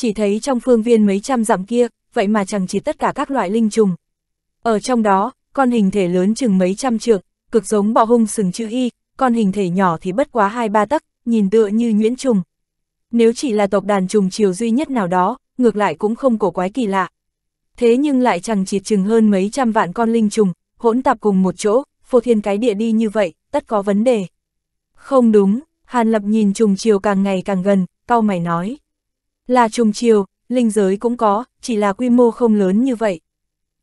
chỉ thấy trong phương viên mấy trăm dặm kia, vậy mà chẳng chỉ tất cả các loại linh trùng. Ở trong đó, con hình thể lớn chừng mấy trăm trượng, cực giống bọ hung sừng chữ Y, con hình thể nhỏ thì bất quá hai ba tấc, nhìn tựa như nhuyễn trùng. Nếu chỉ là tộc đàn trùng chiều duy nhất nào đó, ngược lại cũng không cổ quái kỳ lạ. Thế nhưng lại chẳng chỉ chừng hơn mấy trăm vạn con linh trùng, hỗn tạp cùng một chỗ, phô thiên cái địa đi như vậy, tất có vấn đề. Không đúng, Hàn Lập nhìn trùng chiều càng ngày càng gần, cau mày nói. Là trùng chiều, linh giới cũng có, chỉ là quy mô không lớn như vậy.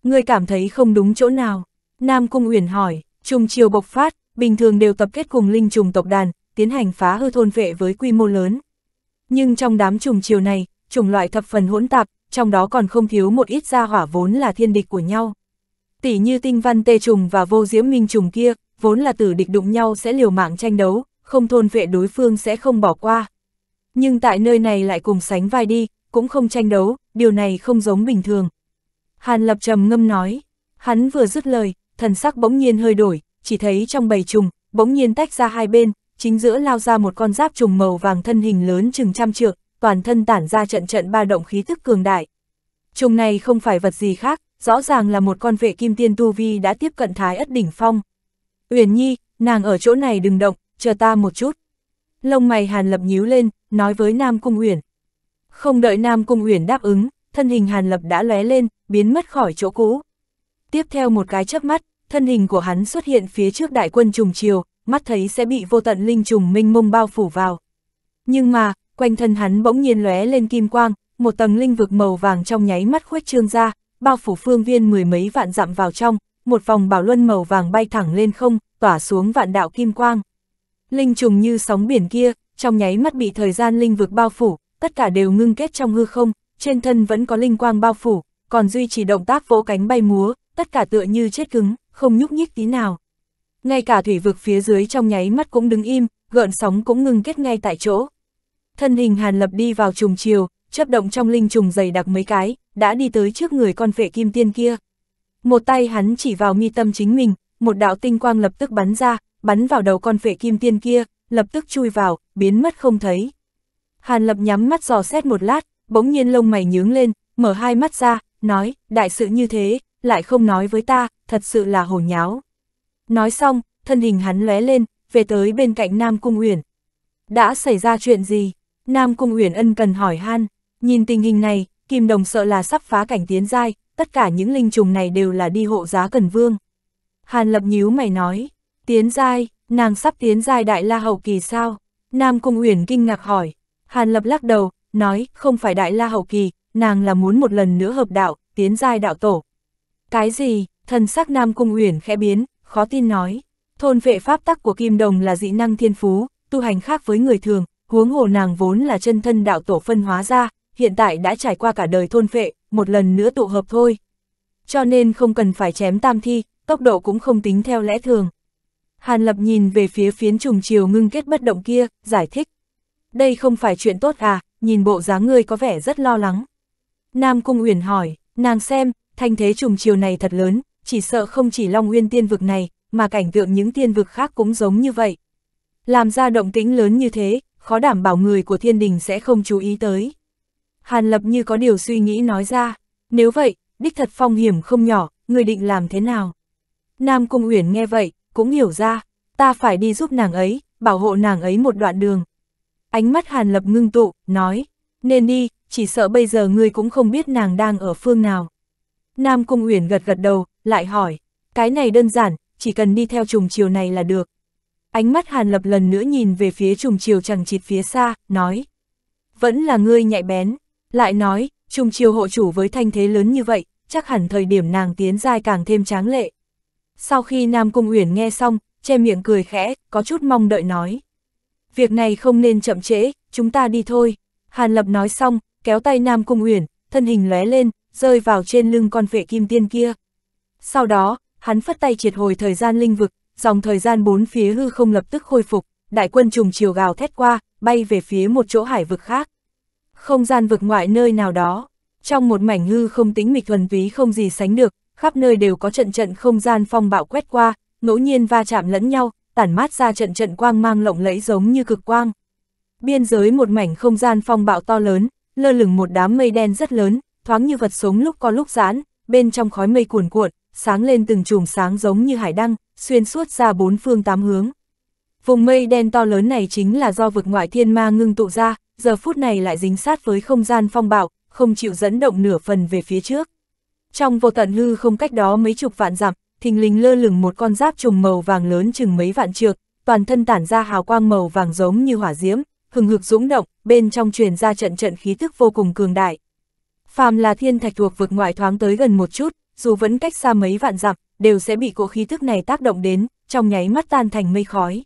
Người cảm thấy không đúng chỗ nào. Nam Cung Uyển hỏi, trùng chiều bộc phát, bình thường đều tập kết cùng linh trùng tộc đàn, tiến hành phá hư thôn vệ với quy mô lớn. Nhưng trong đám trùng chiều này, trùng loại thập phần hỗn tạp, trong đó còn không thiếu một ít gia hỏa vốn là thiên địch của nhau. Tỷ như tinh văn tê trùng và vô diễm minh trùng kia, vốn là tử địch đụng nhau sẽ liều mạng tranh đấu, không thôn vệ đối phương sẽ không bỏ qua, nhưng tại nơi này lại cùng sánh vai đi, cũng không tranh đấu, điều này không giống bình thường. Hàn Lập trầm ngâm nói, hắn vừa dứt lời, thần sắc bỗng nhiên hơi đổi, chỉ thấy trong bầy trùng, bỗng nhiên tách ra hai bên, chính giữa lao ra một con giáp trùng màu vàng thân hình lớn chừng trăm trượng, toàn thân tản ra trận trận ba động khí tức cường đại. Trùng này không phải vật gì khác, rõ ràng là một con vệ kim tiên tu vi đã tiếp cận thái ất đỉnh phong. Uyển Nhi, nàng ở chỗ này đừng động, chờ ta một chút lông mày Hàn Lập nhíu lên, nói với Nam Cung Uyển. Không đợi Nam Cung Uyển đáp ứng, thân hình Hàn Lập đã lóe lên, biến mất khỏi chỗ cũ. Tiếp theo một cái chớp mắt, thân hình của hắn xuất hiện phía trước đại quân trùng chiều, mắt thấy sẽ bị vô tận linh trùng minh mông bao phủ vào. Nhưng mà, quanh thân hắn bỗng nhiên lóe lên kim quang, một tầng linh vực màu vàng trong nháy mắt khuếch trương ra, bao phủ phương viên mười mấy vạn dặm vào trong, một vòng bảo luân màu vàng bay thẳng lên không, tỏa xuống vạn đạo kim quang. Linh trùng như sóng biển kia, trong nháy mắt bị thời gian linh vực bao phủ, tất cả đều ngưng kết trong hư không, trên thân vẫn có linh quang bao phủ, còn duy trì động tác vỗ cánh bay múa, tất cả tựa như chết cứng, không nhúc nhích tí nào. Ngay cả thủy vực phía dưới trong nháy mắt cũng đứng im, gợn sóng cũng ngưng kết ngay tại chỗ. Thân hình Hàn Lập đi vào trùng chiều, chấp động trong linh trùng dày đặc mấy cái, đã đi tới trước người con vệ kim tiên kia. Một tay hắn chỉ vào mi tâm chính mình, một đạo tinh quang lập tức bắn ra, bắn vào đầu con vệ kim tiên kia, lập tức chui vào, biến mất không thấy. Hàn Lập nhắm mắt dò xét một lát, bỗng nhiên lông mày nhướng lên, mở hai mắt ra, nói, đại sự như thế, lại không nói với ta, thật sự là hồ nháo. Nói xong, thân hình hắn lóe lên, về tới bên cạnh Nam Cung Uyển. Đã xảy ra chuyện gì? Nam Cung Uyển ân cần hỏi han, nhìn tình hình này, Kim Đồng sợ là sắp phá cảnh tiến giai, tất cả những linh trùng này đều là đi hộ giá Cần Vương. Hàn Lập nhíu mày nói, Tiến giai, nàng sắp tiến giai đại la hậu kỳ sao? Nam Cung Uyển kinh ngạc hỏi. Hàn Lập lắc đầu, nói, không phải đại la hậu kỳ, nàng là muốn một lần nữa hợp đạo, tiến giai đạo tổ. Cái gì? Thần sắc Nam Cung Uyển khẽ biến, khó tin nói. Thôn vệ pháp tắc của Kim Đồng là dị năng thiên phú, tu hành khác với người thường, huống hồ nàng vốn là chân thân đạo tổ phân hóa ra, hiện tại đã trải qua cả đời thôn vệ, một lần nữa tụ hợp thôi. Cho nên không cần phải chém tam thi, tốc độ cũng không tính theo lẽ thường. Hàn Lập nhìn về phía phiến trùng chiều ngưng kết bất động kia, giải thích. Đây không phải chuyện tốt à, nhìn bộ dáng ngươi có vẻ rất lo lắng. Nam Cung Uyển hỏi, nàng xem, thanh thế trùng chiều này thật lớn, chỉ sợ không chỉ Long Nguyên tiên vực này, mà cảnh tượng những tiên vực khác cũng giống như vậy. Làm ra động tĩnh lớn như thế, khó đảm bảo người của thiên đình sẽ không chú ý tới. Hàn Lập như có điều suy nghĩ nói ra, nếu vậy, đích thật phong hiểm không nhỏ, người định làm thế nào? Nam Cung Uyển nghe vậy, cũng hiểu ra, ta phải đi giúp nàng ấy, bảo hộ nàng ấy một đoạn đường. Ánh mắt Hàn Lập ngưng tụ, nói, nên đi, chỉ sợ bây giờ ngươi cũng không biết nàng đang ở phương nào. Nam Cung Uyển gật gật đầu, lại hỏi, cái này đơn giản, chỉ cần đi theo trùng chiều này là được. Ánh mắt Hàn Lập lần nữa nhìn về phía trùng chiều chẳng chịt phía xa, nói, vẫn là ngươi nhạy bén, lại nói, trùng chiều hộ chủ với thanh thế lớn như vậy, chắc hẳn thời điểm nàng tiến dai càng thêm tráng lệ. Sau khi Nam Cung Uyển nghe xong, che miệng cười khẽ, có chút mong đợi nói. Việc này không nên chậm trễ, chúng ta đi thôi. Hàn Lập nói xong, kéo tay Nam Cung Uyển, thân hình lóe lên, rơi vào trên lưng con vệ kim tiên kia. Sau đó, hắn phất tay triệt hồi thời gian linh vực, dòng thời gian bốn phía hư không lập tức khôi phục, đại quân trùng chiều gào thét qua, bay về phía một chỗ hải vực khác. Không gian vực ngoại nơi nào đó, trong một mảnh hư không tính mịch thuần ví không gì sánh được, khắp nơi đều có trận trận không gian phong bạo quét qua, ngẫu nhiên va chạm lẫn nhau, tản mát ra trận trận quang mang lộng lẫy giống như cực quang. Biên giới một mảnh không gian phong bạo to lớn, lơ lửng một đám mây đen rất lớn, thoáng như vật sống lúc có lúc giãn, bên trong khói mây cuồn cuộn, sáng lên từng chùm sáng giống như hải đăng, xuyên suốt ra bốn phương tám hướng. Vùng mây đen to lớn này chính là do vực ngoại thiên ma ngưng tụ ra, giờ phút này lại dính sát với không gian phong bạo, không chịu dẫn động nửa phần về phía trước. Trong vô tận hư không cách đó mấy chục vạn dặm, thình lình lơ lửng một con giáp trùng màu vàng lớn chừng mấy vạn trượng, toàn thân tản ra hào quang màu vàng giống như hỏa diễm, hừng hực dũng động, bên trong truyền ra trận trận khí tức vô cùng cường đại. Phàm là thiên thạch thuộc vực ngoại thoáng tới gần một chút, dù vẫn cách xa mấy vạn dặm, đều sẽ bị cỗ khí tức này tác động đến, trong nháy mắt tan thành mây khói.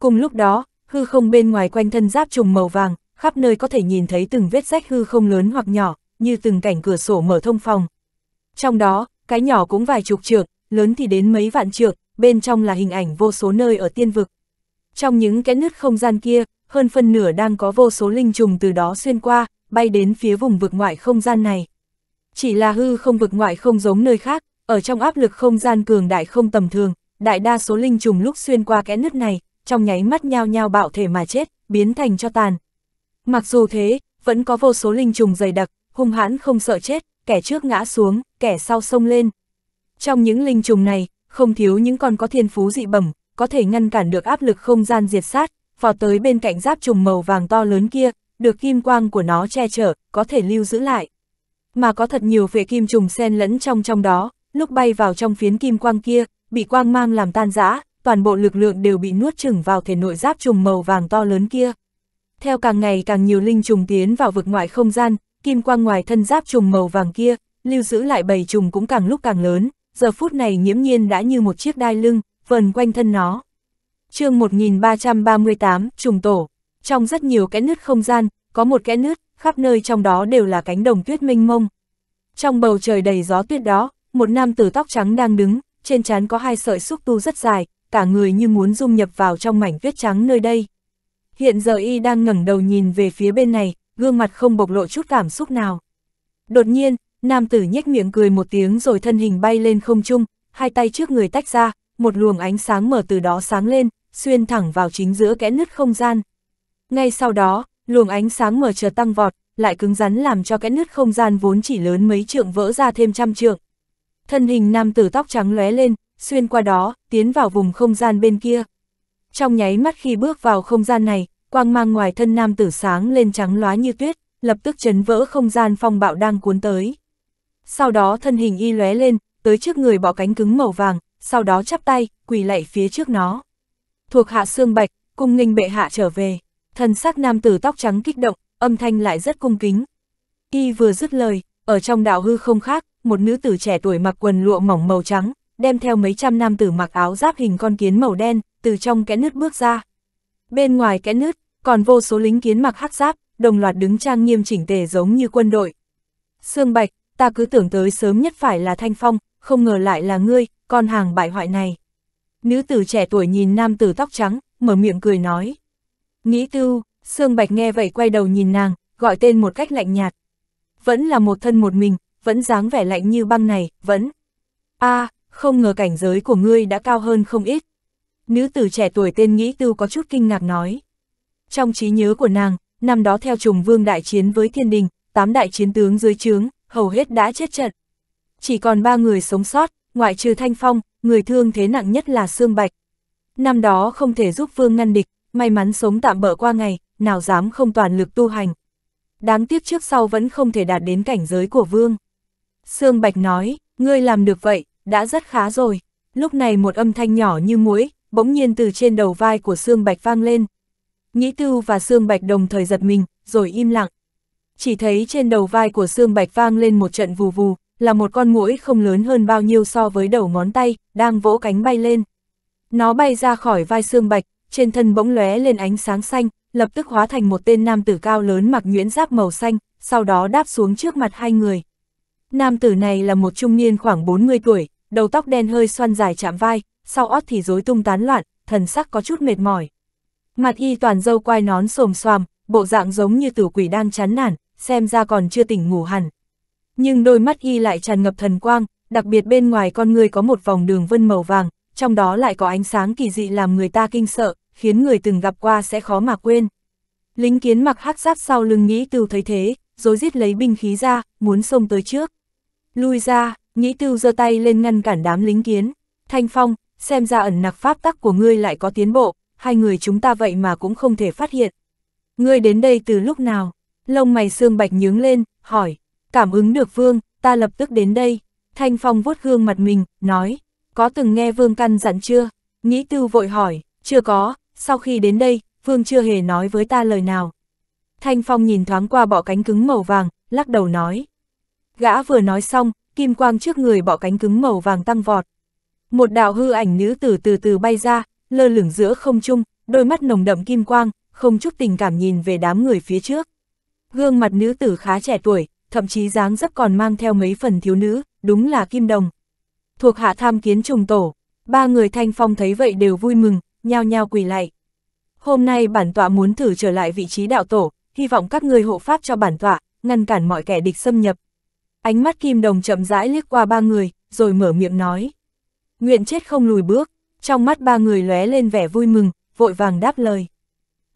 Cùng lúc đó, hư không bên ngoài quanh thân giáp trùng màu vàng, khắp nơi có thể nhìn thấy từng vết rách hư không lớn hoặc nhỏ, như từng cảnh cửa sổ mở thông phòng, trong đó, cái nhỏ cũng vài chục trượng, lớn thì đến mấy vạn trượng, bên trong là hình ảnh vô số nơi ở tiên vực. Trong những cái nứt không gian kia, hơn phân nửa đang có vô số linh trùng từ đó xuyên qua, bay đến phía vùng vực ngoại không gian này. Chỉ là hư không vực ngoại không giống nơi khác, ở trong áp lực không gian cường đại không tầm thường, đại đa số linh trùng lúc xuyên qua cái nứt này, trong nháy mắt nhao nhao bạo thể mà chết, biến thành cho tàn. Mặc dù thế, vẫn có vô số linh trùng dày đặc, hung hãn không sợ chết, kẻ trước ngã xuống, kẻ sau sông lên. Trong những linh trùng này, không thiếu những con có thiên phú dị bẩm, có thể ngăn cản được áp lực không gian diệt sát, vò tới bên cạnh giáp trùng màu vàng to lớn kia, được kim quang của nó che chở, có thể lưu giữ lại. Mà có thật nhiều vệ kim trùng xen lẫn trong trong đó, lúc bay vào trong phiến kim quang kia, bị quang mang làm tan rã, toàn bộ lực lượng đều bị nuốt chửng vào thể nội giáp trùng màu vàng to lớn kia. Theo càng ngày càng nhiều linh trùng tiến vào vực ngoại không gian, kim quang ngoài thân giáp trùng màu vàng kia, lưu giữ lại bầy trùng cũng càng lúc càng lớn, giờ phút này nhiễm nhiên đã như một chiếc đai lưng, vần quanh thân nó. chương 1338, trùng tổ. Trong rất nhiều cái nứt không gian, có một cái nứt, khắp nơi trong đó đều là cánh đồng tuyết minh mông. Trong bầu trời đầy gió tuyết đó, một nam tử tóc trắng đang đứng, trên trán có hai sợi xúc tu rất dài, cả người như muốn dung nhập vào trong mảnh tuyết trắng nơi đây. Hiện giờ y đang ngẩng đầu nhìn về phía bên này, gương mặt không bộc lộ chút cảm xúc nào. Đột nhiên, nam tử nhếch miệng cười một tiếng rồi thân hình bay lên không trung, hai tay trước người tách ra, một luồng ánh sáng mở từ đó sáng lên, xuyên thẳng vào chính giữa kẽ nứt không gian. Ngay sau đó, luồng ánh sáng mở chợt tăng vọt, lại cứng rắn làm cho kẽ nứt không gian vốn chỉ lớn mấy trượng vỡ ra thêm trăm trượng. Thân hình nam tử tóc trắng lóe lên, xuyên qua đó, tiến vào vùng không gian bên kia. Trong nháy mắt khi bước vào không gian này, quang mang ngoài thân nam tử sáng lên trắng lóa như tuyết, lập tức chấn vỡ không gian phong bạo đang cuốn tới. Sau đó thân hình y lóe lên, tới trước người bọ cánh cứng màu vàng, sau đó chắp tay, quỳ lạy phía trước nó. Thuộc hạ xương bạch, cung nghênh bệ hạ trở về, thần sắc nam tử tóc trắng kích động, âm thanh lại rất cung kính. Y vừa dứt lời, ở trong đạo hư không khác, một nữ tử trẻ tuổi mặc quần lụa mỏng màu trắng, đem theo mấy trăm nam tử mặc áo giáp hình con kiến màu đen, từ trong kẽ nứt bước ra. Bên ngoài kẽ nứt, còn vô số lính kiến mặc hắc giáp, đồng loạt đứng trang nghiêm chỉnh tề giống như quân đội. Sương Bạch, ta cứ tưởng tới sớm nhất phải là Thanh Phong, không ngờ lại là ngươi, con hàng bại hoại này. Nữ tử trẻ tuổi nhìn nam tử tóc trắng, mở miệng cười nói. Nghĩ tư, Sương Bạch nghe vậy quay đầu nhìn nàng, gọi tên một cách lạnh nhạt. Vẫn là một thân một mình, vẫn dáng vẻ lạnh như băng này, vẫn. a à, không ngờ cảnh giới của ngươi đã cao hơn không ít. Nữ tử trẻ tuổi tên Nghĩ Tư có chút kinh ngạc nói. Trong trí nhớ của nàng, năm đó theo trùng vương đại chiến với thiên đình, tám đại chiến tướng dưới trướng, hầu hết đã chết trận. Chỉ còn ba người sống sót, ngoại trừ Thanh Phong, người thương thế nặng nhất là Sương Bạch. Năm đó không thể giúp vương ngăn địch, may mắn sống tạm bỡ qua ngày, nào dám không toàn lực tu hành. Đáng tiếc trước sau vẫn không thể đạt đến cảnh giới của vương. Sương Bạch nói, ngươi làm được vậy, đã rất khá rồi. Lúc này một âm thanh nhỏ như muối, bỗng nhiên từ trên đầu vai của Sương Bạch vang lên. Nhĩ Tư và Sương Bạch đồng thời giật mình, rồi im lặng. Chỉ thấy trên đầu vai của Sương Bạch vang lên một trận vù vù, là một con muỗi không lớn hơn bao nhiêu so với đầu ngón tay, đang vỗ cánh bay lên. Nó bay ra khỏi vai Sương Bạch, trên thân bỗng lóe lên ánh sáng xanh, lập tức hóa thành một tên nam tử cao lớn mặc nhuyễn giáp màu xanh, sau đó đáp xuống trước mặt hai người. Nam tử này là một trung niên khoảng 40 tuổi, đầu tóc đen hơi xoăn dài chạm vai, sau ót thì rối tung tán loạn, thần sắc có chút mệt mỏi. Mặt y toàn dâu quai nón xồm xoàm, bộ dạng giống như tử quỷ đang chán nản, xem ra còn chưa tỉnh ngủ hẳn. Nhưng đôi mắt y lại tràn ngập thần quang, đặc biệt bên ngoài con người có một vòng đường vân màu vàng, trong đó lại có ánh sáng kỳ dị làm người ta kinh sợ, khiến người từng gặp qua sẽ khó mà quên. Lính kiến mặc hắc giáp sau lưng nghĩ tiêu thấy thế, rồi giết lấy binh khí ra, muốn xông tới trước. Lui ra, nghĩ tiêu giơ tay lên ngăn cản đám lính kiến. Thanh Phong, xem ra ẩn nặc pháp tắc của ngươi lại có tiến bộ, hai người chúng ta vậy mà cũng không thể phát hiện. Ngươi đến đây từ lúc nào? Lông mày xương bạch nhướng lên, hỏi. Cảm ứng được vương, ta lập tức đến đây. Thanh Phong vuốt gương mặt mình, nói. Có từng nghe vương căn dặn chưa? Nghĩ tư vội hỏi, chưa có, sau khi đến đây, vương chưa hề nói với ta lời nào. Thanh Phong nhìn thoáng qua bọ cánh cứng màu vàng, lắc đầu nói. Gã vừa nói xong, kim quang trước người bọ cánh cứng màu vàng tăng vọt. Một đạo hư ảnh nữ tử từ từ bay ra, lơ lửng giữa không trung, đôi mắt nồng đậm kim quang, không chút tình cảm nhìn về đám người phía trước. Gương mặt nữ tử khá trẻ tuổi, thậm chí dáng dấp còn mang theo mấy phần thiếu nữ, đúng là kim đồng. Thuộc hạ tham kiến trùng tổ, ba người thanh phong thấy vậy đều vui mừng, nhao nhao quỳ lại. Hôm nay bản tọa muốn thử trở lại vị trí đạo tổ, hy vọng các người hộ pháp cho bản tọa, ngăn cản mọi kẻ địch xâm nhập. Ánh mắt kim đồng chậm rãi liếc qua ba người, rồi mở miệng nói. Nguyện chết không lùi bước, trong mắt ba người lóe lên vẻ vui mừng, vội vàng đáp lời.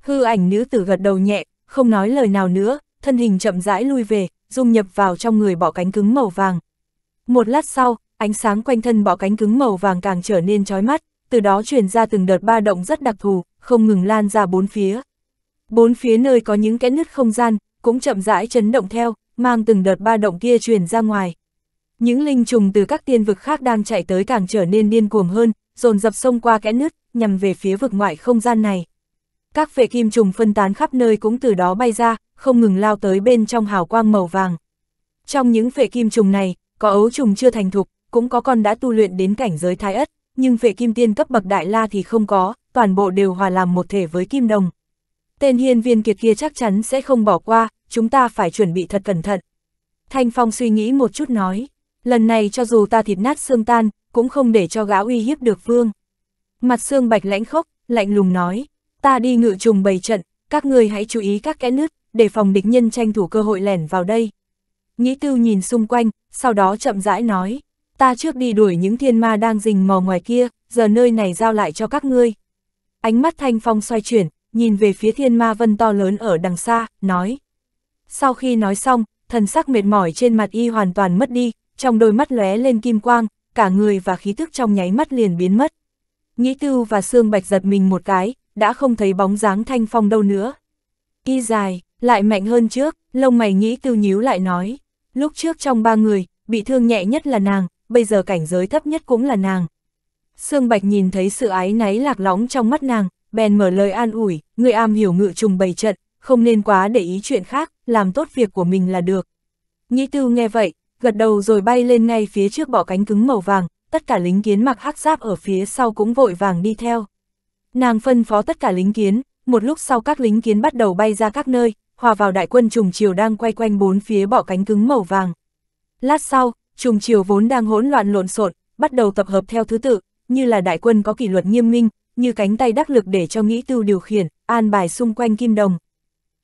Hư ảnh nữ tử gật đầu nhẹ, không nói lời nào nữa, thân hình chậm rãi lui về, dung nhập vào trong người bọ cánh cứng màu vàng. Một lát sau, ánh sáng quanh thân bọ cánh cứng màu vàng càng trở nên chói mắt, từ đó truyền ra từng đợt ba động rất đặc thù, không ngừng lan ra bốn phía. Bốn phía nơi có những cái nứt không gian, cũng chậm rãi chấn động theo, mang từng đợt ba động kia truyền ra ngoài. Những linh trùng từ các tiên vực khác đang chạy tới càng trở nên điên cuồng hơn, dồn dập xông qua kẽ nứt, nhằm về phía vực ngoại không gian này. Các vệ kim trùng phân tán khắp nơi cũng từ đó bay ra, không ngừng lao tới bên trong hào quang màu vàng. Trong những vệ kim trùng này, có ấu trùng chưa thành thục, cũng có con đã tu luyện đến cảnh giới thái ất, nhưng vệ kim tiên cấp bậc đại la thì không có, toàn bộ đều hòa làm một thể với kim đồng. Tên hiên viên kiệt kia chắc chắn sẽ không bỏ qua, chúng ta phải chuẩn bị thật cẩn thận. Thanh Phong suy nghĩ một chút nói, lần này cho dù ta thịt nát xương tan, cũng không để cho gã uy hiếp được vương. Mặt xương bạch lãnh khốc, lạnh lùng nói, ta đi ngự trùng bày trận, các ngươi hãy chú ý các kẽ nứt, để phòng địch nhân tranh thủ cơ hội lẻn vào đây. Nghĩ tư nhìn xung quanh, sau đó chậm rãi nói, ta trước đi đuổi những thiên ma đang rình mò ngoài kia, giờ nơi này giao lại cho các ngươi. Ánh mắt thanh phong xoay chuyển, nhìn về phía thiên ma vân to lớn ở đằng xa, nói. Sau khi nói xong, thần sắc mệt mỏi trên mặt y hoàn toàn mất đi, trong đôi mắt lóe lên kim quang, cả người và khí thức trong nháy mắt liền biến mất. Nghĩ Tư và xương Bạch giật mình một cái, đã không thấy bóng dáng Thanh Phong đâu nữa. Y dài, lại mạnh hơn trước, lông mày Nghĩ Tư nhíu lại nói. Lúc trước trong ba người, bị thương nhẹ nhất là nàng, bây giờ cảnh giới thấp nhất cũng là nàng. xương Bạch nhìn thấy sự ái náy lạc lõng trong mắt nàng, bèn mở lời an ủi, người am hiểu ngự trùng bày trận, không nên quá để ý chuyện khác, làm tốt việc của mình là được. Nghĩ Tư nghe vậy, gật đầu rồi bay lên ngay phía trước bọ cánh cứng màu vàng, tất cả lính kiến mặc hắc giáp ở phía sau cũng vội vàng đi theo. Nàng phân phó tất cả lính kiến, một lúc sau các lính kiến bắt đầu bay ra các nơi, hòa vào đại quân trùng chiều đang quay quanh bốn phía bọ cánh cứng màu vàng. Lát sau, trùng chiều vốn đang hỗn loạn lộn xộn, bắt đầu tập hợp theo thứ tự, như là đại quân có kỷ luật nghiêm minh, như cánh tay đắc lực để cho nghĩ tư điều khiển, an bài xung quanh kim đồng.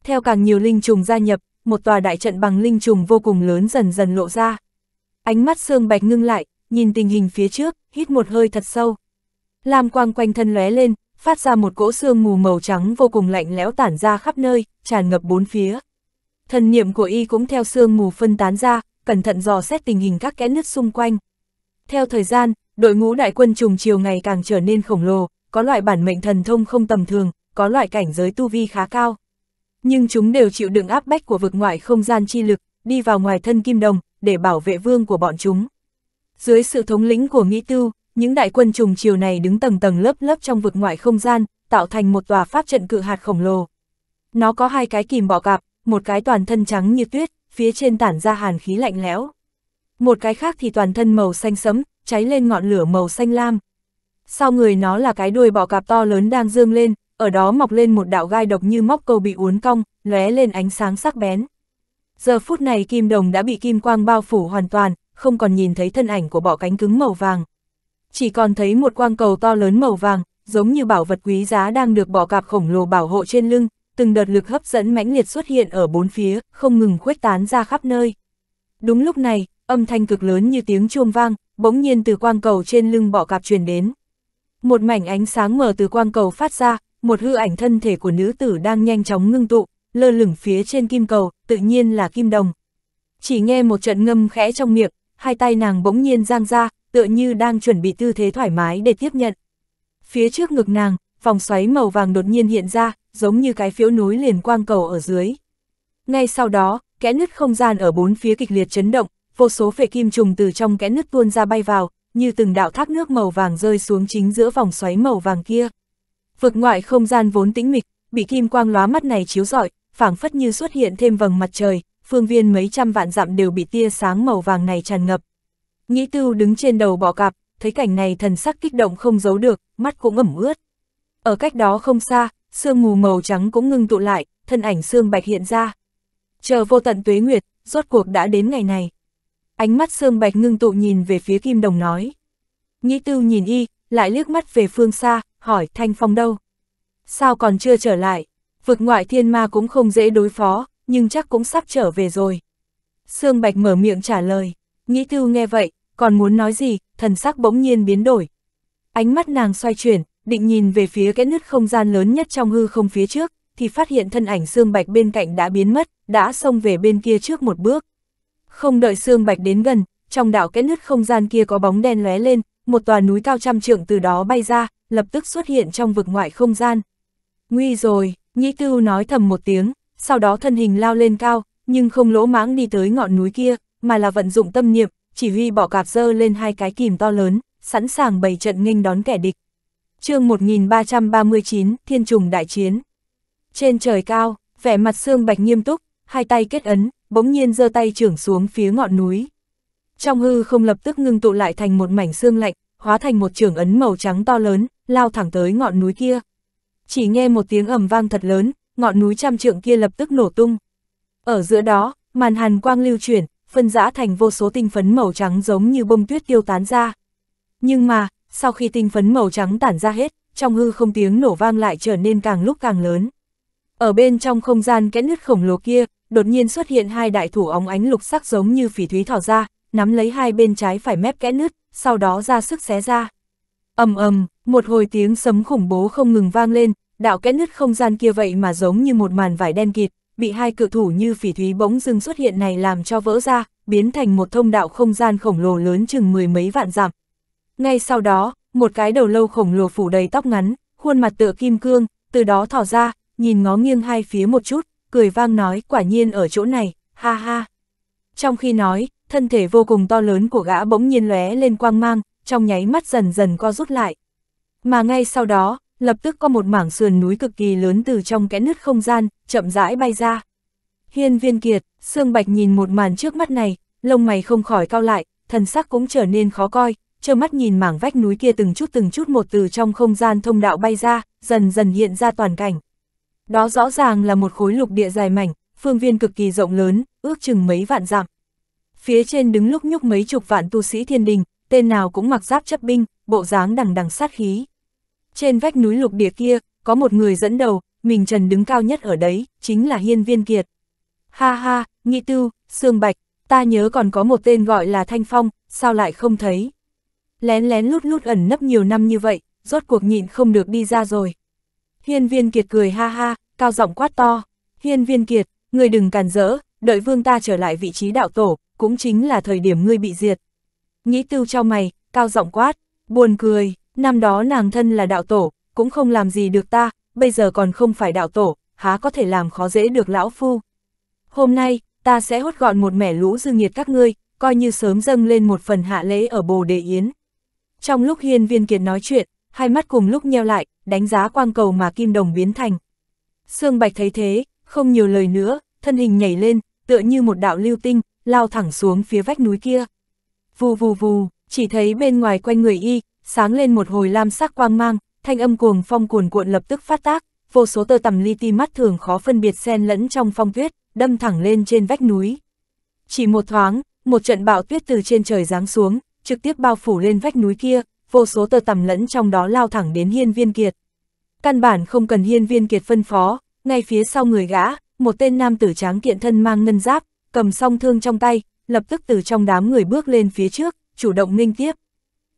Theo càng nhiều linh trùng gia nhập, một tòa đại trận bằng linh trùng vô cùng lớn dần dần lộ ra. Ánh mắt Sương Bạch ngưng lại, nhìn tình hình phía trước, hít một hơi thật sâu. Lam quang quanh thân lóe lên, phát ra một cỗ sương mù màu trắng vô cùng lạnh lẽo tản ra khắp nơi, tràn ngập bốn phía. Thần niệm của y cũng theo sương mù phân tán ra, cẩn thận dò xét tình hình các kẽ nứt xung quanh. Theo thời gian, đội ngũ đại quân trùng chiều ngày càng trở nên khổng lồ, có loại bản mệnh thần thông không tầm thường, có loại cảnh giới tu vi khá cao nhưng chúng đều chịu đựng áp bách của vực ngoại không gian chi lực, đi vào ngoài thân kim đồng, để bảo vệ vương của bọn chúng. Dưới sự thống lĩnh của nghĩ Tư, những đại quân trùng chiều này đứng tầng tầng lớp lớp trong vực ngoại không gian, tạo thành một tòa pháp trận cự hạt khổng lồ. Nó có hai cái kìm bọ cạp, một cái toàn thân trắng như tuyết, phía trên tản ra hàn khí lạnh lẽo. Một cái khác thì toàn thân màu xanh sẫm, cháy lên ngọn lửa màu xanh lam. Sau người nó là cái đuôi bọ cạp to lớn đang dương lên, ở đó mọc lên một đạo gai độc như móc câu bị uốn cong, lóe lên ánh sáng sắc bén. Giờ phút này kim đồng đã bị kim quang bao phủ hoàn toàn, không còn nhìn thấy thân ảnh của bọ cánh cứng màu vàng. Chỉ còn thấy một quang cầu to lớn màu vàng, giống như bảo vật quý giá đang được bọ cạp khổng lồ bảo hộ trên lưng, từng đợt lực hấp dẫn mãnh liệt xuất hiện ở bốn phía, không ngừng khuếch tán ra khắp nơi. Đúng lúc này, âm thanh cực lớn như tiếng chuông vang, bỗng nhiên từ quang cầu trên lưng bọ cạp truyền đến. Một mảnh ánh sáng mở từ quang cầu phát ra, một hư ảnh thân thể của nữ tử đang nhanh chóng ngưng tụ, lơ lửng phía trên kim cầu, tự nhiên là kim đồng. Chỉ nghe một trận ngâm khẽ trong miệng, hai tay nàng bỗng nhiên giang ra, tựa như đang chuẩn bị tư thế thoải mái để tiếp nhận. Phía trước ngực nàng, vòng xoáy màu vàng đột nhiên hiện ra, giống như cái phiếu núi liền quang cầu ở dưới. Ngay sau đó, kẽ nứt không gian ở bốn phía kịch liệt chấn động, vô số phệ kim trùng từ trong kẽ nứt tuôn ra bay vào, như từng đạo thác nước màu vàng rơi xuống chính giữa vòng xoáy màu vàng kia. Vực ngoại không gian vốn tĩnh mịch, bị kim quang lóa mắt này chiếu rọi, phảng phất như xuất hiện thêm vầng mặt trời, phương viên mấy trăm vạn dặm đều bị tia sáng màu vàng này tràn ngập. Nghĩ Tư đứng trên đầu bỏ cạp, thấy cảnh này thần sắc kích động không giấu được, mắt cũng ẩm ướt. Ở cách đó không xa, sương mù màu trắng cũng ngưng tụ lại, thân ảnh sương bạch hiện ra. Chờ vô tận tuế nguyệt, rốt cuộc đã đến ngày này. Ánh mắt sương bạch ngưng tụ nhìn về phía kim đồng nói. Nghĩ Tư nhìn y, lại liếc mắt về phương xa, hỏi Thanh Phong đâu? Sao còn chưa trở lại? Vực ngoại thiên ma cũng không dễ đối phó, nhưng chắc cũng sắp trở về rồi. Sương Bạch mở miệng trả lời, nghĩ tư nghe vậy, còn muốn nói gì, thần sắc bỗng nhiên biến đổi. Ánh mắt nàng xoay chuyển, định nhìn về phía cái nứt không gian lớn nhất trong hư không phía trước, thì phát hiện thân ảnh Sương Bạch bên cạnh đã biến mất, đã xông về bên kia trước một bước. Không đợi Sương Bạch đến gần, trong đạo cái nứt không gian kia có bóng đen lóe lên, một tòa núi cao trăm trượng từ đó bay ra, lập tức xuất hiện trong vực ngoại không gian. Nguy rồi, Nhĩ Tư nói thầm một tiếng, sau đó thân hình lao lên cao, nhưng không lỗ mãng đi tới ngọn núi kia, mà là vận dụng tâm niệm, chỉ huy bỏ cạp dơ lên hai cái kìm to lớn, sẵn sàng bày trận nghênh đón kẻ địch. chương 1339, Thiên Trùng Đại Chiến Trên trời cao, vẻ mặt xương bạch nghiêm túc, hai tay kết ấn, bỗng nhiên giơ tay trưởng xuống phía ngọn núi. Trong hư không lập tức ngưng tụ lại thành một mảnh xương lạnh, hóa thành một trưởng ấn màu trắng to lớn, lao thẳng tới ngọn núi kia. Chỉ nghe một tiếng ầm vang thật lớn, ngọn núi trăm trượng kia lập tức nổ tung. Ở giữa đó, màn hàn quang lưu chuyển, phân rã thành vô số tinh phấn màu trắng giống như bông tuyết tiêu tán ra. Nhưng mà, sau khi tinh phấn màu trắng tản ra hết, trong hư không tiếng nổ vang lại trở nên càng lúc càng lớn. Ở bên trong không gian kẽ nứt khổng lồ kia, đột nhiên xuất hiện hai đại thủ óng ánh lục sắc giống như phỉ thúy thỏ ra, nắm lấy hai bên trái phải mép kẽ nứt, sau đó ra sức xé ra ầm ầm, một hồi tiếng sấm khủng bố không ngừng vang lên, đạo kẽ nứt không gian kia vậy mà giống như một màn vải đen kịt, bị hai cự thủ như phỉ thúy bỗng dưng xuất hiện này làm cho vỡ ra, biến thành một thông đạo không gian khổng lồ lớn chừng mười mấy vạn dặm. Ngay sau đó, một cái đầu lâu khổng lồ phủ đầy tóc ngắn, khuôn mặt tựa kim cương, từ đó thỏ ra, nhìn ngó nghiêng hai phía một chút, cười vang nói quả nhiên ở chỗ này, ha ha. Trong khi nói, thân thể vô cùng to lớn của gã bỗng nhiên lóe lên quang mang, trong nháy mắt dần dần co rút lại. Mà ngay sau đó, lập tức có một mảng sườn núi cực kỳ lớn từ trong kẽ nứt không gian, chậm rãi bay ra. Hiên viên kiệt, Sương Bạch nhìn một màn trước mắt này, lông mày không khỏi cao lại, thần sắc cũng trở nên khó coi, trơ mắt nhìn mảng vách núi kia từng chút từng chút một từ trong không gian thông đạo bay ra, dần dần hiện ra toàn cảnh. Đó rõ ràng là một khối lục địa dài mảnh, phương viên cực kỳ rộng lớn, ước chừng mấy vạn dặm. Phía trên đứng lúc nhúc mấy chục vạn tu sĩ thiên đình, tên nào cũng mặc giáp chấp binh, bộ dáng đằng đằng sát khí. Trên vách núi lục địa kia, có một người dẫn đầu, mình trần đứng cao nhất ở đấy, chính là Hiên Viên Kiệt. Ha ha, Nghị Tư, Sương Bạch, ta nhớ còn có một tên gọi là Thanh Phong, sao lại không thấy? Lén lén lút lút ẩn nấp nhiều năm như vậy, rốt cuộc nhịn không được đi ra rồi. Hiên Viên Kiệt cười ha ha, cao giọng quát to. Hiên Viên Kiệt, người đừng càn rỡ, đợi vương ta trở lại vị trí đạo tổ, cũng chính là thời điểm ngươi bị diệt, Nghĩ tiêu cho mày, cao giọng quát, buồn cười, năm đó nàng thân là đạo tổ, cũng không làm gì được ta, bây giờ còn không phải đạo tổ, há có thể làm khó dễ được lão phu. Hôm nay, ta sẽ hốt gọn một mẻ lũ dư nghiệt các ngươi, coi như sớm dâng lên một phần hạ lễ ở bồ đề yến. Trong lúc hiên viên kiệt nói chuyện, hai mắt cùng lúc nheo lại, đánh giá quang cầu mà kim đồng biến thành. Sương Bạch thấy thế, không nhiều lời nữa, thân hình nhảy lên, tựa như một đạo lưu tinh, lao thẳng xuống phía vách núi kia vù vù vù, chỉ thấy bên ngoài quanh người y, sáng lên một hồi lam sắc quang mang, thanh âm cuồng phong cuồn cuộn lập tức phát tác, vô số tơ tầm li ti mắt thường khó phân biệt xen lẫn trong phong tuyết, đâm thẳng lên trên vách núi. Chỉ một thoáng, một trận bão tuyết từ trên trời giáng xuống, trực tiếp bao phủ lên vách núi kia, vô số tơ tầm lẫn trong đó lao thẳng đến hiên viên kiệt. Căn bản không cần hiên viên kiệt phân phó, ngay phía sau người gã, một tên nam tử tráng kiện thân mang ngân giáp, cầm song thương trong tay, lập tức từ trong đám người bước lên phía trước, chủ động nghênh tiếp.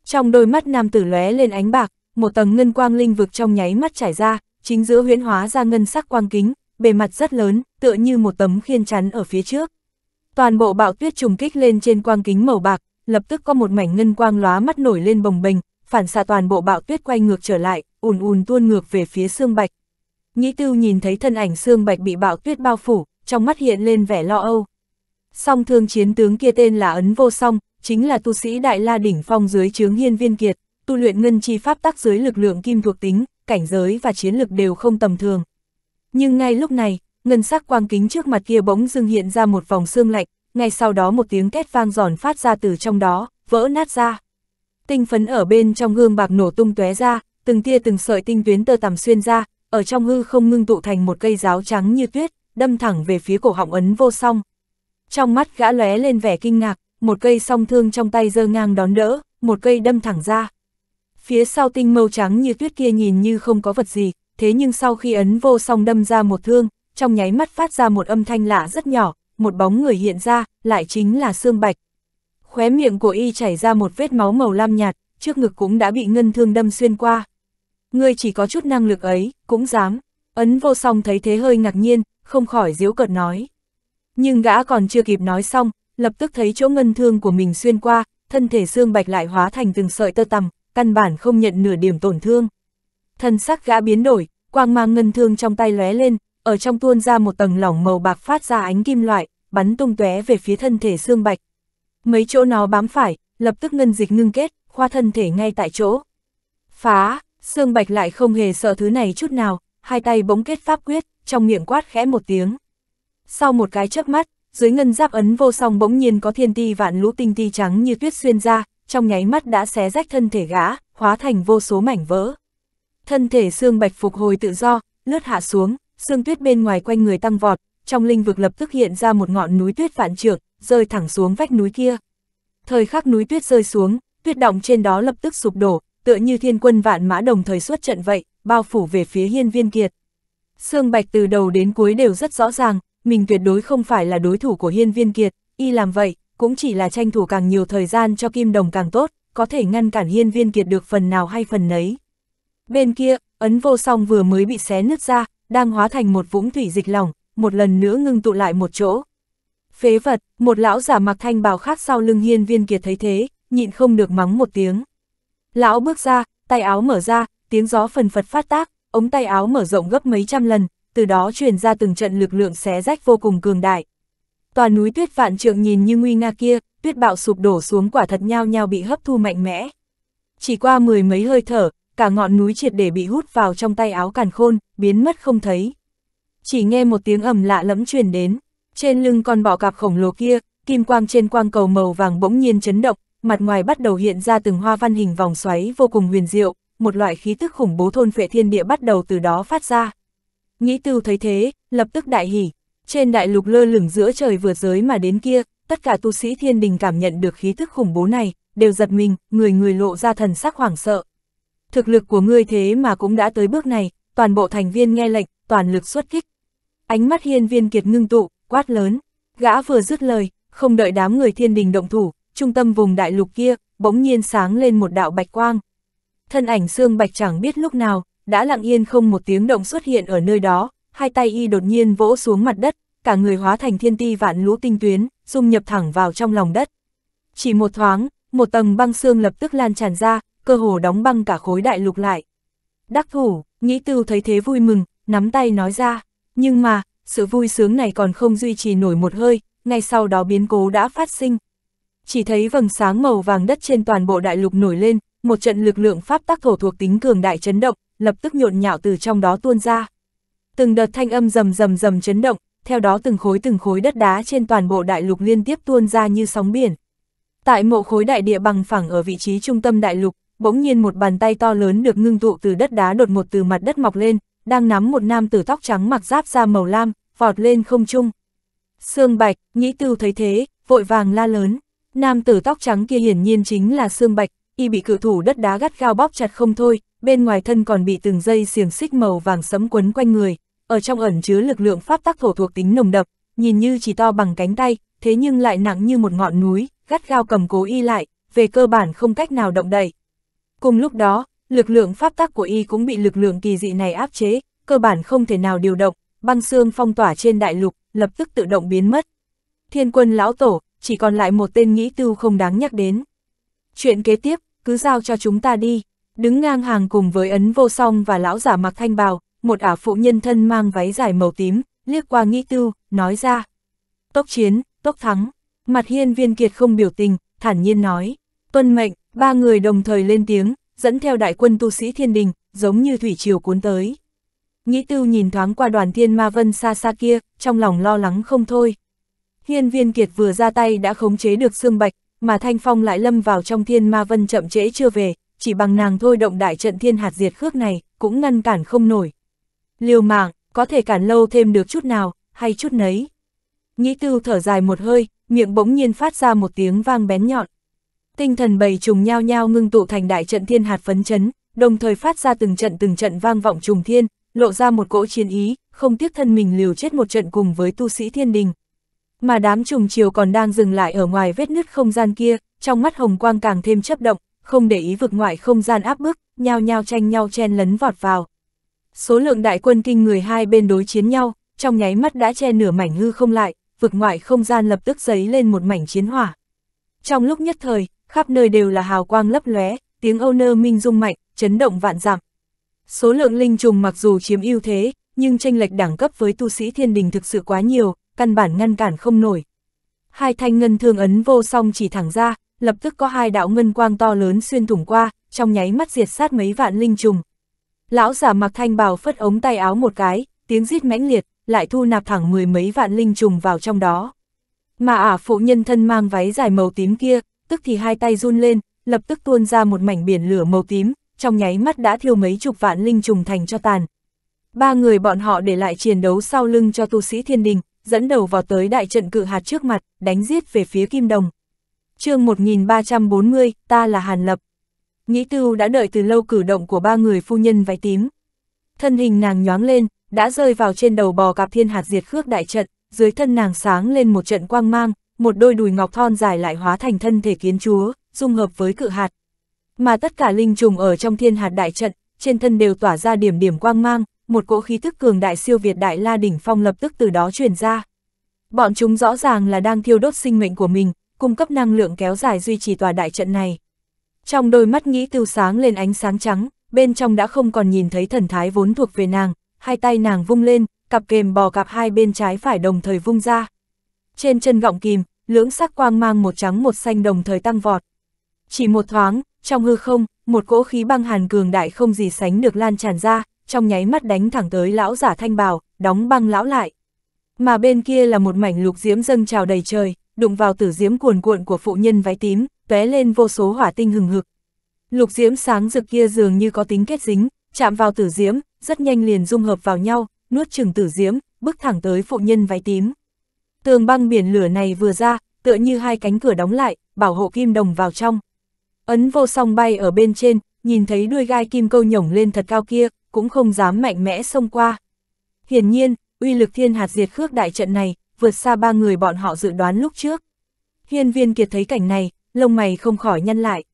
Trong đôi mắt nam tử lóe lên ánh bạc, một tầng ngân quang linh vực trong nháy mắt trải ra, chính giữa huyễn hóa ra ngân sắc quang kính, bề mặt rất lớn, tựa như một tấm khiên chắn ở phía trước. Toàn bộ bạo tuyết trùng kích lên trên quang kính màu bạc, lập tức có một mảnh ngân quang lóa mắt nổi lên bồng bềnh, phản xạ toàn bộ bạo tuyết quay ngược trở lại, ùn ùn tuôn ngược về phía xương bạch. Nghĩ Tư nhìn thấy thân ảnh xương bạch bị bạo tuyết bao phủ, trong mắt hiện lên vẻ lo âu. Song thương chiến tướng kia tên là Ấn Vô Song, chính là tu sĩ Đại La Đỉnh Phong dưới chướng hiên viên kiệt, tu luyện ngân chi pháp tắc dưới lực lượng kim thuộc tính, cảnh giới và chiến lực đều không tầm thường. Nhưng ngay lúc này, ngân sắc quang kính trước mặt kia bỗng dưng hiện ra một vòng xương lạnh, ngay sau đó một tiếng két vang giòn phát ra từ trong đó, vỡ nát ra. Tinh phấn ở bên trong gương bạc nổ tung tóe ra, từng tia từng sợi tinh tuyến tơ tằm xuyên ra, ở trong hư không ngưng tụ thành một cây giáo trắng như tuyết, đâm thẳng về phía cổ họng ấn vô song. Trong mắt gã lóe lên vẻ kinh ngạc, một cây song thương trong tay giơ ngang đón đỡ, một cây đâm thẳng ra. Phía sau tinh màu trắng như tuyết kia nhìn như không có vật gì, thế nhưng sau khi ấn vô song đâm ra một thương, trong nháy mắt phát ra một âm thanh lạ rất nhỏ, một bóng người hiện ra, lại chính là xương Bạch. Khóe miệng của y chảy ra một vết máu màu lam nhạt, trước ngực cũng đã bị ngân thương đâm xuyên qua. Ngươi chỉ có chút năng lực ấy, cũng dám. Ấn vô song thấy thế hơi ngạc nhiên, không khỏi diếu cợt nói. Nhưng gã còn chưa kịp nói xong, lập tức thấy chỗ ngân thương của mình xuyên qua, thân thể xương bạch lại hóa thành từng sợi tơ tằm, căn bản không nhận nửa điểm tổn thương. Thân sắc gã biến đổi, quang mang ngân thương trong tay lóe lên, ở trong tuôn ra một tầng lỏng màu bạc phát ra ánh kim loại, bắn tung tóe về phía thân thể xương bạch. Mấy chỗ nó bám phải, lập tức ngân dịch ngưng kết, khoa thân thể ngay tại chỗ. Phá, xương bạch lại không hề sợ thứ này chút nào, hai tay bỗng kết pháp quyết, trong miệng quát khẽ một tiếng sau một cái chớp mắt, dưới ngân giáp ấn vô song bỗng nhiên có thiên ti vạn lũ tinh ti trắng như tuyết xuyên ra, trong nháy mắt đã xé rách thân thể gã, hóa thành vô số mảnh vỡ. Thân thể xương bạch phục hồi tự do, lướt hạ xuống, xương tuyết bên ngoài quanh người tăng vọt, trong linh vực lập tức hiện ra một ngọn núi tuyết vạn trượng, rơi thẳng xuống vách núi kia. Thời khắc núi tuyết rơi xuống, tuyết động trên đó lập tức sụp đổ, tựa như thiên quân vạn mã đồng thời xuất trận vậy, bao phủ về phía hiên viên kiệt. Sương bạch từ đầu đến cuối đều rất rõ ràng, mình tuyệt đối không phải là đối thủ của hiên viên kiệt, y làm vậy, cũng chỉ là tranh thủ càng nhiều thời gian cho kim đồng càng tốt, có thể ngăn cản hiên viên kiệt được phần nào hay phần nấy. Bên kia, ấn vô song vừa mới bị xé nứt ra, đang hóa thành một vũng thủy dịch lỏng, một lần nữa ngưng tụ lại một chỗ. Phế vật, một lão giả mặc thanh bào khác sau lưng hiên viên kiệt thấy thế, nhịn không được mắng một tiếng. Lão bước ra, tay áo mở ra, tiếng gió phần phật phát tác, ống tay áo mở rộng gấp mấy trăm lần, từ đó truyền ra từng trận lực lượng xé rách vô cùng cường đại. toàn núi tuyết vạn trượng nhìn như nguy nga kia, tuyết bạo sụp đổ xuống quả thật nhao nhao bị hấp thu mạnh mẽ. Chỉ qua mười mấy hơi thở, cả ngọn núi triệt để bị hút vào trong tay áo càn khôn, biến mất không thấy. Chỉ nghe một tiếng ầm lạ lẫm truyền đến, trên lưng con bọ cạp khổng lồ kia, kim quang trên quang cầu màu vàng bỗng nhiên chấn động, mặt ngoài bắt đầu hiện ra từng hoa văn hình vòng xoáy vô cùng huyền diệu, một loại khí tức khủng bố thôn phệ thiên địa bắt đầu từ đó phát ra. Nghĩ tiêu thấy thế, lập tức đại hỉ. Trên đại lục lơ lửng giữa trời vượt giới mà đến kia, tất cả tu sĩ thiên đình cảm nhận được khí thức khủng bố này, đều giật mình, người người lộ ra thần sắc hoảng sợ. Thực lực của ngươi thế mà cũng đã tới bước này, toàn bộ thành viên nghe lệnh, toàn lực xuất kích. Ánh mắt hiên viên kiệt ngưng tụ, quát lớn, gã vừa dứt lời, không đợi đám người thiên đình động thủ, trung tâm vùng đại lục kia, bỗng nhiên sáng lên một đạo bạch quang. Thân ảnh xương bạch chẳng biết lúc nào, đã lặng yên không một tiếng động xuất hiện ở nơi đó, hai tay y đột nhiên vỗ xuống mặt đất, cả người hóa thành thiên ti vạn lũ tinh tuyến, dung nhập thẳng vào trong lòng đất. Chỉ một thoáng, một tầng băng xương lập tức lan tràn ra, cơ hồ đóng băng cả khối đại lục lại. Đắc thủ, nghĩ tư thấy thế vui mừng, nắm tay nói ra, nhưng mà, sự vui sướng này còn không duy trì nổi một hơi, ngay sau đó biến cố đã phát sinh. Chỉ thấy vầng sáng màu vàng đất trên toàn bộ đại lục nổi lên, một trận lực lượng pháp tác thổ thuộc tính cường đại chấn động, lập tức nhộn nhạo từ trong đó tuôn ra. Từng đợt thanh âm rầm rầm rầm chấn động, theo đó từng khối từng khối đất đá trên toàn bộ đại lục liên tiếp tuôn ra như sóng biển. Tại mộ khối đại địa bằng phẳng ở vị trí trung tâm đại lục, bỗng nhiên một bàn tay to lớn được ngưng tụ từ đất đá đột một từ mặt đất mọc lên, đang nắm một nam tử tóc trắng mặc giáp da màu lam, vọt lên không trung. Sương Bạch, Nhĩ Tư thấy thế, vội vàng la lớn. Nam tử tóc trắng kia hiển nhiên chính là Sương Bạch, y bị cự thủ đất đá gắt gao bóp chặt không thôi, bên ngoài thân còn bị từng dây xiềng xích màu vàng sẫm quấn quanh người, ở trong ẩn chứa lực lượng pháp tắc thổ thuộc tính nồng đậm, nhìn như chỉ to bằng cánh tay, thế nhưng lại nặng như một ngọn núi, gắt gao cầm cố y lại, về cơ bản không cách nào động đậy. Cùng lúc đó, lực lượng pháp tắc của y cũng bị lực lượng kỳ dị này áp chế, cơ bản không thể nào điều động, băng xương phong tỏa trên đại lục, lập tức tự động biến mất. Thiên quân lão tổ, chỉ còn lại một tên nghĩ tư không đáng nhắc đến. Chuyện kế tiếp, cứ giao cho chúng ta đi. Đứng ngang hàng cùng với ấn vô song và lão giả mặc thanh bào, một ả phụ nhân thân mang váy dài màu tím, liếc qua nghĩ tư, nói ra. Tốc chiến, tốc thắng. Mặt hiên viên kiệt không biểu tình, thản nhiên nói. Tuân mệnh, ba người đồng thời lên tiếng, dẫn theo đại quân tu sĩ thiên đình, giống như thủy triều cuốn tới. Nghĩ tư nhìn thoáng qua đoàn thiên ma vân xa xa kia, trong lòng lo lắng không thôi. Hiên viên kiệt vừa ra tay đã khống chế được xương bạch, mà Thanh Phong lại lâm vào trong thiên ma vân chậm trễ chưa về, chỉ bằng nàng thôi động đại trận thiên hạt diệt khước này, cũng ngăn cản không nổi. Liều mạng, có thể cản lâu thêm được chút nào, hay chút nấy. Nghĩ tư thở dài một hơi, miệng bỗng nhiên phát ra một tiếng vang bén nhọn. Tinh thần bầy trùng nhao nhao ngưng tụ thành đại trận thiên hạt phấn chấn, đồng thời phát ra từng trận từng trận vang vọng trùng thiên, lộ ra một cỗ chiến ý, không tiếc thân mình liều chết một trận cùng với tu sĩ thiên đình, mà đám trùng chiều còn đang dừng lại ở ngoài vết nứt không gian kia, trong mắt hồng quang càng thêm chấp động, không để ý vực ngoại không gian áp bức, nhao nhao tranh nhau chen lấn vọt vào. Số lượng đại quân kinh người hai bên đối chiến nhau, trong nháy mắt đã che nửa mảnh hư không lại, vực ngoại không gian lập tức giấy lên một mảnh chiến hỏa. Trong lúc nhất thời, khắp nơi đều là hào quang lấp lóe, tiếng âu nơ minh rung mạnh, chấn động vạn dặm. Số lượng linh trùng mặc dù chiếm ưu thế, nhưng tranh lệch đẳng cấp với tu sĩ thiên đình thực sự quá nhiều, căn bản ngăn cản không nổi. Hai thanh ngân thương ấn vô song chỉ thẳng ra, lập tức có hai đạo ngân quang to lớn xuyên thủng qua, trong nháy mắt diệt sát mấy vạn linh trùng. Lão giả mặc thanh bào phất ống tay áo một cái, tiếng rít mãnh liệt, lại thu nạp thẳng mười mấy vạn linh trùng vào trong đó. Mà ả phụ nhân thân mang váy dài màu tím kia, tức thì hai tay run lên, lập tức tuôn ra một mảnh biển lửa màu tím, trong nháy mắt đã thiêu mấy chục vạn linh trùng thành cho tàn. Ba người bọn họ để lại chiến đấu sau lưng cho tu sĩ thiên đình, dẫn đầu vào tới đại trận cự hạt trước mặt, đánh giết về phía Kim Đồng. chương 1340, ta là Hàn Lập. nhĩ Tưu đã đợi từ lâu cử động của ba người phu nhân váy tím. Thân hình nàng nhoáng lên, đã rơi vào trên đầu bò cạp thiên hạt diệt khước đại trận, dưới thân nàng sáng lên một trận quang mang, một đôi đùi ngọc thon dài lại hóa thành thân thể kiến chúa, dung hợp với cự hạt. Mà tất cả linh trùng ở trong thiên hạt đại trận, trên thân đều tỏa ra điểm điểm quang mang, một cỗ khí thức cường đại siêu việt đại la đỉnh phong lập tức từ đó truyền ra. Bọn chúng rõ ràng là đang thiêu đốt sinh mệnh của mình, cung cấp năng lượng kéo dài duy trì tòa đại trận này. Trong đôi mắt nghĩ tiêu sáng lên ánh sáng trắng, bên trong đã không còn nhìn thấy thần thái vốn thuộc về nàng, hai tay nàng vung lên, cặp kềm bò cặp hai bên trái phải đồng thời vung ra. Trên chân gọng kìm, lưỡng sắc quang mang một trắng một xanh đồng thời tăng vọt. Chỉ một thoáng, trong hư không, một cỗ khí băng hàn cường đại không gì sánh được lan tràn ra, trong nháy mắt đánh thẳng tới lão giả thanh bào, đóng băng lão lại. Mà bên kia là một mảnh lục diễm dâng trào đầy trời, đụng vào tử diễm cuồn cuộn của phụ nhân váy tím, tóe lên vô số hỏa tinh hừng hực. Lục diễm sáng rực kia dường như có tính kết dính, chạm vào tử diễm, rất nhanh liền dung hợp vào nhau, nuốt chừng tử diễm, bước thẳng tới phụ nhân váy tím. Tường băng biển lửa này vừa ra, tựa như hai cánh cửa đóng lại, bảo hộ kim đồng vào trong. Ấn vô song bay ở bên trên, nhìn thấy đuôi gai kim câu nhổng lên thật cao kia, cũng không dám mạnh mẽ xông qua. Hiển nhiên, uy lực thiên hạt diệt khước đại trận này, vượt xa ba người bọn họ dự đoán lúc trước. Hiên viên kiệt thấy cảnh này, lông mày không khỏi nhăn lại.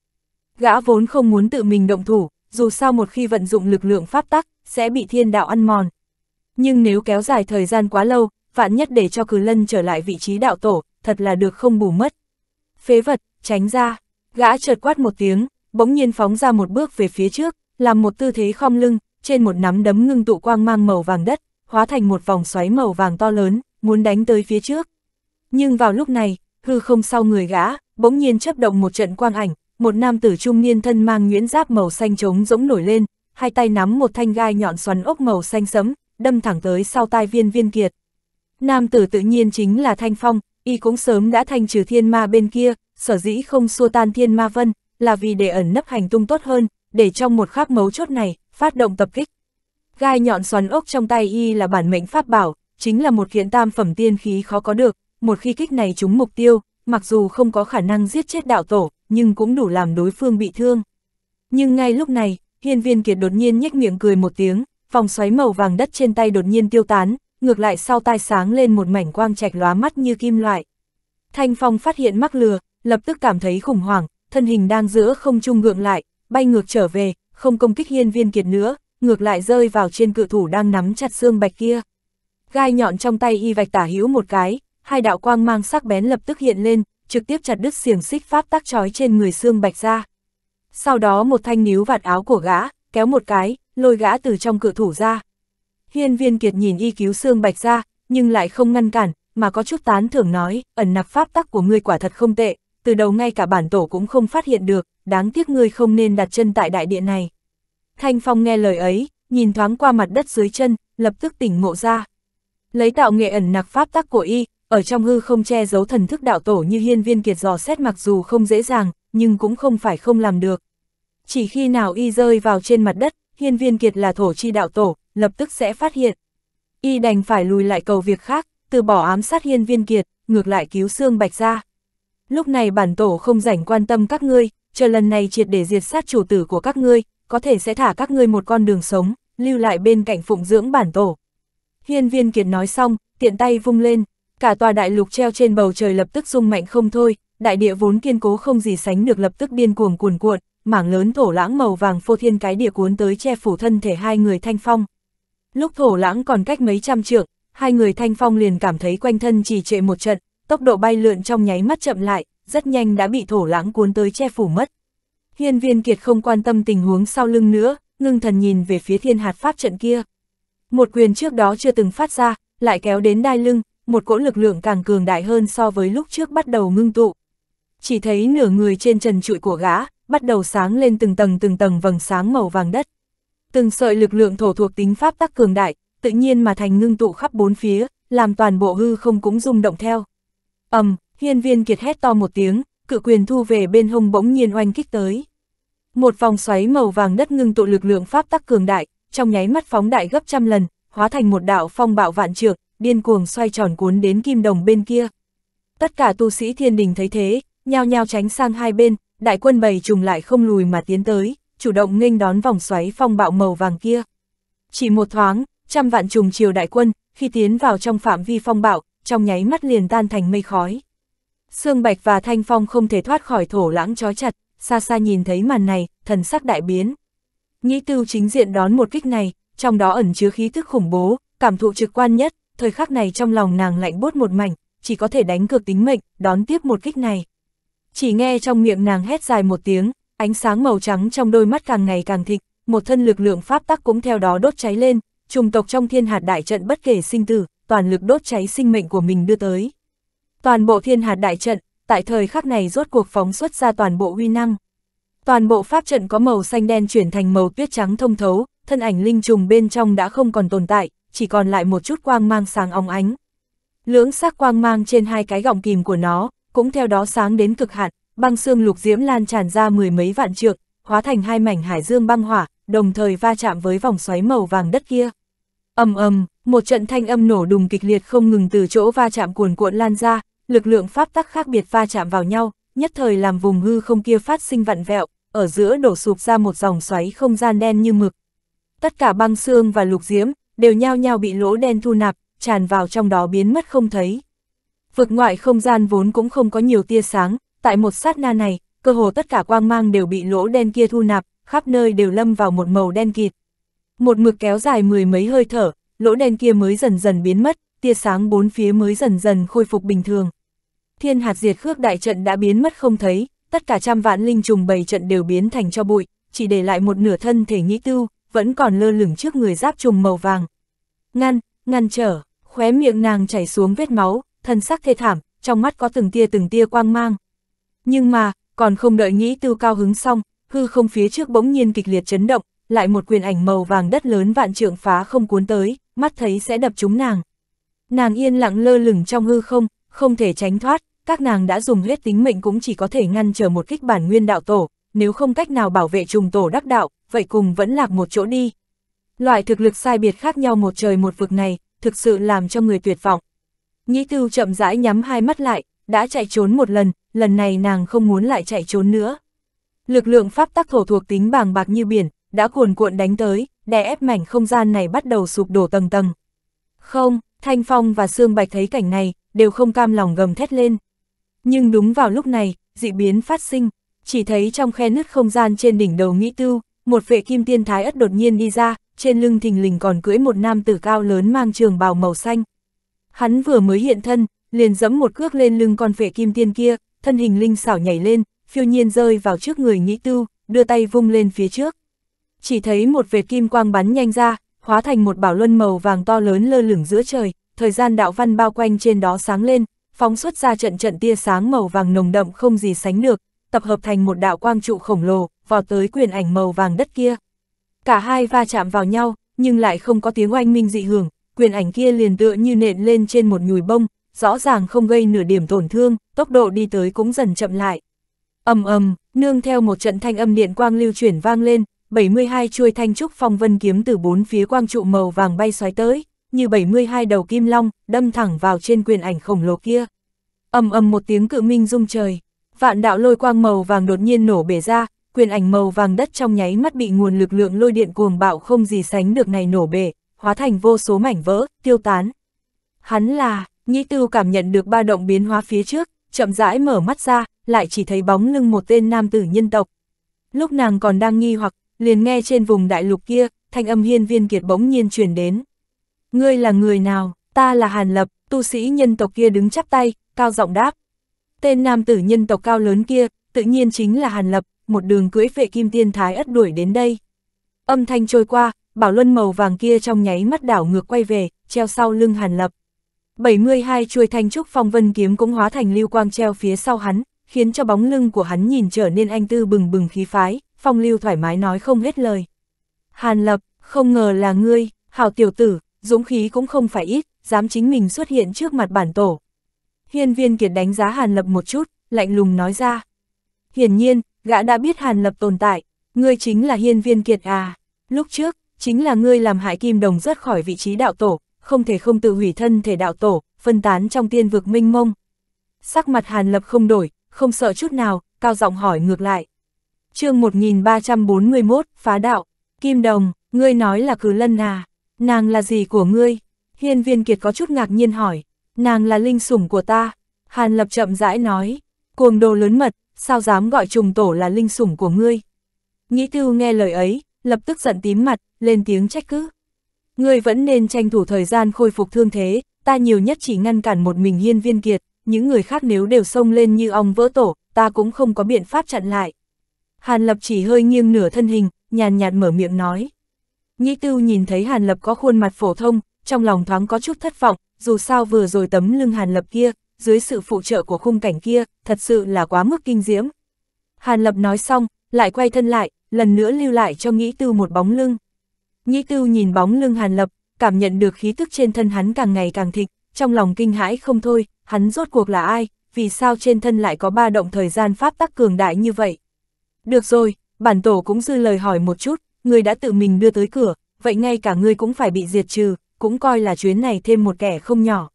Gã vốn không muốn tự mình động thủ, dù sao một khi vận dụng lực lượng pháp tắc, sẽ bị thiên đạo ăn mòn. Nhưng nếu kéo dài thời gian quá lâu, vạn nhất để cho cử lân trở lại vị trí đạo tổ, thật là được không bù mất. Phế vật, tránh ra, gã chợt quát một tiếng, bỗng nhiên phóng ra một bước về phía trước, làm một tư thế khom lưng, trên một nắm đấm ngưng tụ quang mang màu vàng đất, hóa thành một vòng xoáy màu vàng to lớn, muốn đánh tới phía trước. Nhưng vào lúc này, hư không sau người gã, bỗng nhiên chấp động một trận quang ảnh, một nam tử trung niên thân mang nguyễn giáp màu xanh trống rỗng nổi lên, hai tay nắm một thanh gai nhọn xoắn ốc màu xanh sẫm, đâm thẳng tới sau tai viên viên kiệt. Nam tử tự nhiên chính là Thanh Phong, y cũng sớm đã thanh trừ thiên ma bên kia, sở dĩ không xua tan thiên ma vân, là vì để ẩn nấp hành tung tốt hơn, để trong một khắc mấu chốt này, phát động tập kích. Gai nhọn xoắn ốc trong tay y là bản mệnh pháp bảo, chính là một kiện tam phẩm tiên khí khó có được, một khi kích này trúng mục tiêu, mặc dù không có khả năng giết chết đạo tổ, nhưng cũng đủ làm đối phương bị thương. Nhưng ngay lúc này, hiên viên kiệt đột nhiên nhếch miệng cười một tiếng, vòng xoáy màu vàng đất trên tay đột nhiên tiêu tán, ngược lại sau tai sáng lên một mảnh quang trạch lóa mắt như kim loại. Thanh Phong phát hiện mắc lừa, lập tức cảm thấy khủng hoảng, thân hình đang giữa không trung ngượng lại, bay ngược trở về, không công kích hiên viên kiệt nữa, ngược lại rơi vào trên cự thủ đang nắm chặt xương bạch kia. Gai nhọn trong tay y vạch tả hữu một cái, hai đạo quang mang sắc bén lập tức hiện lên, trực tiếp chặt đứt xiềng xích pháp tác trói trên người xương bạch ra. Sau đó một thanh níu vạt áo của gã, kéo một cái, lôi gã từ trong cự thủ ra. Hiên viên kiệt nhìn y cứu xương bạch ra, nhưng lại không ngăn cản, mà có chút tán thưởng nói, ẩn nạp pháp tắc của ngươi quả thật không tệ, từ đầu ngay cả bản tổ cũng không phát hiện được, đáng tiếc ngươi không nên đặt chân tại đại điện này. Thanh Phong nghe lời ấy, nhìn thoáng qua mặt đất dưới chân, lập tức tỉnh ngộ ra. Lấy tạo nghệ ẩn nặc pháp tắc của y, ở trong hư không che giấu thần thức đạo tổ như hiên viên kiệt dò xét mặc dù không dễ dàng, nhưng cũng không phải không làm được. Chỉ khi nào y rơi vào trên mặt đất, hiên viên kiệt là thổ chi đạo tổ, lập tức sẽ phát hiện. Y đành phải lùi lại cầu việc khác, từ bỏ ám sát hiên viên kiệt, ngược lại cứu xương bạch ra lúc này bản tổ không rảnh quan tâm các ngươi, chờ lần này triệt để diệt sát chủ tử của các ngươi, có thể sẽ thả các ngươi một con đường sống, lưu lại bên cạnh phụng dưỡng bản tổ. Hiên viên kiệt nói xong, tiện tay vung lên, cả tòa đại lục treo trên bầu trời lập tức rung mạnh không thôi, đại địa vốn kiên cố không gì sánh được lập tức điên cuồng cuồn cuộn, mảng lớn thổ lãng màu vàng phô thiên cái địa cuốn tới che phủ thân thể hai người thanh phong. Lúc thổ lãng còn cách mấy trăm trượng, hai người thanh phong liền cảm thấy quanh thân chỉ trệ một trận, tốc độ bay lượn trong nháy mắt chậm lại, rất nhanh đã bị thổ lãng cuốn tới che phủ mất. Hiên viên kiệt không quan tâm tình huống sau lưng nữa, ngưng thần nhìn về phía thiên hạt pháp trận kia. Một quyền trước đó chưa từng phát ra, lại kéo đến đai lưng, một cỗ lực lượng càng cường đại hơn so với lúc trước bắt đầu ngưng tụ. Chỉ thấy nửa người trên trần trụi của gã, bắt đầu sáng lên từng tầng từng tầng vầng sáng màu vàng đất. Từng sợi lực lượng thổ thuộc tính pháp tắc cường đại, tự nhiên mà thành ngưng tụ khắp bốn phía, làm toàn bộ hư không cũng rung động theo ầm, hiên viên kiệt hét to một tiếng, cự quyền thu về bên hông bỗng nhiên oanh kích tới. Một vòng xoáy màu vàng đất ngưng tụ lực lượng pháp tắc cường đại, trong nháy mắt phóng đại gấp trăm lần, hóa thành một đạo phong bạo vạn trượng, điên cuồng xoay tròn cuốn đến kim đồng bên kia. Tất cả tu sĩ thiên đình thấy thế, nhao nhao tránh sang hai bên, đại quân bầy trùng lại không lùi mà tiến tới, chủ động nghênh đón vòng xoáy phong bạo màu vàng kia. Chỉ một thoáng, trăm vạn trùng chiều đại quân, khi tiến vào trong phạm vi phong bạo, trong nháy mắt liền tan thành mây khói. Sương Bạch và Thanh Phong không thể thoát khỏi thổ lãng chó chặt, xa xa nhìn thấy màn này, thần sắc đại biến. Nhĩ Tư chính diện đón một kích này, trong đó ẩn chứa khí thức khủng bố, cảm thụ trực quan nhất, thời khắc này trong lòng nàng lạnh bốt một mảnh, chỉ có thể đánh cược tính mệnh, đón tiếp một kích này. Chỉ nghe trong miệng nàng hét dài một tiếng, ánh sáng màu trắng trong đôi mắt càng ngày càng thịnh, một thân lực lượng pháp tắc cũng theo đó đốt cháy lên, trùng tộc trong thiên hạt đại trận bất kể sinh tử, toàn lực đốt cháy sinh mệnh của mình đưa tới. Toàn bộ thiên hạt đại trận, tại thời khắc này rốt cuộc phóng xuất ra toàn bộ huy năng. Toàn bộ pháp trận có màu xanh đen chuyển thành màu tuyết trắng thông thấu, thân ảnh linh trùng bên trong đã không còn tồn tại, chỉ còn lại một chút quang mang sáng óng ánh. Lưỡng sắc quang mang trên hai cái gọng kìm của nó, cũng theo đó sáng đến cực hạn, băng xương lục diễm lan tràn ra mười mấy vạn trượng, hóa thành hai mảnh hải dương băng hỏa, đồng thời va chạm với vòng xoáy màu vàng đất kia. Ầm ầm, một trận thanh âm nổ đùng kịch liệt không ngừng từ chỗ va chạm cuồn cuộn lan ra, lực lượng pháp tắc khác biệt va chạm vào nhau, nhất thời làm vùng hư không kia phát sinh vặn vẹo, ở giữa đổ sụp ra một dòng xoáy không gian đen như mực. Tất cả băng xương và lục diễm đều nhao nhao bị lỗ đen thu nạp, tràn vào trong đó biến mất không thấy. Vực ngoại không gian vốn cũng không có nhiều tia sáng, tại một sát na này, cơ hồ tất cả quang mang đều bị lỗ đen kia thu nạp, khắp nơi đều lâm vào một màu đen kịt. Một mực kéo dài mười mấy hơi thở, lỗ đen kia mới dần dần biến mất, tia sáng bốn phía mới dần dần khôi phục bình thường. Thiên hạt diệt khước đại trận đã biến mất không thấy, tất cả trăm vạn linh trùng bầy trận đều biến thành cho bụi, chỉ để lại một nửa thân thể nghĩ tư vẫn còn lơ lửng trước người giáp trùng màu vàng. Ngăn, ngăn trở, khóe miệng nàng chảy xuống vết máu, thân sắc thê thảm, trong mắt có từng tia từng tia quang mang. Nhưng mà, còn không đợi nghĩ tư cao hứng xong, hư không phía trước bỗng nhiên kịch liệt chấn động, lại một quyền ảnh màu vàng đất lớn vạn trượng phá không cuốn tới, mắt thấy sẽ đập trúng nàng. Nàng yên lặng lơ lửng trong hư không, không thể tránh thoát, các nàng đã dùng hết tính mệnh cũng chỉ có thể ngăn trở một kích bản nguyên đạo tổ, nếu không cách nào bảo vệ trùng tổ đắc đạo, vậy cùng vẫn lạc một chỗ đi. Loại thực lực sai biệt khác nhau một trời một vực này, thực sự làm cho người tuyệt vọng. nhĩ tư chậm rãi nhắm hai mắt lại, đã chạy trốn một lần, lần này nàng không muốn lại chạy trốn nữa. Lực lượng pháp tắc thổ thuộc tính bàng bạc như biển, đã cuồn cuộn đánh tới, đè ép mảnh không gian này bắt đầu sụp đổ tầng tầng. Không, Thanh Phong và Sương Bạch thấy cảnh này, đều không cam lòng gầm thét lên. Nhưng đúng vào lúc này, dị biến phát sinh, chỉ thấy trong khe nứt không gian trên đỉnh đầu Nghĩ Tư, một vệ kim tiên thái ất đột nhiên đi ra, trên lưng thình lình còn cưỡi một nam tử cao lớn mang trường bào màu xanh. Hắn vừa mới hiện thân, liền dẫm một cước lên lưng con vệ kim tiên kia, thân hình linh xảo nhảy lên, phiêu nhiên rơi vào trước người Nghĩ Tư, đưa tay vung lên phía trước chỉ thấy một vệt kim quang bắn nhanh ra, hóa thành một bảo luân màu vàng to lớn lơ lửng giữa trời, thời gian đạo văn bao quanh trên đó sáng lên, phóng xuất ra trận trận tia sáng màu vàng nồng đậm không gì sánh được, tập hợp thành một đạo quang trụ khổng lồ, vọt tới quyền ảnh màu vàng đất kia. Cả hai va chạm vào nhau, nhưng lại không có tiếng oanh minh dị hưởng, quyền ảnh kia liền tựa như nện lên trên một nhùi bông, rõ ràng không gây nửa điểm tổn thương, tốc độ đi tới cũng dần chậm lại. Ầm ầm, nương theo một trận thanh âm điện quang lưu chuyển vang lên, 72 chuôi thanh trúc phong vân kiếm từ bốn phía quang trụ màu vàng bay xoáy tới, như 72 đầu kim long, đâm thẳng vào trên quyền ảnh khổng lồ kia. ầm ầm một tiếng cự minh rung trời, vạn đạo lôi quang màu vàng đột nhiên nổ bể ra, quyền ảnh màu vàng đất trong nháy mắt bị nguồn lực lượng lôi điện cuồng bạo không gì sánh được này nổ bể, hóa thành vô số mảnh vỡ, tiêu tán. Hắn là, Nhĩ Tư cảm nhận được ba động biến hóa phía trước, chậm rãi mở mắt ra, lại chỉ thấy bóng lưng một tên nam tử nhân tộc. Lúc nàng còn đang nghi hoặc Liền nghe trên vùng đại lục kia, thanh âm hiên viên kiệt bỗng nhiên truyền đến. Ngươi là người nào, ta là Hàn Lập, tu sĩ nhân tộc kia đứng chắp tay, cao giọng đáp. Tên nam tử nhân tộc cao lớn kia, tự nhiên chính là Hàn Lập, một đường cưỡi vệ kim tiên thái ất đuổi đến đây. Âm thanh trôi qua, bảo luân màu vàng kia trong nháy mắt đảo ngược quay về, treo sau lưng Hàn Lập. 72 chuôi thanh trúc phong vân kiếm cũng hóa thành lưu quang treo phía sau hắn, khiến cho bóng lưng của hắn nhìn trở nên anh tư bừng bừng khí phái, phong lưu thoải mái nói không hết lời. Hàn lập, không ngờ là ngươi, hào tiểu tử, dũng khí cũng không phải ít, dám chính mình xuất hiện trước mặt bản tổ. Hiên viên kiệt đánh giá Hàn lập một chút, lạnh lùng nói ra. Hiển nhiên, gã đã biết Hàn lập tồn tại, ngươi chính là hiên viên kiệt à. Lúc trước, chính là ngươi làm hại kim đồng rớt khỏi vị trí đạo tổ, không thể không tự hủy thân thể đạo tổ, phân tán trong tiên vực minh mông. Sắc mặt Hàn lập không đổi, không sợ chút nào, cao giọng hỏi ngược lại chương 1341, phá đạo, kim đồng, ngươi nói là cứ lân à, nàng là gì của ngươi? Hiên viên kiệt có chút ngạc nhiên hỏi, nàng là linh sủng của ta. Hàn lập chậm rãi nói, cuồng đồ lớn mật, sao dám gọi trùng tổ là linh sủng của ngươi? Nghĩ tư nghe lời ấy, lập tức giận tím mặt, lên tiếng trách cứ. Ngươi vẫn nên tranh thủ thời gian khôi phục thương thế, ta nhiều nhất chỉ ngăn cản một mình hiên viên kiệt, những người khác nếu đều xông lên như ong vỡ tổ, ta cũng không có biện pháp chặn lại. Hàn Lập chỉ hơi nghiêng nửa thân hình, nhàn nhạt mở miệng nói. Nhĩ Tư nhìn thấy Hàn Lập có khuôn mặt phổ thông, trong lòng thoáng có chút thất vọng, dù sao vừa rồi tấm lưng Hàn Lập kia, dưới sự phụ trợ của khung cảnh kia, thật sự là quá mức kinh diễm. Hàn Lập nói xong, lại quay thân lại, lần nữa lưu lại cho Nhĩ Tư một bóng lưng. Nhĩ Tư nhìn bóng lưng Hàn Lập, cảm nhận được khí tức trên thân hắn càng ngày càng thịnh, trong lòng kinh hãi không thôi, hắn rốt cuộc là ai, vì sao trên thân lại có ba động thời gian pháp tắc cường đại như vậy. Được rồi, bản tổ cũng dư lời hỏi một chút, người đã tự mình đưa tới cửa, vậy ngay cả người cũng phải bị diệt trừ, cũng coi là chuyến này thêm một kẻ không nhỏ.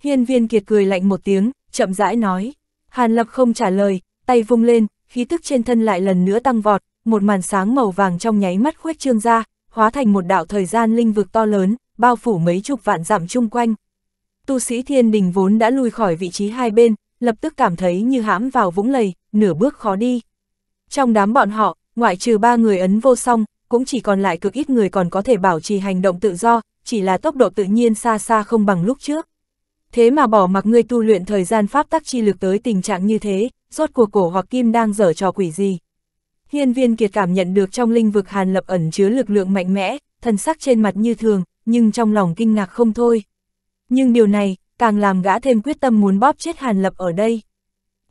Hiên viên kiệt cười lạnh một tiếng, chậm rãi nói. Hàn lập không trả lời, tay vung lên, khí tức trên thân lại lần nữa tăng vọt, một màn sáng màu vàng trong nháy mắt khuếch trương ra, hóa thành một đạo thời gian linh vực to lớn, bao phủ mấy chục vạn dặm chung quanh. Tu sĩ thiên đình vốn đã lui khỏi vị trí hai bên, lập tức cảm thấy như hãm vào vũng lầy, nửa bước khó đi. Trong đám bọn họ, ngoại trừ ba người ấn vô song, cũng chỉ còn lại cực ít người còn có thể bảo trì hành động tự do, chỉ là tốc độ tự nhiên xa xa không bằng lúc trước. Thế mà bỏ mặc ngươi tu luyện thời gian pháp tắc chi lực tới tình trạng như thế, rốt cuộc cổ hoặc kim đang dở trò quỷ gì. Hiên viên kiệt cảm nhận được trong linh vực hàn lập ẩn chứa lực lượng mạnh mẽ, thần sắc trên mặt như thường, nhưng trong lòng kinh ngạc không thôi. Nhưng điều này, càng làm gã thêm quyết tâm muốn bóp chết hàn lập ở đây.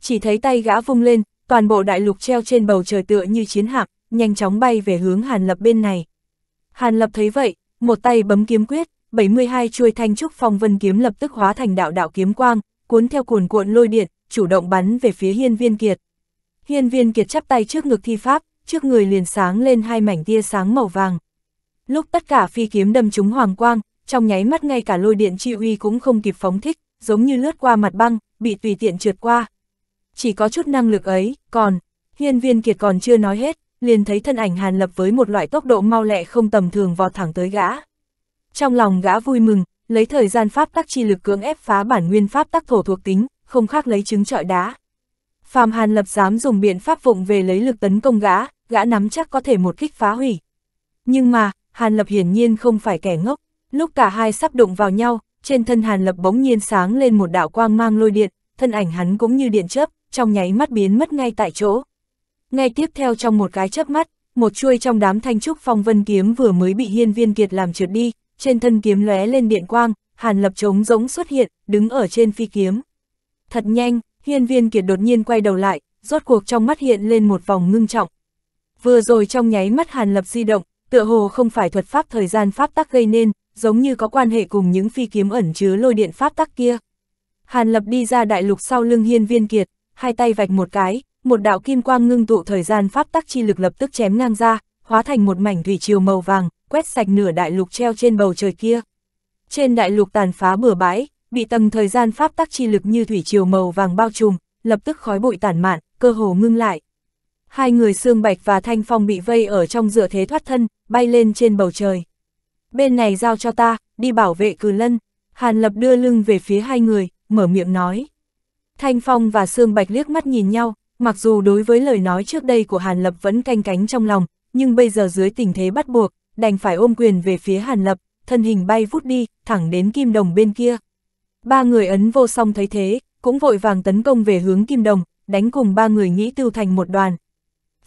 Chỉ thấy tay gã vung lên, toàn bộ đại lục treo trên bầu trời tựa như chiến hạm, nhanh chóng bay về hướng Hàn Lập bên này. Hàn Lập thấy vậy, một tay bấm kiếm quyết, 72 chuôi thanh trúc phong vân kiếm lập tức hóa thành đạo đạo kiếm quang, cuốn theo cuồn cuộn lôi điện, chủ động bắn về phía Hiên Viên Kiệt. Hiên Viên Kiệt chắp tay trước ngực thi pháp, trước người liền sáng lên hai mảnh tia sáng màu vàng. Lúc tất cả phi kiếm đâm trúng hoàng quang, trong nháy mắt ngay cả lôi điện chi uy cũng không kịp phóng thích, giống như lướt qua mặt băng, bị tùy tiện trượt qua, chỉ có chút năng lực ấy, còn, hiên viên kiệt còn chưa nói hết, liền thấy thân ảnh Hàn Lập với một loại tốc độ mau lẹ không tầm thường vọt thẳng tới gã. Trong lòng gã vui mừng, lấy thời gian pháp tắc chi lực cưỡng ép phá bản nguyên pháp tắc thổ thuộc tính, không khác lấy trứng trọi đá. Phàm Hàn Lập dám dùng biện pháp vụng về lấy lực tấn công gã, gã nắm chắc có thể một kích phá hủy. Nhưng mà, Hàn Lập hiển nhiên không phải kẻ ngốc, lúc cả hai sắp đụng vào nhau, trên thân Hàn Lập bỗng nhiên sáng lên một đạo quang mang lôi điện, thân ảnh hắn cũng như điện chớp, trong nháy mắt biến mất ngay tại chỗ. Ngay tiếp theo trong một cái chớp mắt, một chuôi trong đám thanh trúc phong vân kiếm vừa mới bị hiên viên kiệt làm trượt đi, trên thân kiếm lóe lên điện quang, hàn lập trống rỗng xuất hiện, đứng ở trên phi kiếm. Thật nhanh, hiên viên kiệt đột nhiên quay đầu lại, rốt cuộc trong mắt hiện lên một vòng ngưng trọng. Vừa rồi trong nháy mắt hàn lập di động, tựa hồ không phải thuật pháp thời gian pháp tắc gây nên, giống như có quan hệ cùng những phi kiếm ẩn chứa lôi điện pháp tắc kia. Hàn lập đi ra đại lục sau lưng hiên viên kiệt, hai tay vạch một cái, một đạo kim quang ngưng tụ thời gian pháp tắc chi lực lập tức chém ngang ra, hóa thành một mảnh thủy triều màu vàng, quét sạch nửa đại lục treo trên bầu trời kia. Trên đại lục tàn phá bừa bãi, bị tầng thời gian pháp tắc chi lực như thủy triều màu vàng bao trùm, lập tức khói bụi tản mạn, cơ hồ ngưng lại. Hai người xương Bạch và Thanh Phong bị vây ở trong dựa thế thoát thân, bay lên trên bầu trời. Bên này giao cho ta, đi bảo vệ cử lân. Hàn Lập đưa lưng về phía hai người, mở miệng nói. Thanh Phong và Sương Bạch liếc mắt nhìn nhau, mặc dù đối với lời nói trước đây của Hàn Lập vẫn canh cánh trong lòng, nhưng bây giờ dưới tình thế bắt buộc, đành phải ôm quyền về phía Hàn Lập, thân hình bay vút đi, thẳng đến Kim Đồng bên kia. Ba người ấn vô song thấy thế, cũng vội vàng tấn công về hướng Kim Đồng, đánh cùng ba người nghĩ tiêu thành một đoàn.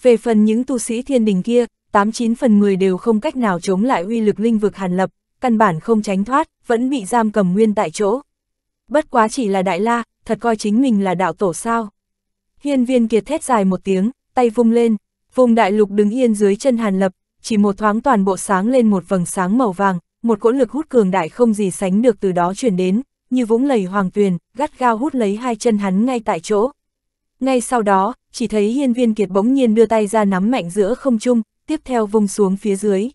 Về phần những tu sĩ thiên đình kia, 89 phần người đều không cách nào chống lại uy lực linh vực Hàn Lập, căn bản không tránh thoát, vẫn bị giam cầm nguyên tại chỗ. Bất quá chỉ là đại la, thật coi chính mình là đạo tổ sao. Hiên viên kiệt thét dài một tiếng, tay vung lên, vùng đại lục đứng yên dưới chân hàn lập, chỉ một thoáng toàn bộ sáng lên một vầng sáng màu vàng, một cỗ lực hút cường đại không gì sánh được từ đó chuyển đến, như vũng lầy hoàng tuyền, gắt gao hút lấy hai chân hắn ngay tại chỗ. Ngay sau đó, chỉ thấy hiên viên kiệt bỗng nhiên đưa tay ra nắm mạnh giữa không trung, tiếp theo vung xuống phía dưới.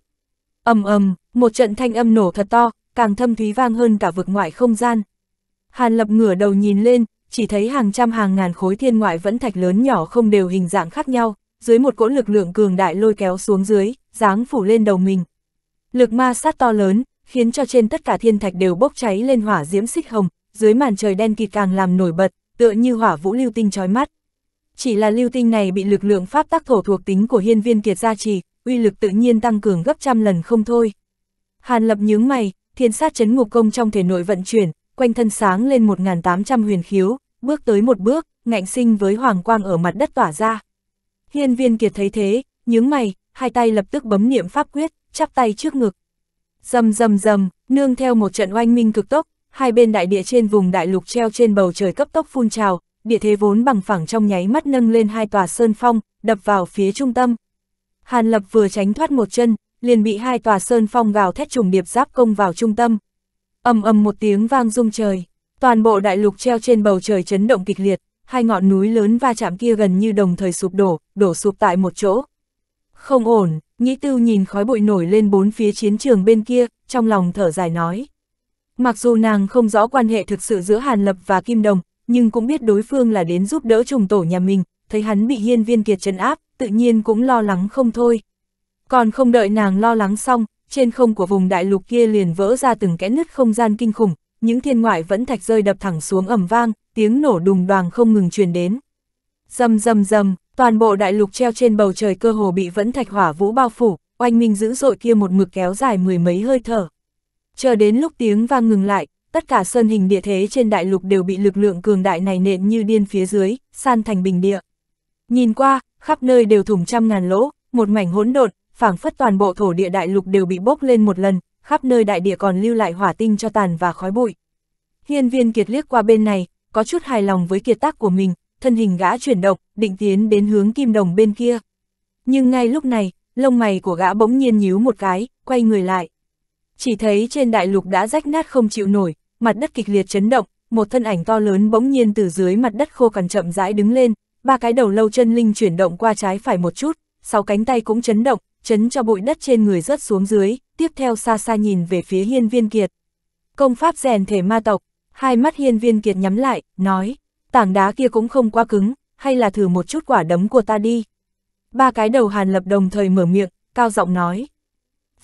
ầm ầm, một trận thanh âm nổ thật to, càng thâm thúy vang hơn cả vực ngoại không gian. Hàn lập ngửa đầu nhìn lên, chỉ thấy hàng trăm hàng ngàn khối thiên ngoại vẫn thạch lớn nhỏ không đều hình dạng khác nhau, dưới một cỗ lực lượng cường đại lôi kéo xuống dưới, dáng phủ lên đầu mình. Lực ma sát to lớn, khiến cho trên tất cả thiên thạch đều bốc cháy lên hỏa diễm xích hồng, dưới màn trời đen kịt càng làm nổi bật, tựa như hỏa vũ lưu tinh chói mắt. Chỉ là lưu tinh này bị lực lượng pháp tác thổ thuộc tính của hiên viên kiệt gia trì, uy lực tự nhiên tăng cường gấp trăm lần không thôi. Hàn lập nhướng mày, thiên sát chấn ngục công trong thể nội vận chuyển, quanh thân sáng lên 1.800 huyền khiếu, bước tới một bước, ngạnh sinh với hoàng quang ở mặt đất tỏa ra. Hiên viên kiệt thấy thế, nhướng mày, hai tay lập tức bấm niệm pháp quyết, chắp tay trước ngực. Dầm dầm dầm, nương theo một trận oanh minh cực tốc, hai bên đại địa trên vùng đại lục treo trên bầu trời cấp tốc phun trào, địa thế vốn bằng phẳng trong nháy mắt nâng lên hai tòa sơn phong, đập vào phía trung tâm. Hàn Lập vừa tránh thoát một chân, liền bị hai tòa sơn phong gào thét trùng điệp giáp công vào trung tâm ầm ầm một tiếng vang rung trời, toàn bộ đại lục treo trên bầu trời chấn động kịch liệt, hai ngọn núi lớn va chạm kia gần như đồng thời sụp đổ, đổ sụp tại một chỗ. Không ổn, Nhĩ Tư nhìn khói bụi nổi lên bốn phía chiến trường bên kia, trong lòng thở dài nói. Mặc dù nàng không rõ quan hệ thực sự giữa Hàn Lập và Kim Đồng, nhưng cũng biết đối phương là đến giúp đỡ trùng tổ nhà mình, thấy hắn bị hiên viên kiệt trấn áp, tự nhiên cũng lo lắng không thôi. Còn không đợi nàng lo lắng xong, trên không của vùng đại lục kia liền vỡ ra từng kẽ nứt không gian kinh khủng, những thiên ngoại vẫn thạch rơi đập thẳng xuống ầm vang, tiếng nổ đùng đoàng không ngừng truyền đến. Rầm rầm rầm, toàn bộ đại lục treo trên bầu trời cơ hồ bị vẫn thạch hỏa vũ bao phủ, oanh minh dữ dội kia một mực kéo dài mười mấy hơi thở. Chờ đến lúc tiếng vang ngừng lại, tất cả sơn hình địa thế trên đại lục đều bị lực lượng cường đại này nện như điên phía dưới, san thành bình địa. Nhìn qua, khắp nơi đều thủng trăm ngàn lỗ, một mảnh hỗn độn, phảng phất toàn bộ thổ địa đại lục đều bị bốc lên một lần, khắp nơi đại địa còn lưu lại hỏa tinh cho tàn và khói bụi. Hiên viên kiệt liếc qua bên này, có chút hài lòng với kiệt tác của mình, thân hình gã chuyển động, định tiến đến hướng kim đồng bên kia. Nhưng ngay lúc này, lông mày của gã bỗng nhiên nhíu một cái, quay người lại. Chỉ thấy trên đại lục đã rách nát không chịu nổi, mặt đất kịch liệt chấn động, một thân ảnh to lớn bỗng nhiên từ dưới mặt đất khô cằn chậm rãi đứng lên, ba cái đầu lâu chân linh chuyển động qua trái phải một chút, sáu cánh tay cũng chấn động, chấn cho bụi đất trên người rớt xuống dưới, tiếp theo xa xa nhìn về phía hiên viên kiệt. Công pháp rèn thể ma tộc, hai mắt hiên viên kiệt nhắm lại, nói, tảng đá kia cũng không quá cứng, hay là thử một chút quả đấm của ta đi. Ba cái đầu hàn lập đồng thời mở miệng, cao giọng nói.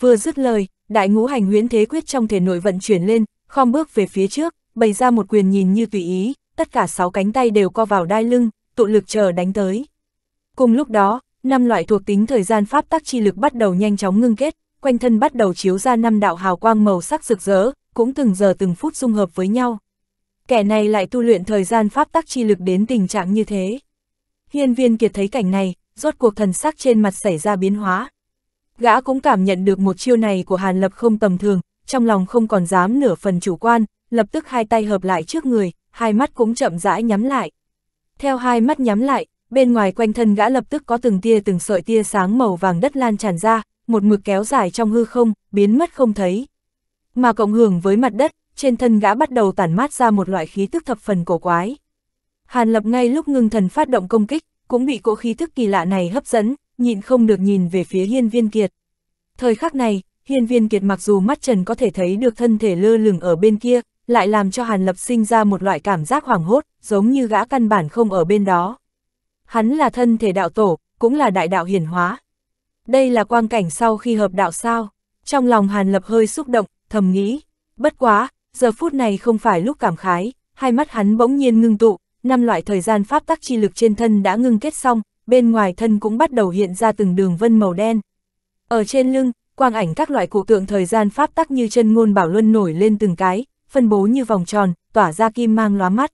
Vừa dứt lời, đại ngũ hành huyễn thế quyết trong thể nội vận chuyển lên, khom bước về phía trước, bày ra một quyền nhìn như tùy ý, tất cả sáu cánh tay đều co vào đai lưng, tụ lực chờ đánh tới. Cùng lúc đó, năm loại thuộc tính thời gian pháp tắc chi lực bắt đầu nhanh chóng ngưng kết, quanh thân bắt đầu chiếu ra năm đạo hào quang màu sắc rực rỡ, cũng từng giờ từng phút dung hợp với nhau. Kẻ này lại tu luyện thời gian pháp tắc chi lực đến tình trạng như thế. Hiên viên kiệt thấy cảnh này, rốt cuộc thần sắc trên mặt xảy ra biến hóa. Gã cũng cảm nhận được một chiêu này của Hàn Lập không tầm thường, trong lòng không còn dám nửa phần chủ quan, lập tức hai tay hợp lại trước người, hai mắt cũng chậm rãi nhắm lại. Theo hai mắt nhắm lại, bên ngoài quanh thân gã lập tức có từng tia từng sợi tia sáng màu vàng đất lan tràn ra, một mực kéo dài trong hư không, biến mất không thấy. Mà cộng hưởng với mặt đất, trên thân gã bắt đầu tản mát ra một loại khí tức thập phần cổ quái. Hàn Lập ngay lúc ngưng thần phát động công kích, cũng bị cỗ khí tức kỳ lạ này hấp dẫn, nhịn không được nhìn về phía Hiên Viên Kiệt. Thời khắc này, Hiên Viên Kiệt mặc dù mắt trần có thể thấy được thân thể lơ lửng ở bên kia, lại làm cho Hàn Lập sinh ra một loại cảm giác hoảng hốt, giống như gã căn bản không ở bên đó. Hắn là thân thể đạo tổ, cũng là đại đạo hiển hóa. Đây là quang cảnh sau khi hợp đạo sao. Trong lòng Hàn Lập hơi xúc động, thầm nghĩ. Bất quá, giờ phút này không phải lúc cảm khái, hai mắt hắn bỗng nhiên ngưng tụ, năm loại thời gian pháp tắc chi lực trên thân đã ngưng kết xong, bên ngoài thân cũng bắt đầu hiện ra từng đường vân màu đen. Ở trên lưng, quang ảnh các loại cụ tượng thời gian pháp tắc như chân ngôn bảo luân nổi lên từng cái, phân bố như vòng tròn, tỏa ra kim mang lóa mắt.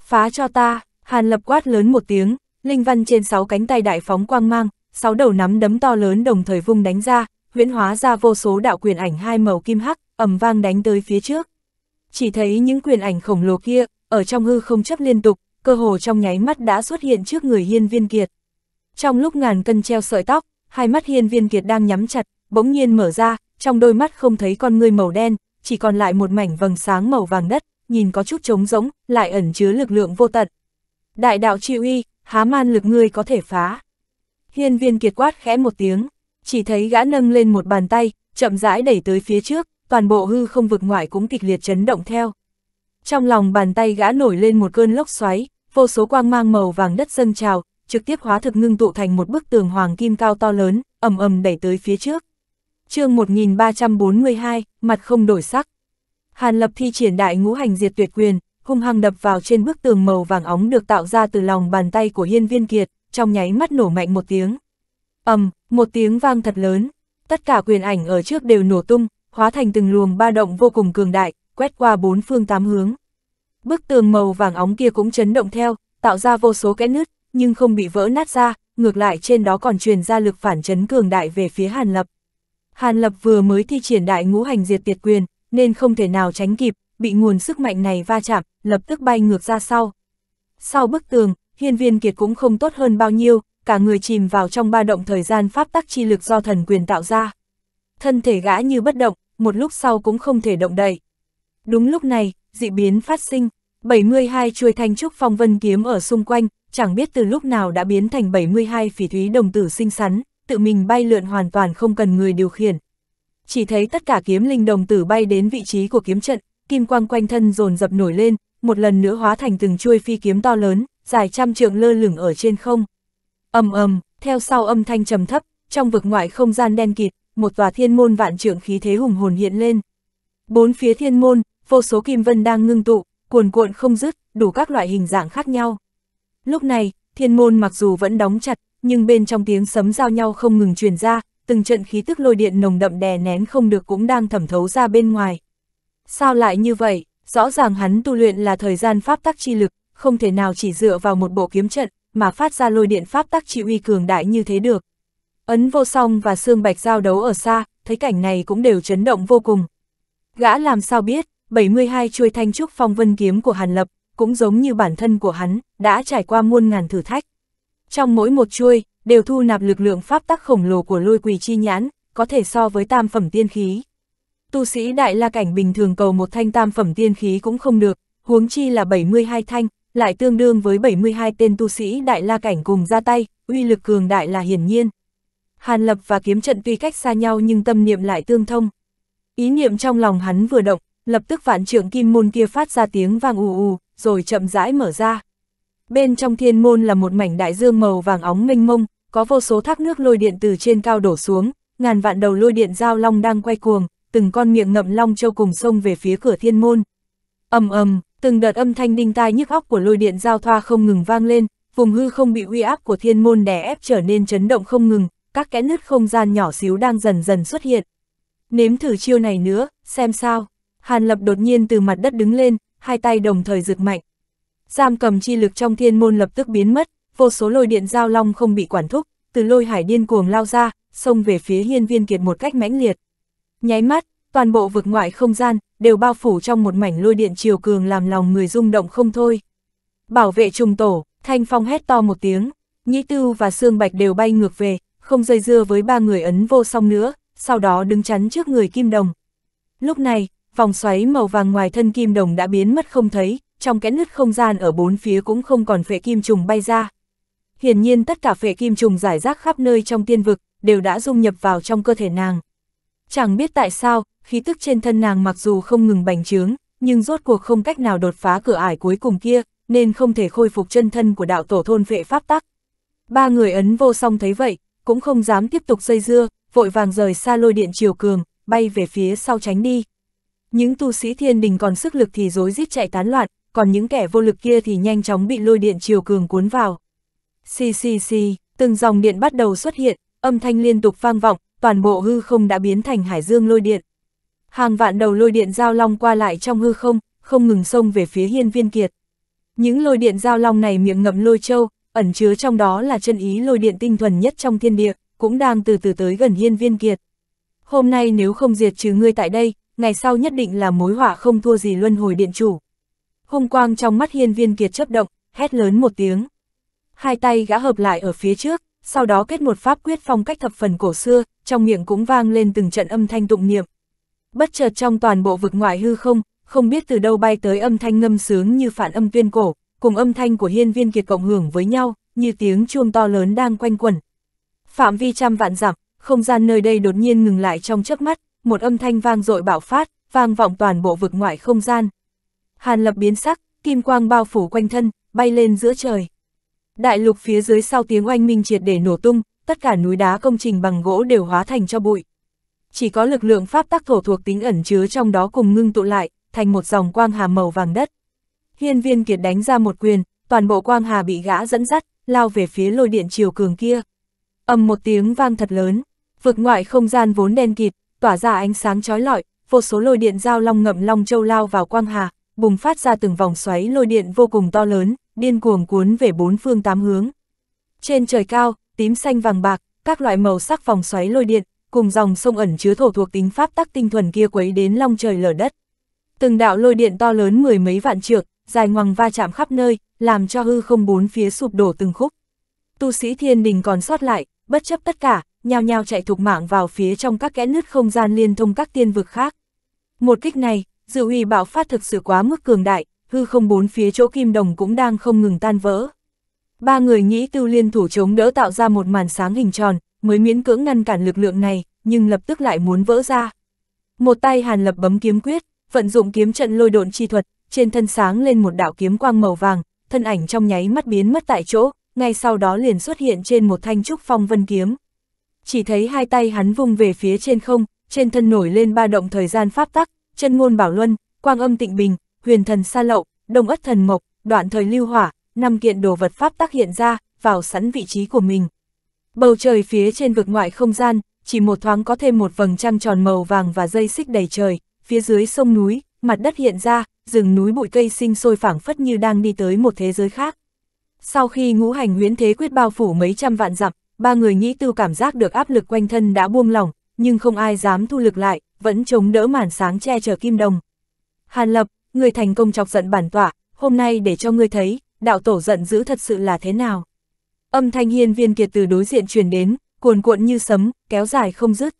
Phá cho ta, Hàn Lập quát lớn một tiếng, linh văn trên sáu cánh tay đại phóng quang mang, sáu đầu nắm đấm to lớn đồng thời vung đánh ra, huyễn hóa ra vô số đạo quyền ảnh hai màu kim hắc, ầm vang đánh tới phía trước. Chỉ thấy những quyền ảnh khổng lồ kia, ở trong hư không chấp liên tục, cơ hồ trong nháy mắt đã xuất hiện trước người hiên viên kiệt. Trong lúc ngàn cân treo sợi tóc, hai mắt hiên viên kiệt đang nhắm chặt, bỗng nhiên mở ra, trong đôi mắt không thấy con người màu đen, chỉ còn lại một mảnh vầng sáng màu vàng đất, nhìn có chút trống rỗng, lại ẩn chứa lực lượng vô tận. Đại đạo chi uy, há man lực ngươi có thể phá. Hiên viên kiệt quát khẽ một tiếng, chỉ thấy gã nâng lên một bàn tay, chậm rãi đẩy tới phía trước, toàn bộ hư không vực ngoại cũng kịch liệt chấn động theo. Trong lòng bàn tay gã nổi lên một cơn lốc xoáy, vô số quang mang màu vàng đất dâng trào, trực tiếp hóa thực ngưng tụ thành một bức tường hoàng kim cao to lớn, ầm ầm đẩy tới phía trước. chương 1342, mặt không đổi sắc. Hàn Lập thi triển đại ngũ hành diệt tuyệt quyền, hung hăng đập vào trên bức tường màu vàng óng được tạo ra từ lòng bàn tay của hiên viên kiệt, trong nháy mắt nổ mạnh một tiếng. ầm, một tiếng vang thật lớn, tất cả quyền ảnh ở trước đều nổ tung, hóa thành từng luồng ba động vô cùng cường đại, quét qua bốn phương tám hướng. Bức tường màu vàng óng kia cũng chấn động theo, tạo ra vô số kẽ nứt, nhưng không bị vỡ nát ra, ngược lại trên đó còn truyền ra lực phản chấn cường đại về phía Hàn Lập. Hàn Lập vừa mới thi triển đại ngũ hành diệt tiệt quyền, nên không thể nào tránh kịp, bị nguồn sức mạnh này va chạm, lập tức bay ngược ra sau. Sau bức tường, hiên viên kiệt cũng không tốt hơn bao nhiêu, cả người chìm vào trong ba động thời gian pháp tắc chi lực do thần quyền tạo ra. Thân thể gã như bất động, một lúc sau cũng không thể động đậy. Đúng lúc này, dị biến phát sinh, 72 chuôi thanh trúc phong vân kiếm ở xung quanh, chẳng biết từ lúc nào đã biến thành 72 phỉ thúy đồng tử sinh sắn, tự mình bay lượn hoàn toàn không cần người điều khiển. Chỉ thấy tất cả kiếm linh đồng tử bay đến vị trí của kiếm trận, kim quang quanh thân dồn dập nổi lên, một lần nữa hóa thành từng chuôi phi kiếm to lớn, dài trăm trượng lơ lửng ở trên không. Ầm ầm, theo sau âm thanh trầm thấp, trong vực ngoại không gian đen kịt, một tòa thiên môn vạn trượng khí thế hùng hồn hiện lên. Bốn phía thiên môn, vô số kim vân đang ngưng tụ, cuồn cuộn không dứt, đủ các loại hình dạng khác nhau. Lúc này, thiên môn mặc dù vẫn đóng chặt, nhưng bên trong tiếng sấm giao nhau không ngừng truyền ra, từng trận khí tức lôi điện nồng đậm đè nén không được cũng đang thẩm thấu ra bên ngoài. Sao lại như vậy? Rõ ràng hắn tu luyện là thời gian pháp tắc chi lực, không thể nào chỉ dựa vào một bộ kiếm trận, mà phát ra lôi điện pháp tắc chi uy cường đại như thế được. Ấn vô song và xương bạch giao đấu ở xa, thấy cảnh này cũng đều chấn động vô cùng. Gã làm sao biết, 72 chuôi thanh trúc phong vân kiếm của Hàn Lập, cũng giống như bản thân của hắn, đã trải qua muôn ngàn thử thách. Trong mỗi một chuôi, đều thu nạp lực lượng pháp tắc khổng lồ của lôi quỳ chi nhãn, có thể so với tam phẩm tiên khí tu sĩ đại la cảnh bình thường cầu một thanh tam phẩm tiên khí cũng không được, huống chi là 72 thanh, lại tương đương với 72 tên tu sĩ đại la cảnh cùng ra tay, uy lực cường đại là hiển nhiên. Hàn lập và kiếm trận tuy cách xa nhau nhưng tâm niệm lại tương thông. Ý niệm trong lòng hắn vừa động, lập tức vạn trưởng kim môn kia phát ra tiếng vang ù ù, rồi chậm rãi mở ra. Bên trong thiên môn là một mảnh đại dương màu vàng óng mênh mông, có vô số thác nước lôi điện từ trên cao đổ xuống, ngàn vạn đầu lôi điện giao long đang quay cuồng, từng con miệng ngậm long châu cùng sông về phía cửa thiên môn. ầm ầm, từng đợt âm thanh đinh tai nhức óc của lôi điện giao thoa không ngừng vang lên, vùng hư không bị uy áp của thiên môn đè ép trở nên chấn động không ngừng, các kẽ nứt không gian nhỏ xíu đang dần dần xuất hiện. Nếm thử chiêu này nữa, xem sao. Hàn Lập đột nhiên từ mặt đất đứng lên, hai tay đồng thời rực mạnh. Giam cầm chi lực trong thiên môn lập tức biến mất, vô số lôi điện giao long không bị quản thúc, từ lôi hải điên cuồng lao ra, xông về phía hiên viên kiệt một cách mãnh liệt. Nháy mắt, toàn bộ vực ngoại không gian đều bao phủ trong một mảnh lôi điện chiều cường làm lòng người rung động không thôi. Bảo vệ trùng tổ, Thanh Phong hét to một tiếng, Nhĩ Tư và Sương Bạch đều bay ngược về, không dây dưa với ba người ấn vô song nữa, sau đó đứng chắn trước người Kim Đồng. Lúc này, vòng xoáy màu vàng ngoài thân Kim Đồng đã biến mất không thấy, trong kẽ nứt không gian ở bốn phía cũng không còn phệ kim trùng bay ra. Hiển nhiên tất cả phệ kim trùng giải rác khắp nơi trong tiên vực, đều đã dung nhập vào trong cơ thể nàng. Chẳng biết tại sao, khí tức trên thân nàng mặc dù không ngừng bành trướng, nhưng rốt cuộc không cách nào đột phá cửa ải cuối cùng kia, nên không thể khôi phục chân thân của đạo tổ thôn vệ pháp tắc. Ba người ấn vô song thấy vậy, cũng không dám tiếp tục dây dưa, vội vàng rời xa lôi điện chiều cường, bay về phía sau tránh đi. Những tu sĩ thiên đình còn sức lực thì rối rít chạy tán loạn, còn những kẻ vô lực kia thì nhanh chóng bị lôi điện chiều cường cuốn vào. Xì xì xì, từng dòng điện bắt đầu xuất hiện, âm thanh liên tục vang vọng, toàn bộ hư không đã biến thành hải dương lôi điện. Hàng vạn đầu lôi điện giao long qua lại trong hư không, không ngừng xông về phía hiên viên kiệt. Những lôi điện giao long này miệng ngậm lôi châu, ẩn chứa trong đó là chân ý lôi điện tinh thuần nhất trong thiên địa, cũng đang từ từ tới gần hiên viên kiệt. Hôm nay nếu không diệt trừ ngươi tại đây, ngày sau nhất định là mối họa không thua gì luân hồi điện chủ. Hung quang trong mắt hiên viên kiệt chấp động, hét lớn một tiếng. Hai tay gã hợp lại ở phía trước, sau đó kết một pháp quyết phong cách thập phần cổ xưa, trong miệng cũng vang lên từng trận âm thanh tụng niệm. Bất chợt trong toàn bộ vực ngoại hư không, không biết từ đâu bay tới âm thanh ngâm sướng như phản âm tuyên cổ, cùng âm thanh của hiên viên kiệt cộng hưởng với nhau, như tiếng chuông to lớn đang quanh quẩn. Phạm vi trăm vạn dặm, không gian nơi đây đột nhiên ngừng lại trong chớp mắt, một âm thanh vang dội bạo phát, vang vọng toàn bộ vực ngoại không gian. Hàn lập biến sắc, kim quang bao phủ quanh thân, bay lên giữa trời. Đại lục phía dưới sau tiếng oanh minh triệt để nổ tung, tất cả núi đá công trình bằng gỗ đều hóa thành cho bụi. Chỉ có lực lượng pháp tắc thổ thuộc tính ẩn chứa trong đó cùng ngưng tụ lại, thành một dòng quang hà màu vàng đất. Hiên viên kiệt đánh ra một quyền, toàn bộ quang hà bị gã dẫn dắt, lao về phía lôi điện chiều cường kia. ầm một tiếng vang thật lớn, vực ngoại không gian vốn đen kịt, tỏa ra ánh sáng chói lọi, vô số lôi điện giao long ngậm long châu lao vào quang hà, bùng phát ra từng vòng xoáy lôi điện vô cùng to lớn, điên cuồng cuốn về bốn phương tám hướng. Trên trời cao, tím xanh vàng bạc, các loại màu sắc vòng xoáy lôi điện, cùng dòng sông ẩn chứa thổ thuộc tính pháp tắc tinh thuần kia quấy đến long trời lở đất. Từng đạo lôi điện to lớn mười mấy vạn trượng, dài ngoằng va chạm khắp nơi, làm cho hư không bốn phía sụp đổ từng khúc. Tu sĩ thiên đình còn sót lại, bất chấp tất cả, nhao nhao chạy thục mạng vào phía trong các kẽ nứt không gian liên thông các tiên vực khác. Một kích này, dư uy bạo phát thực sự quá mức cường đại, hư không bốn phía chỗ kim đồng cũng đang không ngừng tan vỡ. Ba người nghĩ tiêu liên thủ chống đỡ tạo ra một màn sáng hình tròn, mới miễn cưỡng ngăn cản lực lượng này, nhưng lập tức lại muốn vỡ ra. Một tay hàn lập bấm kiếm quyết, vận dụng kiếm trận lôi độn chi thuật, trên thân sáng lên một đạo kiếm quang màu vàng, thân ảnh trong nháy mắt biến mất tại chỗ, ngay sau đó liền xuất hiện trên một thanh trúc phong vân kiếm. Chỉ thấy hai tay hắn vung về phía trên không, trên thân nổi lên ba động thời gian pháp tắc, chân ngôn bảo luân, quang âm tịnh bình, huyền thần sa lậu, Đông ất thần mộc, đoạn thời lưu hỏa, năm kiện đồ vật pháp tác hiện ra, vào sẵn vị trí của mình. Bầu trời phía trên vực ngoại không gian, chỉ một thoáng có thêm một vầng trăng tròn màu vàng và dây xích đầy trời, phía dưới sông núi, mặt đất hiện ra, rừng núi bụi cây sinh sôi phảng phất như đang đi tới một thế giới khác. Sau khi ngũ hành huyễn thế quyết bao phủ mấy trăm vạn dặm, ba người nghĩ tư cảm giác được áp lực quanh thân đã buông lỏng, nhưng không ai dám thu lực lại, vẫn chống đỡ màn sáng che chở kim đồng. Hàn Lập, người thành công chọc giận bản tọa, hôm nay để cho ngươi thấy, đạo tổ giận dữ thật sự là thế nào. Âm thanh hiên viên kiệt từ đối diện truyền đến, cuồn cuộn như sấm, kéo dài không dứt.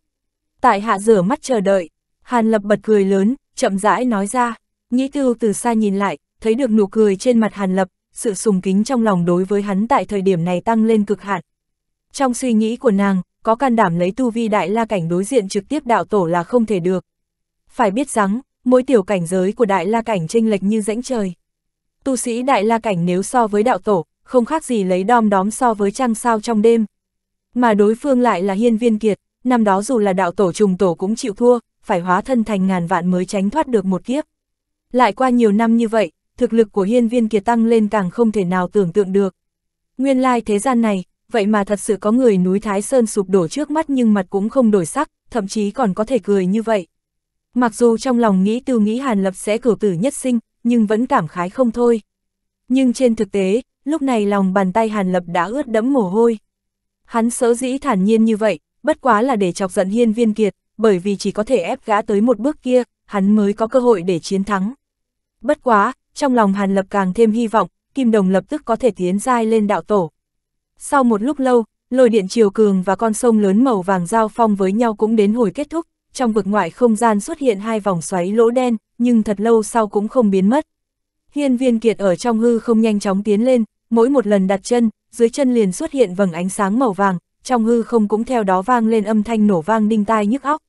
Tại hạ rửa mắt chờ đợi, Hàn Lập bật cười lớn, chậm rãi nói ra, Nhĩ Tiêu từ xa nhìn lại, thấy được nụ cười trên mặt Hàn Lập, sự sùng kính trong lòng đối với hắn tại thời điểm này tăng lên cực hạn. Trong suy nghĩ của nàng, có can đảm lấy tu vi đại la cảnh đối diện trực tiếp đạo tổ là không thể được. Phải biết rằng, mỗi tiểu cảnh giới của đại la cảnh tranh lệch như rãnh trời. Tu sĩ đại la cảnh nếu so với đạo tổ, không khác gì lấy đom đóm so với trăng sao trong đêm. Mà đối phương lại là hiên viên kiệt, năm đó dù là đạo tổ trùng tổ cũng chịu thua, phải hóa thân thành ngàn vạn mới tránh thoát được một kiếp. Lại qua nhiều năm như vậy, thực lực của hiên viên kiệt tăng lên càng không thể nào tưởng tượng được. Nguyên lai thế gian này, vậy mà thật sự có người núi Thái Sơn sụp đổ trước mắt nhưng mặt cũng không đổi sắc, thậm chí còn có thể cười như vậy. Mặc dù trong lòng nghĩ Tư nghĩ Hàn Lập sẽ cử tử nhất sinh, nhưng vẫn cảm khái không thôi. Nhưng trên thực tế, lúc này lòng bàn tay Hàn Lập đã ướt đẫm mồ hôi. Hắn sở dĩ thản nhiên như vậy, bất quá là để chọc giận hiên viên kiệt, bởi vì chỉ có thể ép gã tới một bước kia, hắn mới có cơ hội để chiến thắng. Bất quá, trong lòng Hàn Lập càng thêm hy vọng, Kim Đồng lập tức có thể tiến dai lên đạo tổ. Sau một lúc lâu, lôi điện chiều cường và con sông lớn màu vàng giao phong với nhau cũng đến hồi kết thúc, trong vực ngoại không gian xuất hiện hai vòng xoáy lỗ đen, nhưng thật lâu sau cũng không biến mất. Hiên viên kiệt ở trong hư không nhanh chóng tiến lên, mỗi một lần đặt chân, dưới chân liền xuất hiện vầng ánh sáng màu vàng, trong hư không cũng theo đó vang lên âm thanh nổ vang đinh tai nhức óc.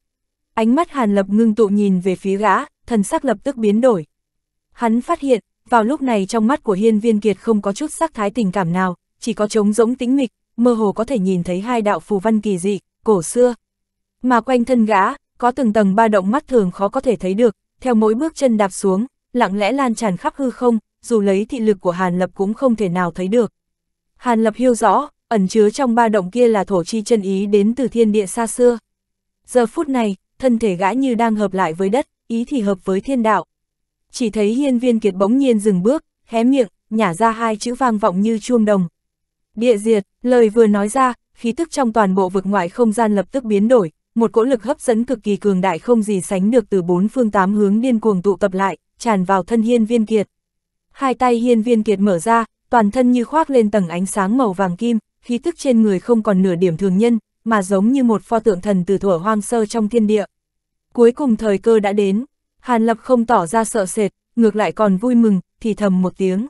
Ánh mắt Hàn Lập ngưng tụ nhìn về phía gã, thần sắc lập tức biến đổi. Hắn phát hiện, vào lúc này trong mắt của hiên viên kiệt không có chút sắc thái tình cảm nào, chỉ có trống rỗng tĩnh mịch, mơ hồ có thể nhìn thấy hai đạo phù văn kỳ dị, cổ xưa. Mà quanh thân gã, có từng tầng ba động mắt thường khó có thể thấy được, theo mỗi bước chân đạp xuống, lặng lẽ lan tràn khắp hư không, dù lấy thị lực của Hàn Lập cũng không thể nào thấy được. Hàn Lập hiểu rõ, ẩn chứa trong ba động kia là thổ chi chân ý đến từ thiên địa xa xưa. Giờ phút này, thân thể gã như đang hợp lại với đất, ý thì hợp với thiên đạo. Chỉ thấy hiên viên kiệt bỗng nhiên dừng bước, hé miệng, nhả ra hai chữ vang vọng như chuông đồng. Địa diệt, lời vừa nói ra, khí tức trong toàn bộ vực ngoại không gian lập tức biến đổi, một cỗ lực hấp dẫn cực kỳ cường đại không gì sánh được từ bốn phương tám hướng điên cuồng tụ tập lại, tràn vào thân hiên viên kiệt. Hai tay hiên viên kiệt mở ra, toàn thân như khoác lên tầng ánh sáng màu vàng kim, khí tức trên người không còn nửa điểm thường nhân, mà giống như một pho tượng thần từ thuở hoang sơ trong thiên địa. Cuối cùng thời cơ đã đến, Hàn Lập không tỏ ra sợ sệt, ngược lại còn vui mừng, thì thầm một tiếng.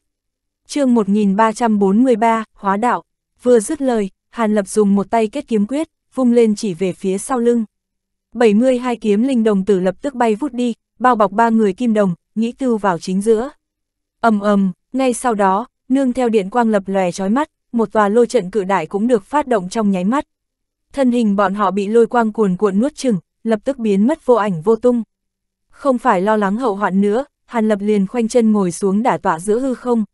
chương 1343, Hóa Đạo, vừa dứt lời, Hàn Lập dùng một tay kết kiếm quyết, vung lên chỉ về phía sau lưng. 72 kiếm linh đồng tử lập tức bay vút đi, bao bọc ba người kim đồng, nghĩ tư vào chính giữa. ầm ầm, ngay sau đó, nương theo điện quang lập lòe chói mắt, một tòa lôi trận cự đại cũng được phát động trong nháy mắt. Thân hình bọn họ bị lôi quang cuồn cuộn nuốt chừng, lập tức biến mất vô ảnh vô tung. Không phải lo lắng hậu hoạn nữa, Hàn Lập liền khoanh chân ngồi xuống đả tọa giữa hư không.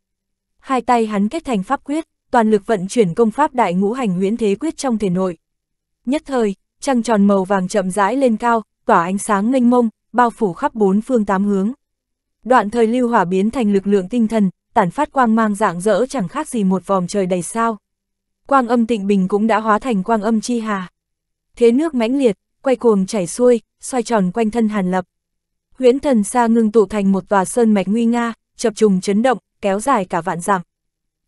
Hai tay hắn kết thành pháp quyết, toàn lực vận chuyển công pháp đại ngũ hành huyễn thế quyết trong thể nội. Nhất thời, trăng tròn màu vàng chậm rãi lên cao, tỏa ánh sáng mênh mông, bao phủ khắp bốn phương tám hướng. Đoạn thời lưu hỏa biến thành lực lượng tinh thần, tản phát quang mang dạng dỡ chẳng khác gì một vòng trời đầy sao. Quang âm tịnh bình cũng đã hóa thành quang âm chi hà. Thế nước mãnh liệt, quay cuồng chảy xuôi, xoay tròn quanh thân Hàn Lập. Huyễn thần xa ngưng tụ thành một tòa sơn mạch nguy nga, chập trùng chấn động, kéo dài cả vạn dặm.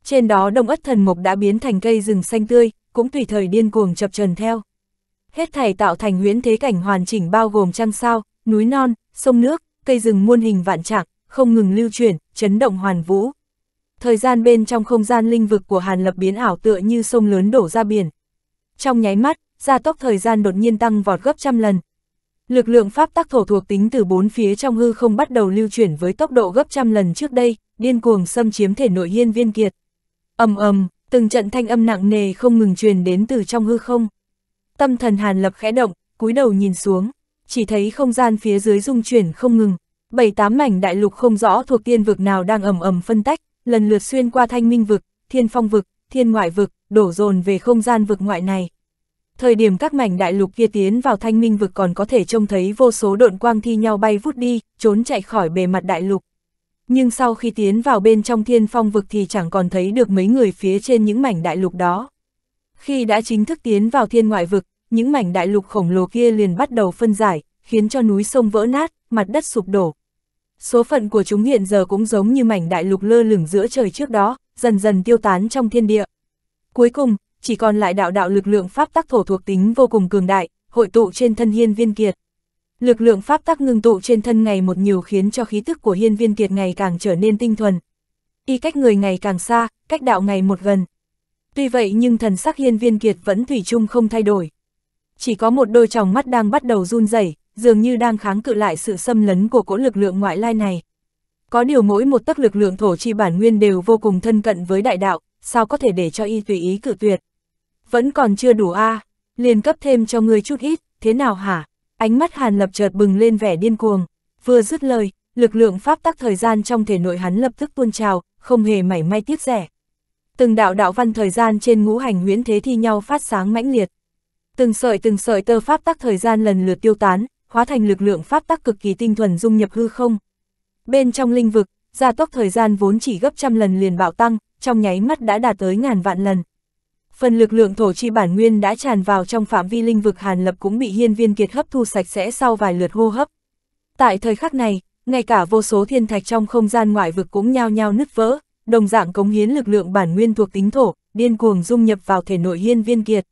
Trên đó đông ất thần mộc đã biến thành cây rừng xanh tươi, cũng tùy thời điên cuồng chập trần theo hết thảy tạo thành huyễn thế cảnh hoàn chỉnh bao gồm trăng sao, núi non, sông nước, cây rừng muôn hình vạn trạng, không ngừng lưu chuyển, chấn động hoàn vũ. Thời gian bên trong không gian linh vực của Hàn Lập biến ảo tựa như sông lớn đổ ra biển. Trong nháy mắt, gia tốc thời gian đột nhiên tăng vọt gấp trăm lần. Lực lượng pháp tắc thổ thuộc tính từ bốn phía trong hư không bắt đầu lưu chuyển với tốc độ gấp trăm lần trước đây, điên cuồng xâm chiếm thể nội hiên viên kiệt. Ầm ầm, từng trận thanh âm nặng nề không ngừng truyền đến từ trong hư không. Tâm thần Hàn Lập khẽ động, cúi đầu nhìn xuống, chỉ thấy không gian phía dưới rung chuyển không ngừng, bảy tám mảnh đại lục không rõ thuộc tiên vực nào đang ầm ầm phân tách, lần lượt xuyên qua Thanh Minh vực, Thiên Phong vực, Thiên Ngoại vực, đổ dồn về không gian vực ngoại này. Thời điểm các mảnh đại lục kia tiến vào Thanh Minh vực còn có thể trông thấy vô số độn quang thi nhau bay vút đi, trốn chạy khỏi bề mặt đại lục. Nhưng sau khi tiến vào bên trong Thiên Phong vực thì chẳng còn thấy được mấy người phía trên những mảnh đại lục đó. Khi đã chính thức tiến vào thiên ngoại vực, những mảnh đại lục khổng lồ kia liền bắt đầu phân giải, khiến cho núi sông vỡ nát, mặt đất sụp đổ. Số phận của chúng hiện giờ cũng giống như mảnh đại lục lơ lửng giữa trời trước đó, dần dần tiêu tán trong thiên địa. Cuối cùng, chỉ còn lại đạo đạo lực lượng pháp tắc thổ thuộc tính vô cùng cường đại, hội tụ trên thân hiên viên kiệt. Lực lượng pháp tắc ngưng tụ trên thân ngày một nhiều khiến cho khí tức của hiên viên kiệt ngày càng trở nên tinh thuần. Y cách người ngày càng xa, cách đạo ngày một gần, Tuy vậy nhưng thần sắc hiên viên kiệt vẫn thủy chung không thay đổi. Chỉ có một đôi tròng mắt đang bắt đầu run rẩy, dường như đang kháng cự lại sự xâm lấn của cỗ lực lượng ngoại lai này. Có điều mỗi một tấc lực lượng thổ chi bản nguyên đều vô cùng thân cận với đại đạo, sao có thể để cho y tùy ý cử tuyệt. Vẫn còn chưa đủ a à, liền cấp thêm cho ngươi chút ít, thế nào hả? Ánh mắt Hàn Lập chợt bừng lên vẻ điên cuồng, vừa dứt lời, lực lượng pháp tắc thời gian trong thể nội hắn lập tức tuôn trào, không hề mảy may tiếc rẻ từng đạo đạo văn thời gian trên ngũ hành huyễn thế thi nhau phát sáng mãnh liệt. Từng sợi từng sợi tơ pháp tắc thời gian lần lượt tiêu tán, hóa thành lực lượng pháp tắc cực kỳ tinh thuần dung nhập hư không. Bên trong linh vực, gia tốc thời gian vốn chỉ gấp trăm lần liền bạo tăng, trong nháy mắt đã đạt tới ngàn vạn lần. Phần lực lượng thổ chi bản nguyên đã tràn vào trong phạm vi linh vực Hàn Lập cũng bị hiên viên kiệt hấp thu sạch sẽ sau vài lượt hô hấp. Tại thời khắc này, ngay cả vô số thiên thạch trong không gian ngoại vực cũng nhao nhao nứt vỡ, đồng dạng cống hiến lực lượng bản nguyên thuộc tính thổ, điên cuồng dung nhập vào thể nội hiên viên kiệt.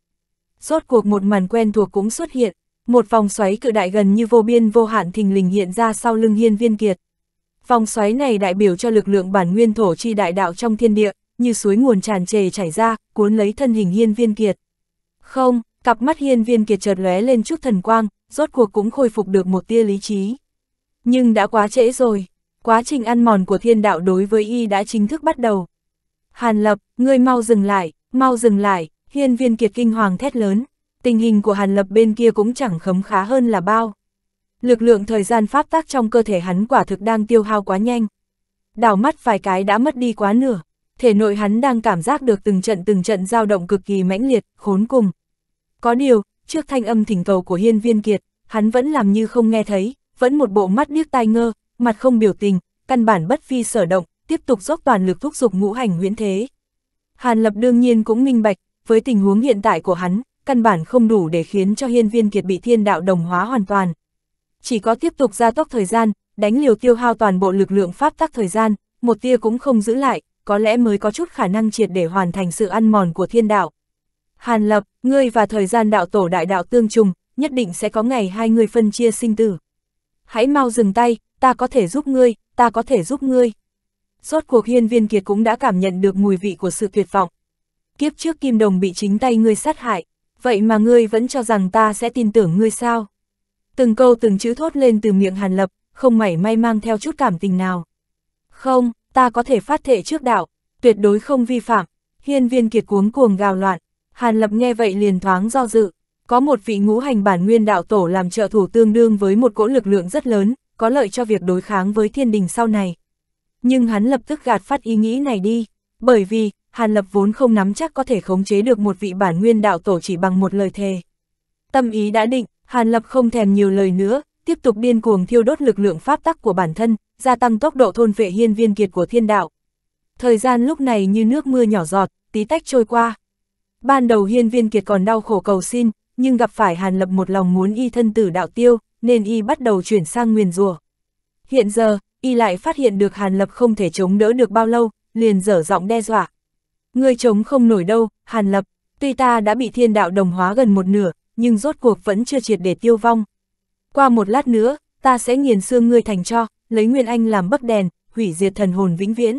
Rốt cuộc một màn quen thuộc cũng xuất hiện, một vòng xoáy cự đại gần như vô biên vô hạn thình lình hiện ra sau lưng hiên viên kiệt. Vòng xoáy này đại biểu cho lực lượng bản nguyên thổ chi đại đạo trong thiên địa, như suối nguồn tràn trề chảy ra, cuốn lấy thân hình hiên viên kiệt. Không, cặp mắt hiên viên kiệt chợt lóe lên chút thần quang, rốt cuộc cũng khôi phục được một tia lý trí. Nhưng đã quá trễ rồi quá trình ăn mòn của thiên đạo đối với y đã chính thức bắt đầu. Hàn Lập, ngươi mau dừng lại, mau dừng lại, hiên viên kiệt kinh hoàng thét lớn, tình hình của Hàn Lập bên kia cũng chẳng khấm khá hơn là bao. Lực lượng thời gian pháp tác trong cơ thể hắn quả thực đang tiêu hao quá nhanh. Đảo mắt vài cái đã mất đi quá nửa, thể nội hắn đang cảm giác được từng trận từng trận dao động cực kỳ mãnh liệt, khốn cùng. Có điều, trước thanh âm thỉnh cầu của hiên viên kiệt, hắn vẫn làm như không nghe thấy, vẫn một bộ mắt điếc tai ngơ, mặt không biểu tình, căn bản bất phi sở động, tiếp tục dốc toàn lực thúc giục ngũ hành huyễn thế. Hàn Lập đương nhiên cũng minh bạch, với tình huống hiện tại của hắn, căn bản không đủ để khiến cho hiên viên kiệt bị thiên đạo đồng hóa hoàn toàn. Chỉ có tiếp tục gia tốc thời gian, đánh liều tiêu hao toàn bộ lực lượng pháp tắc thời gian, một tia cũng không giữ lại, có lẽ mới có chút khả năng triệt để hoàn thành sự ăn mòn của thiên đạo. Hàn Lập, ngươi và thời gian đạo tổ đại đạo tương trùng, nhất định sẽ có ngày hai người phân chia sinh tử. Hãy mau dừng tay, ta có thể giúp ngươi, ta có thể giúp ngươi. Rốt cuộc hiên viên kiệt cũng đã cảm nhận được mùi vị của sự tuyệt vọng. Kiếp trước kim đồng bị chính tay ngươi sát hại, vậy mà ngươi vẫn cho rằng ta sẽ tin tưởng ngươi sao. Từng câu từng chữ thốt lên từ miệng hàn lập, không mảy may mang theo chút cảm tình nào. Không, ta có thể phát thệ trước đạo, tuyệt đối không vi phạm, hiên viên kiệt cuống cuồng gào loạn, hàn lập nghe vậy liền thoáng do dự, có một vị ngũ hành bản nguyên đạo tổ làm trợ thủ tương đương với một cỗ lực lượng rất lớn, có lợi cho việc đối kháng với thiên đình sau này. Nhưng hắn lập tức gạt phát ý nghĩ này đi, bởi vì, Hàn Lập vốn không nắm chắc có thể khống chế được một vị bản nguyên đạo tổ chỉ bằng một lời thề. Tâm ý đã định, Hàn Lập không thèm nhiều lời nữa, tiếp tục điên cuồng thiêu đốt lực lượng pháp tắc của bản thân, gia tăng tốc độ thôn vệ hiên viên kiệt của thiên đạo. Thời gian lúc này như nước mưa nhỏ giọt, tí tách trôi qua. Ban đầu hiên viên kiệt còn đau khổ cầu xin, nhưng gặp phải Hàn Lập một lòng muốn y thân tử đạo tiêu, nên y bắt đầu chuyển sang nguyền rùa Hiện giờ, y lại phát hiện được Hàn Lập không thể chống đỡ được bao lâu, liền dở giọng đe dọa. Ngươi chống không nổi đâu, Hàn Lập, tuy ta đã bị thiên đạo đồng hóa gần một nửa, nhưng rốt cuộc vẫn chưa triệt để tiêu vong. Qua một lát nữa, ta sẽ nghiền xương ngươi thành cho, lấy Nguyên Anh làm bấc đèn, hủy diệt thần hồn vĩnh viễn.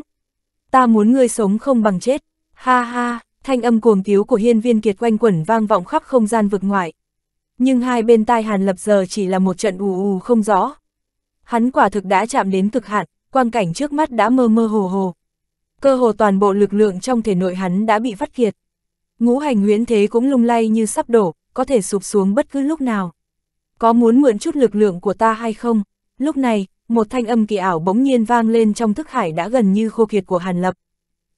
Ta muốn ngươi sống không bằng chết, ha ha thanh âm cuồng tiếu của hiên viên kiệt quanh quẩn vang vọng khắp không gian vực ngoại. Nhưng hai bên tai Hàn Lập giờ chỉ là một trận ù ù không rõ. Hắn quả thực đã chạm đến cực hạn, quang cảnh trước mắt đã mơ mơ hồ hồ. Cơ hồ toàn bộ lực lượng trong thể nội hắn đã bị phát kiệt. Ngũ hành huyễn thế cũng lung lay như sắp đổ, có thể sụp xuống bất cứ lúc nào. Có muốn mượn chút lực lượng của ta hay không? Lúc này, một thanh âm kỳ ảo bỗng nhiên vang lên trong thức hải đã gần như khô kiệt của Hàn Lập.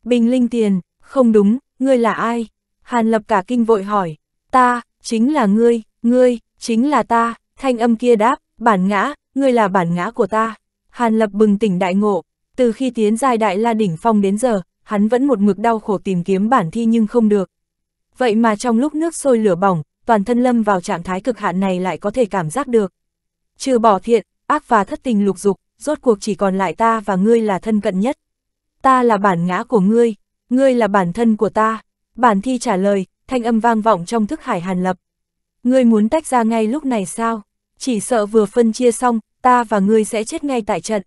Bình linh tiền, không đúng, ngươi là ai? Hàn lập cả kinh vội hỏi, ta, chính là ngươi, ngươi, chính là ta, thanh âm kia đáp, bản ngã, ngươi là bản ngã của ta. Hàn lập bừng tỉnh đại ngộ, từ khi tiến giai đại la đỉnh phong đến giờ, hắn vẫn một mực đau khổ tìm kiếm bản thi nhưng không được. Vậy mà trong lúc nước sôi lửa bỏng, toàn thân lâm vào trạng thái cực hạn này lại có thể cảm giác được. Trừ bỏ thiện, ác và thất tình lục dục, rốt cuộc chỉ còn lại ta và ngươi là thân cận nhất. Ta là bản ngã của ngươi, Ngươi là bản thân của ta. Bản thi trả lời, thanh âm vang vọng trong thức hải hàn lập. Ngươi muốn tách ra ngay lúc này sao? Chỉ sợ vừa phân chia xong, ta và ngươi sẽ chết ngay tại trận.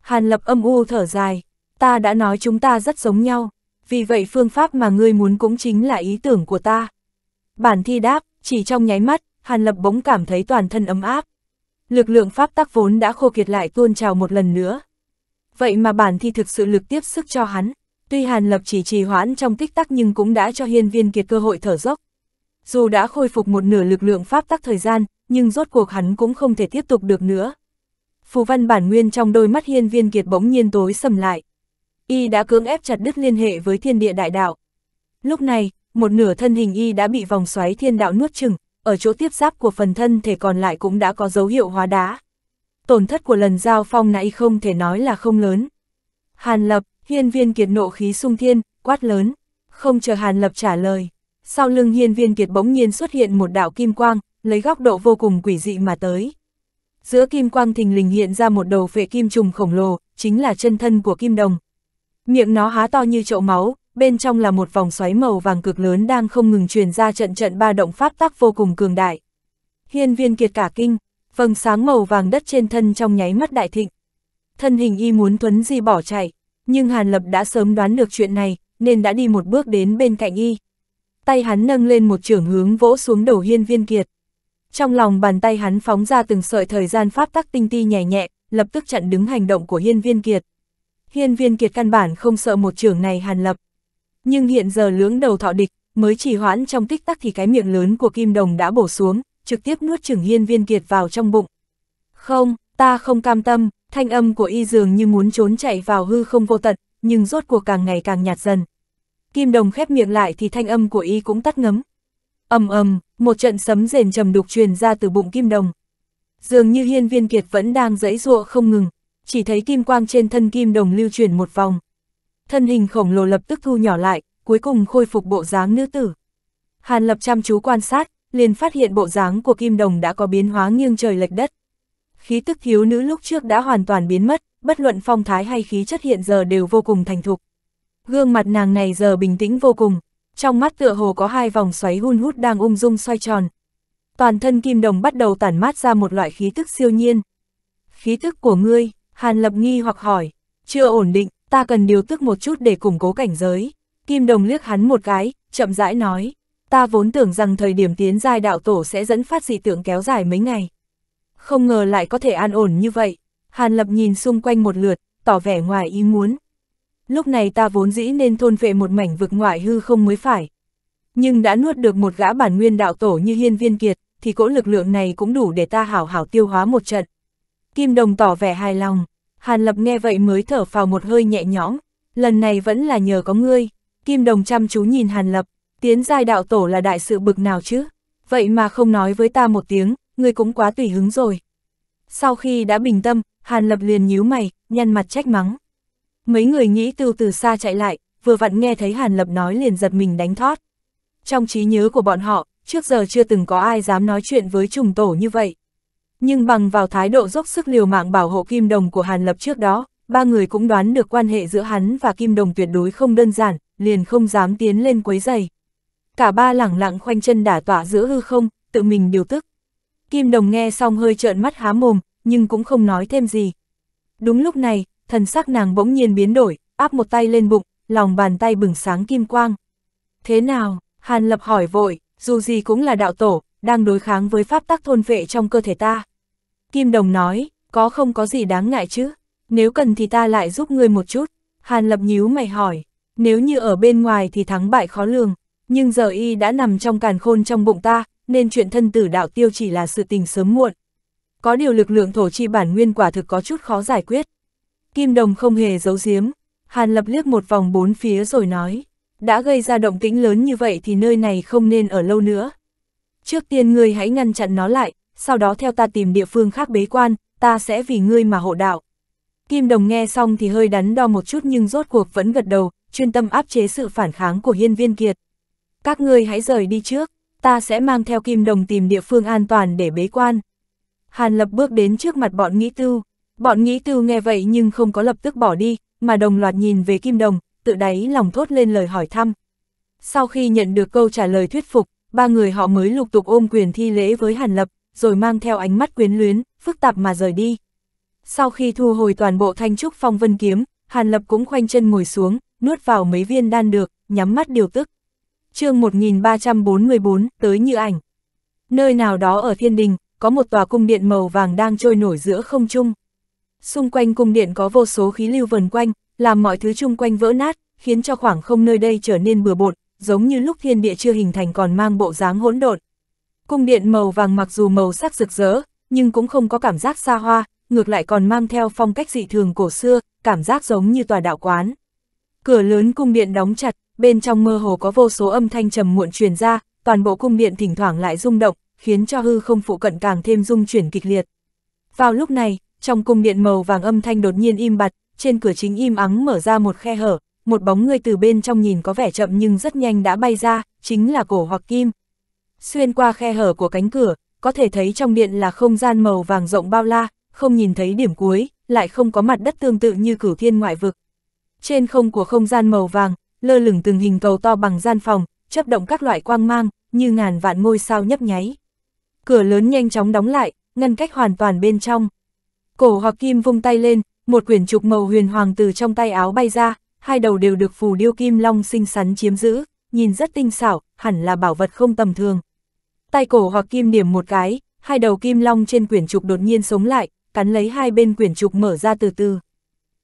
Hàn lập âm u thở dài. Ta đã nói chúng ta rất giống nhau. Vì vậy phương pháp mà ngươi muốn cũng chính là ý tưởng của ta. Bản thi đáp, chỉ trong nháy mắt, Hàn Lập bỗng cảm thấy toàn thân ấm áp. Lực lượng pháp tắc vốn đã khô kiệt lại tuôn trào một lần nữa. Vậy mà bản thi thực sự lực tiếp sức cho hắn. Tuy Hàn Lập chỉ trì hoãn trong tích tắc nhưng cũng đã cho hiên viên kiệt cơ hội thở dốc. Dù đã khôi phục một nửa lực lượng pháp tắc thời gian, nhưng rốt cuộc hắn cũng không thể tiếp tục được nữa. Phù văn bản nguyên trong đôi mắt hiên viên kiệt bỗng nhiên tối sầm lại. Y đã cưỡng ép chặt đứt liên hệ với thiên địa đại đạo. Lúc này, một nửa thân hình Y đã bị vòng xoáy thiên đạo nuốt chừng, ở chỗ tiếp giáp của phần thân thể còn lại cũng đã có dấu hiệu hóa đá. Tổn thất của lần giao phong nãy không thể nói là không lớn. Hàn lập, Hiên viên kiệt nộ khí sung thiên, quát lớn, không chờ Hàn Lập trả lời. Sau lưng hiên viên kiệt bỗng nhiên xuất hiện một đạo kim quang, lấy góc độ vô cùng quỷ dị mà tới. Giữa kim quang thình lình hiện ra một đầu phệ kim trùng khổng lồ, chính là chân thân của kim đồng. Miệng nó há to như chậu máu, bên trong là một vòng xoáy màu vàng cực lớn đang không ngừng truyền ra trận trận ba động pháp tắc vô cùng cường đại. Hiên viên kiệt cả kinh, vầng sáng màu vàng đất trên thân trong nháy mắt đại thịnh. Thân hình y muốn tuấn di bỏ chạy, nhưng Hàn Lập đã sớm đoán được chuyện này, nên đã đi một bước đến bên cạnh y. Tay hắn nâng lên một trưởng hướng vỗ xuống đầu hiên viên kiệt. Trong lòng bàn tay hắn phóng ra từng sợi thời gian pháp tắc tinh ti nhẹ nhẹ, lập tức chặn đứng hành động của hiên viên kiệt. Hiên viên kiệt căn bản không sợ một trưởng này Hàn Lập. Nhưng hiện giờ lưỡng đầu thọ địch, mới chỉ hoãn trong tích tắc thì cái miệng lớn của Kim Đồng đã bổ xuống, trực tiếp nuốt chửng hiên viên kiệt vào trong bụng. Không, ta không cam tâm, thanh âm của y dường như muốn trốn chạy vào hư không vô tận, nhưng rốt cuộc càng ngày càng nhạt dần. Kim đồng khép miệng lại thì thanh âm của y cũng tắt ngấm. ầm ầm, một trận sấm rền trầm đục truyền ra từ bụng kim đồng. Dường như hiên viên kiệt vẫn đang dẫy dụa không ngừng, chỉ thấy kim quang trên thân kim đồng lưu chuyển một vòng. Thân hình khổng lồ lập tức thu nhỏ lại, cuối cùng khôi phục bộ dáng nữ tử. Hàn lập chăm chú quan sát, liền phát hiện bộ dáng của kim đồng đã có biến hóa nghiêng trời lệch đất khí tức thiếu nữ lúc trước đã hoàn toàn biến mất, bất luận phong thái hay khí chất hiện giờ đều vô cùng thành thục. Gương mặt nàng này giờ bình tĩnh vô cùng, trong mắt tựa hồ có hai vòng xoáy hun hút đang ung dung xoay tròn. Toàn thân kim đồng bắt đầu tản mát ra một loại khí tức siêu nhiên. Khí tức của ngươi, Hàn Lập nghi hoặc hỏi, chưa ổn định, ta cần điều tức một chút để củng cố cảnh giới. Kim đồng liếc hắn một cái, chậm rãi nói, ta vốn tưởng rằng thời điểm tiến giai đạo tổ sẽ dẫn phát dị tượng kéo dài mấy ngày không ngờ lại có thể an ổn như vậy. Hàn Lập nhìn xung quanh một lượt, tỏ vẻ ngoài ý muốn. Lúc này ta vốn dĩ nên thôn vệ một mảnh vực ngoại hư không mới phải. Nhưng đã nuốt được một gã bản nguyên đạo tổ như hiên viên kiệt, thì cỗ lực lượng này cũng đủ để ta hảo hảo tiêu hóa một trận. Kim Đồng tỏ vẻ hài lòng, Hàn Lập nghe vậy mới thở phào một hơi nhẹ nhõm, lần này vẫn là nhờ có ngươi. Kim Đồng chăm chú nhìn Hàn Lập, tiến giai đạo tổ là đại sự bực nào chứ? Vậy mà không nói với ta một tiếng, người cũng quá tùy hứng rồi. Sau khi đã bình tâm, Hàn Lập liền nhíu mày, nhăn mặt trách mắng. Mấy người nghĩ từ từ xa chạy lại, vừa vặn nghe thấy Hàn Lập nói liền giật mình đánh thót. Trong trí nhớ của bọn họ, trước giờ chưa từng có ai dám nói chuyện với trùng tổ như vậy. Nhưng bằng vào thái độ dốc sức liều mạng bảo hộ Kim Đồng của Hàn Lập trước đó, ba người cũng đoán được quan hệ giữa hắn và Kim Đồng tuyệt đối không đơn giản, liền không dám tiến lên quấy giày. Cả ba lẳng lặng khoanh chân đả tỏa giữa hư không, tự mình điều tức. Kim Đồng nghe xong hơi trợn mắt há mồm, nhưng cũng không nói thêm gì. Đúng lúc này, thần sắc nàng bỗng nhiên biến đổi, áp một tay lên bụng, lòng bàn tay bừng sáng kim quang. Thế nào, Hàn Lập hỏi vội, dù gì cũng là đạo tổ, đang đối kháng với pháp tắc thôn vệ trong cơ thể ta. Kim Đồng nói, có không có gì đáng ngại chứ, nếu cần thì ta lại giúp ngươi một chút. Hàn Lập nhíu mày hỏi, nếu như ở bên ngoài thì thắng bại khó lường, nhưng giờ y đã nằm trong càn khôn trong bụng ta, nên chuyện thân tử đạo tiêu chỉ là sự tình sớm muộn. Có điều lực lượng thổ chi bản nguyên quả thực có chút khó giải quyết. Kim Đồng không hề giấu giếm, Hàn Lập liếc một vòng bốn phía rồi nói, đã gây ra động tĩnh lớn như vậy thì nơi này không nên ở lâu nữa. Trước tiên ngươi hãy ngăn chặn nó lại, sau đó theo ta tìm địa phương khác bế quan, ta sẽ vì ngươi mà hộ đạo. Kim Đồng nghe xong thì hơi đắn đo một chút nhưng rốt cuộc vẫn gật đầu, chuyên tâm áp chế sự phản kháng của hiên viên kiệt. Các ngươi hãy rời đi trước, ta sẽ mang theo kim đồng tìm địa phương an toàn để bế quan. Hàn Lập bước đến trước mặt bọn Nghĩ Tư. Bọn Nghĩ Tư nghe vậy nhưng không có lập tức bỏ đi, mà đồng loạt nhìn về kim đồng, tự đáy lòng thốt lên lời hỏi thăm. Sau khi nhận được câu trả lời thuyết phục, ba người họ mới lục tục ôm quyền thi lễ với Hàn Lập, rồi mang theo ánh mắt quyến luyến, phức tạp mà rời đi. Sau khi thu hồi toàn bộ thanh trúc phong vân kiếm, Hàn Lập cũng khoanh chân ngồi xuống, nuốt vào mấy viên đan được, nhắm mắt điều tức chương 1344, tới như ảnh. Nơi nào đó ở thiên đình, có một tòa cung điện màu vàng đang trôi nổi giữa không trung. Xung quanh cung điện có vô số khí lưu vần quanh, làm mọi thứ chung quanh vỡ nát, khiến cho khoảng không nơi đây trở nên bừa bộn, giống như lúc thiên địa chưa hình thành còn mang bộ dáng hỗn độn. Cung điện màu vàng mặc dù màu sắc rực rỡ, nhưng cũng không có cảm giác xa hoa, ngược lại còn mang theo phong cách dị thường cổ xưa, cảm giác giống như tòa đạo quán. Cửa lớn cung điện đóng chặt, bên trong mơ hồ có vô số âm thanh trầm muộn truyền ra, toàn bộ cung điện thỉnh thoảng lại rung động, khiến cho hư không phụ cận càng thêm rung chuyển kịch liệt. Vào lúc này, trong cung điện màu vàng âm thanh đột nhiên im bặt, trên cửa chính im ắng mở ra một khe hở, một bóng người từ bên trong nhìn có vẻ chậm nhưng rất nhanh đã bay ra, chính là cổ hoặc kim. Xuyên qua khe hở của cánh cửa, có thể thấy trong điện là không gian màu vàng rộng bao la, không nhìn thấy điểm cuối, lại không có mặt đất tương tự như cửu thiên ngoại vực. Trên không của không gian màu vàng, lơ lửng từng hình cầu to bằng gian phòng, chấp động các loại quang mang, như ngàn vạn ngôi sao nhấp nháy. Cửa lớn nhanh chóng đóng lại, ngăn cách hoàn toàn bên trong. Cổ hoặc kim vung tay lên, một quyển trục màu huyền hoàng từ trong tay áo bay ra, hai đầu đều được phù điêu kim long xinh xắn chiếm giữ, nhìn rất tinh xảo, hẳn là bảo vật không tầm thường. Tay cổ hoặc kim điểm một cái, hai đầu kim long trên quyển trục đột nhiên sống lại, cắn lấy hai bên quyển trục mở ra từ từ.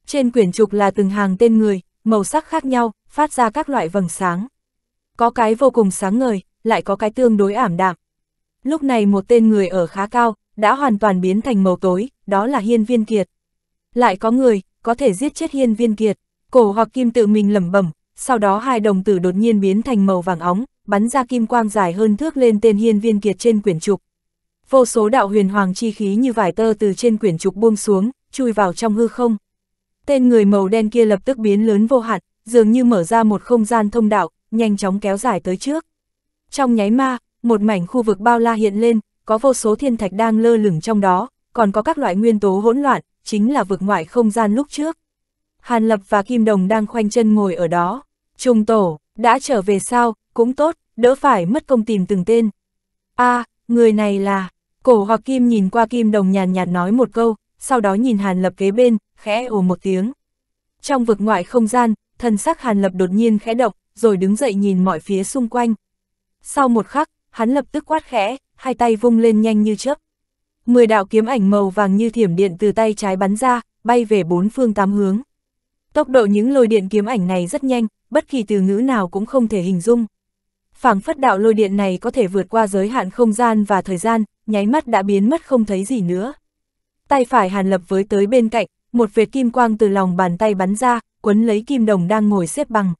Trên quyển trục là từng hàng tên người, màu sắc khác nhau, phát ra các loại vầng sáng. Có cái vô cùng sáng ngời, lại có cái tương đối ảm đạm. Lúc này một tên người ở khá cao, đã hoàn toàn biến thành màu tối, đó là Hiên Viên Kiệt. Lại có người, có thể giết chết Hiên Viên Kiệt, cổ hoặc kim tự mình lẩm bẩm, sau đó hai đồng tử đột nhiên biến thành màu vàng óng, bắn ra kim quang dài hơn thước lên tên Hiên Viên Kiệt trên quyển trục. Vô số đạo huyền hoàng chi khí như vải tơ từ trên quyển trục buông xuống, chui vào trong hư không. Tên người màu đen kia lập tức biến lớn vô hạn, dường như mở ra một không gian thông đạo, nhanh chóng kéo dài tới trước. Trong nháy ma, một mảnh khu vực bao la hiện lên, có vô số thiên thạch đang lơ lửng trong đó, còn có các loại nguyên tố hỗn loạn, chính là vực ngoại không gian lúc trước. Hàn Lập và Kim Đồng đang khoanh chân ngồi ở đó. Trung tổ, đã trở về sao, cũng tốt, đỡ phải mất công tìm từng tên. a à, người này là... Cổ hoặc Kim nhìn qua Kim Đồng nhàn nhạt nói một câu, sau đó nhìn Hàn Lập kế bên, khẽ ồ một tiếng. Trong vực ngoại không gian, thần sắc Hàn Lập đột nhiên khẽ động, rồi đứng dậy nhìn mọi phía xung quanh. Sau một khắc, hắn lập tức quát khẽ, hai tay vung lên nhanh như chớp. Mười đạo kiếm ảnh màu vàng như thiểm điện từ tay trái bắn ra, bay về bốn phương tám hướng. Tốc độ những lôi điện kiếm ảnh này rất nhanh, bất kỳ từ ngữ nào cũng không thể hình dung. Phảng phất đạo lôi điện này có thể vượt qua giới hạn không gian và thời gian, nháy mắt đã biến mất không thấy gì nữa. Tay phải Hàn Lập với tới bên cạnh, một vệt kim quang từ lòng bàn tay bắn ra, quấn lấy kim đồng đang ngồi xếp bằng.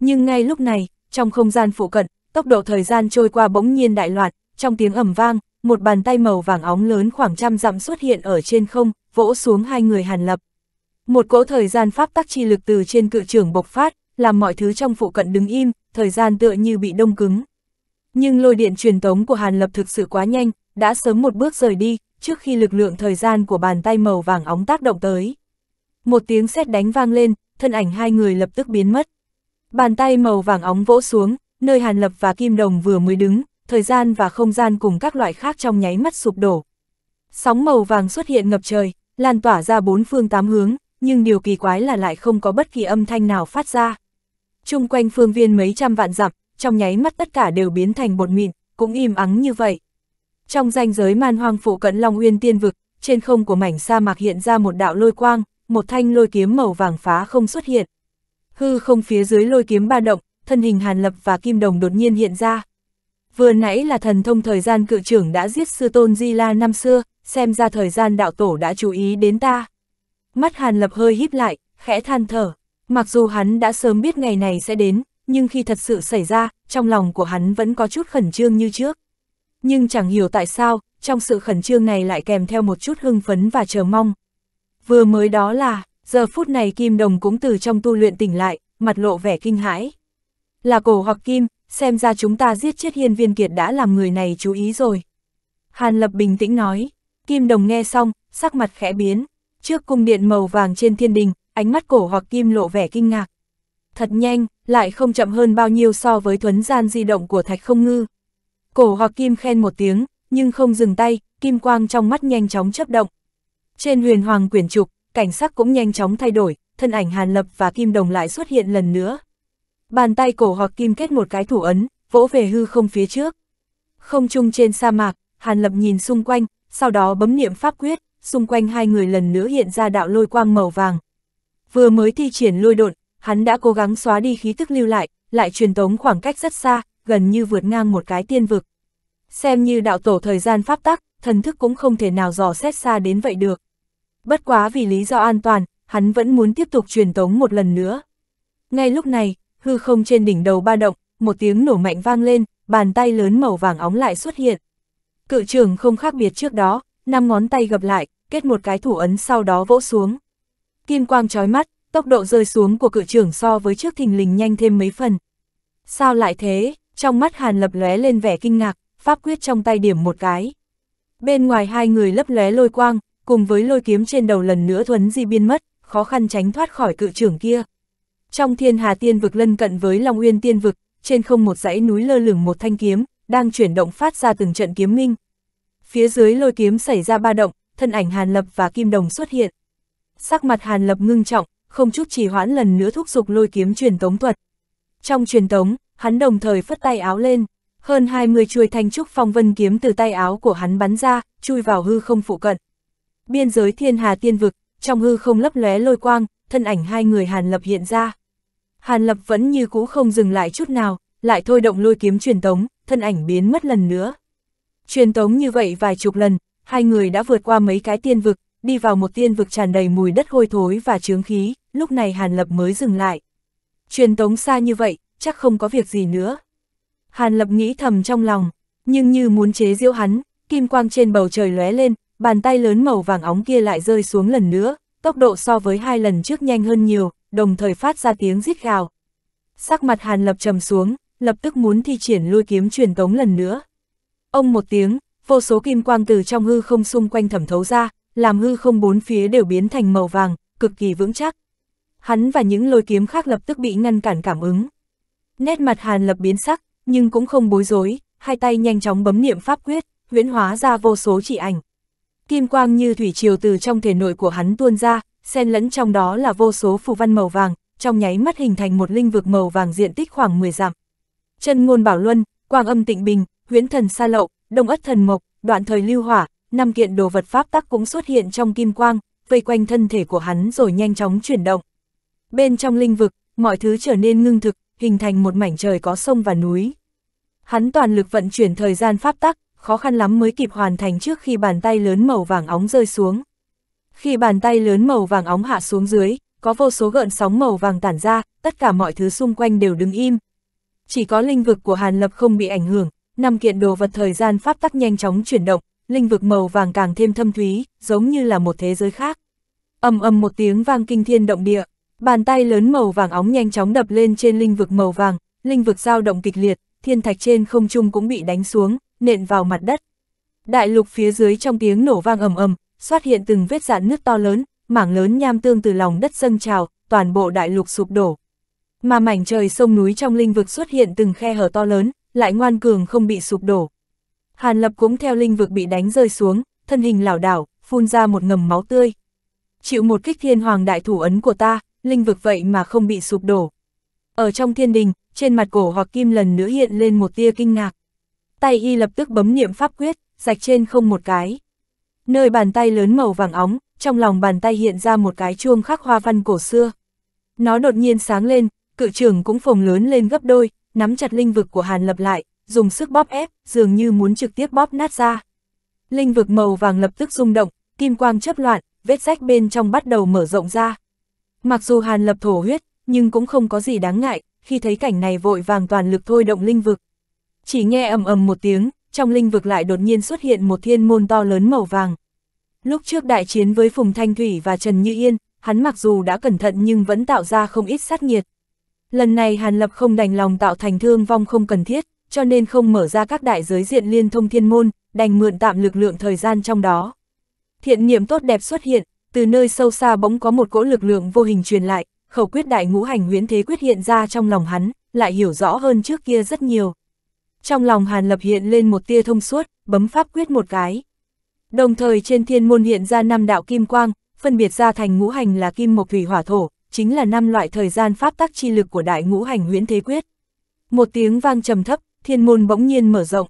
Nhưng ngay lúc này, trong không gian phụ cận, tốc độ thời gian trôi qua bỗng nhiên đại loạt, trong tiếng ẩm vang, một bàn tay màu vàng óng lớn khoảng trăm dặm xuất hiện ở trên không, vỗ xuống hai người Hàn Lập. Một cỗ thời gian pháp tắc chi lực từ trên cự trường bộc phát, làm mọi thứ trong phụ cận đứng im, thời gian tựa như bị đông cứng. Nhưng lôi điện truyền tống của Hàn Lập thực sự quá nhanh, đã sớm một bước rời đi, trước khi lực lượng thời gian của bàn tay màu vàng óng tác động tới. Một tiếng sét đánh vang lên, thân ảnh hai người lập tức biến mất. Bàn tay màu vàng óng vỗ xuống, nơi Hàn Lập và Kim Đồng vừa mới đứng, thời gian và không gian cùng các loại khác trong nháy mắt sụp đổ. Sóng màu vàng xuất hiện ngập trời, lan tỏa ra bốn phương tám hướng, nhưng điều kỳ quái là lại không có bất kỳ âm thanh nào phát ra. Trung quanh phương viên mấy trăm vạn dặm, trong nháy mắt tất cả đều biến thành bột mịn, cũng im ắng như vậy. Trong ranh giới man hoang phụ cận Long Uyên Tiên Vực, trên không của mảnh sa mạc hiện ra một đạo lôi quang, một thanh lôi kiếm màu vàng phá không xuất hiện. Hư không phía dưới lôi kiếm ba động, thân hình Hàn Lập và Kim Đồng đột nhiên hiện ra. Vừa nãy là thần thông thời gian cự trưởng đã giết sư tôn Di La năm xưa, xem ra thời gian đạo tổ đã chú ý đến ta. Mắt Hàn Lập hơi híp lại, khẽ than thở. Mặc dù hắn đã sớm biết ngày này sẽ đến, nhưng khi thật sự xảy ra, trong lòng của hắn vẫn có chút khẩn trương như trước nhưng chẳng hiểu tại sao, trong sự khẩn trương này lại kèm theo một chút hưng phấn và chờ mong. Vừa mới đó là, giờ phút này Kim Đồng cũng từ trong tu luyện tỉnh lại, mặt lộ vẻ kinh hãi. Là cổ hoặc Kim, xem ra chúng ta giết chết hiên viên kiệt đã làm người này chú ý rồi. Hàn Lập bình tĩnh nói, Kim Đồng nghe xong, sắc mặt khẽ biến, trước cung điện màu vàng trên thiên đình, ánh mắt cổ hoặc Kim lộ vẻ kinh ngạc. Thật nhanh, lại không chậm hơn bao nhiêu so với thuấn gian di động của thạch không ngư. Cổ hoặc kim khen một tiếng, nhưng không dừng tay, kim quang trong mắt nhanh chóng chấp động. Trên huyền hoàng quyển trục, cảnh sắc cũng nhanh chóng thay đổi, thân ảnh Hàn Lập và Kim Đồng lại xuất hiện lần nữa. Bàn tay cổ hoặc kim kết một cái thủ ấn, vỗ về hư không phía trước. Không chung trên sa mạc, Hàn Lập nhìn xung quanh, sau đó bấm niệm pháp quyết, xung quanh hai người lần nữa hiện ra đạo lôi quang màu vàng. Vừa mới thi triển lôi độn, hắn đã cố gắng xóa đi khí tức lưu lại, lại truyền tống khoảng cách rất xa, gần như vượt ngang một cái tiên vực. Xem như đạo tổ thời gian pháp tắc, thần thức cũng không thể nào dò xét xa đến vậy được. Bất quá vì lý do an toàn, hắn vẫn muốn tiếp tục truyền tống một lần nữa. Ngay lúc này, hư không trên đỉnh đầu ba động, một tiếng nổ mạnh vang lên, bàn tay lớn màu vàng óng lại xuất hiện. Cự trường không khác biệt trước đó, năm ngón tay gập lại, kết một cái thủ ấn sau đó vỗ xuống. Kim quang trói mắt, tốc độ rơi xuống của cự trường so với trước thình lình nhanh thêm mấy phần. Sao lại thế? trong mắt Hàn Lập lóe lên vẻ kinh ngạc, pháp quyết trong tay điểm một cái. Bên ngoài hai người lấp lóe lôi quang, cùng với lôi kiếm trên đầu lần nữa thuấn di biên mất, khó khăn tránh thoát khỏi cự trưởng kia. Trong thiên hà tiên vực lân cận với Long Uyên tiên vực, trên không một dãy núi lơ lửng một thanh kiếm, đang chuyển động phát ra từng trận kiếm minh. Phía dưới lôi kiếm xảy ra ba động, thân ảnh Hàn Lập và Kim Đồng xuất hiện. Sắc mặt Hàn Lập ngưng trọng, không chút trì hoãn lần nữa thúc giục lôi kiếm truyền tống thuật. Trong truyền tống, hắn đồng thời phất tay áo lên, hơn 20 chuôi thanh trúc phong vân kiếm từ tay áo của hắn bắn ra, chui vào hư không phụ cận. Biên giới thiên hà tiên vực, trong hư không lấp lóe lôi quang, thân ảnh hai người Hàn Lập hiện ra. Hàn Lập vẫn như cũ không dừng lại chút nào, lại thôi động lôi kiếm truyền tống, thân ảnh biến mất lần nữa. Truyền tống như vậy vài chục lần, hai người đã vượt qua mấy cái tiên vực, đi vào một tiên vực tràn đầy mùi đất hôi thối và chướng khí, lúc này Hàn Lập mới dừng lại. Truyền tống xa như vậy, chắc không có việc gì nữa. Hàn Lập nghĩ thầm trong lòng, nhưng như muốn chế diễu hắn, kim quang trên bầu trời lóe lên, bàn tay lớn màu vàng óng kia lại rơi xuống lần nữa, tốc độ so với hai lần trước nhanh hơn nhiều, đồng thời phát ra tiếng rít gào. Sắc mặt Hàn Lập trầm xuống, lập tức muốn thi triển lôi kiếm truyền tống lần nữa. Ông một tiếng, vô số kim quang từ trong hư không xung quanh thẩm thấu ra, làm hư không bốn phía đều biến thành màu vàng, cực kỳ vững chắc. Hắn và những lôi kiếm khác lập tức bị ngăn cản cảm ứng. Nét mặt Hàn Lập biến sắc, nhưng cũng không bối rối, hai tay nhanh chóng bấm niệm pháp quyết, huyễn hóa ra vô số chỉ ảnh. Kim quang như thủy triều từ trong thể nội của hắn tuôn ra, xen lẫn trong đó là vô số phù văn màu vàng, trong nháy mắt hình thành một linh vực màu vàng diện tích khoảng 10 dặm. Chân ngôn bảo luân, quang âm tịnh bình, huyễn thần sa lậu, đông ất thần mộc, đoạn thời lưu hỏa, năm kiện đồ vật pháp tắc cũng xuất hiện trong kim quang, vây quanh thân thể của hắn rồi nhanh chóng chuyển động. Bên trong linh vực, mọi thứ trở nên ngưng thực, hình thành một mảnh trời có sông và núi. Hắn toàn lực vận chuyển thời gian pháp tắc, khó khăn lắm mới kịp hoàn thành trước khi bàn tay lớn màu vàng óng rơi xuống. Khi bàn tay lớn màu vàng óng hạ xuống dưới, có vô số gợn sóng màu vàng tản ra, tất cả mọi thứ xung quanh đều đứng im. Chỉ có linh vực của Hàn Lập không bị ảnh hưởng, năm kiện đồ vật thời gian pháp tắc nhanh chóng chuyển động, linh vực màu vàng càng thêm thâm thúy, giống như là một thế giới khác. Ầm ầm một tiếng vang kinh thiên động địa. Bàn tay lớn màu vàng óng nhanh chóng đập lên trên linh vực màu vàng, linh vực dao động kịch liệt, thiên thạch trên không trung cũng bị đánh xuống, nện vào mặt đất. Đại lục phía dưới trong tiếng nổ vang ầm ầm, xuất hiện từng vết rạn nước to lớn, mảng lớn nham tương từ lòng đất dâng trào, toàn bộ đại lục sụp đổ. Mà mảnh trời sông núi trong linh vực xuất hiện từng khe hở to lớn, lại ngoan cường không bị sụp đổ. Hàn Lập cũng theo linh vực bị đánh rơi xuống, thân hình lảo đảo, phun ra một ngầm máu tươi. Chịu một kích thiên hoàng đại thủ ấn của ta, linh vực vậy mà không bị sụp đổ. Ở trong thiên đình, trên mặt cổ hoặc kim lần nữa hiện lên một tia kinh ngạc. Tay y lập tức bấm niệm pháp quyết, rạch trên không một cái. Nơi bàn tay lớn màu vàng óng, trong lòng bàn tay hiện ra một cái chuông khắc hoa văn cổ xưa. Nó đột nhiên sáng lên, cự trưởng cũng phồng lớn lên gấp đôi, nắm chặt linh vực của Hàn Lập lại, dùng sức bóp ép, dường như muốn trực tiếp bóp nát ra. Linh vực màu vàng lập tức rung động, kim quang chấp loạn, vết rách bên trong bắt đầu mở rộng ra. Mặc dù Hàn Lập thổ huyết, nhưng cũng không có gì đáng ngại, khi thấy cảnh này vội vàng toàn lực thôi động linh vực. Chỉ nghe ầm ầm một tiếng, trong linh vực lại đột nhiên xuất hiện một thiên môn to lớn màu vàng. Lúc trước đại chiến với Phùng Thanh Thủy và Trần Như Yên, hắn mặc dù đã cẩn thận nhưng vẫn tạo ra không ít sát nhiệt. Lần này Hàn Lập không đành lòng tạo thành thương vong không cần thiết, cho nên không mở ra các đại giới diện liên thông thiên môn, đành mượn tạm lực lượng thời gian trong đó. Thiện niệm tốt đẹp xuất hiện, từ nơi sâu xa bỗng có một cỗ lực lượng vô hình truyền lại, khẩu quyết đại ngũ hành huyễn thế quyết hiện ra trong lòng hắn, lại hiểu rõ hơn trước kia rất nhiều. Trong lòng Hàn Lập hiện lên một tia thông suốt, bấm pháp quyết một cái. Đồng thời trên thiên môn hiện ra năm đạo kim quang, phân biệt ra thành ngũ hành là kim mộc thủy hỏa thổ, chính là năm loại thời gian pháp tắc chi lực của đại ngũ hành huyễn thế quyết. Một tiếng vang trầm thấp, thiên môn bỗng nhiên mở rộng.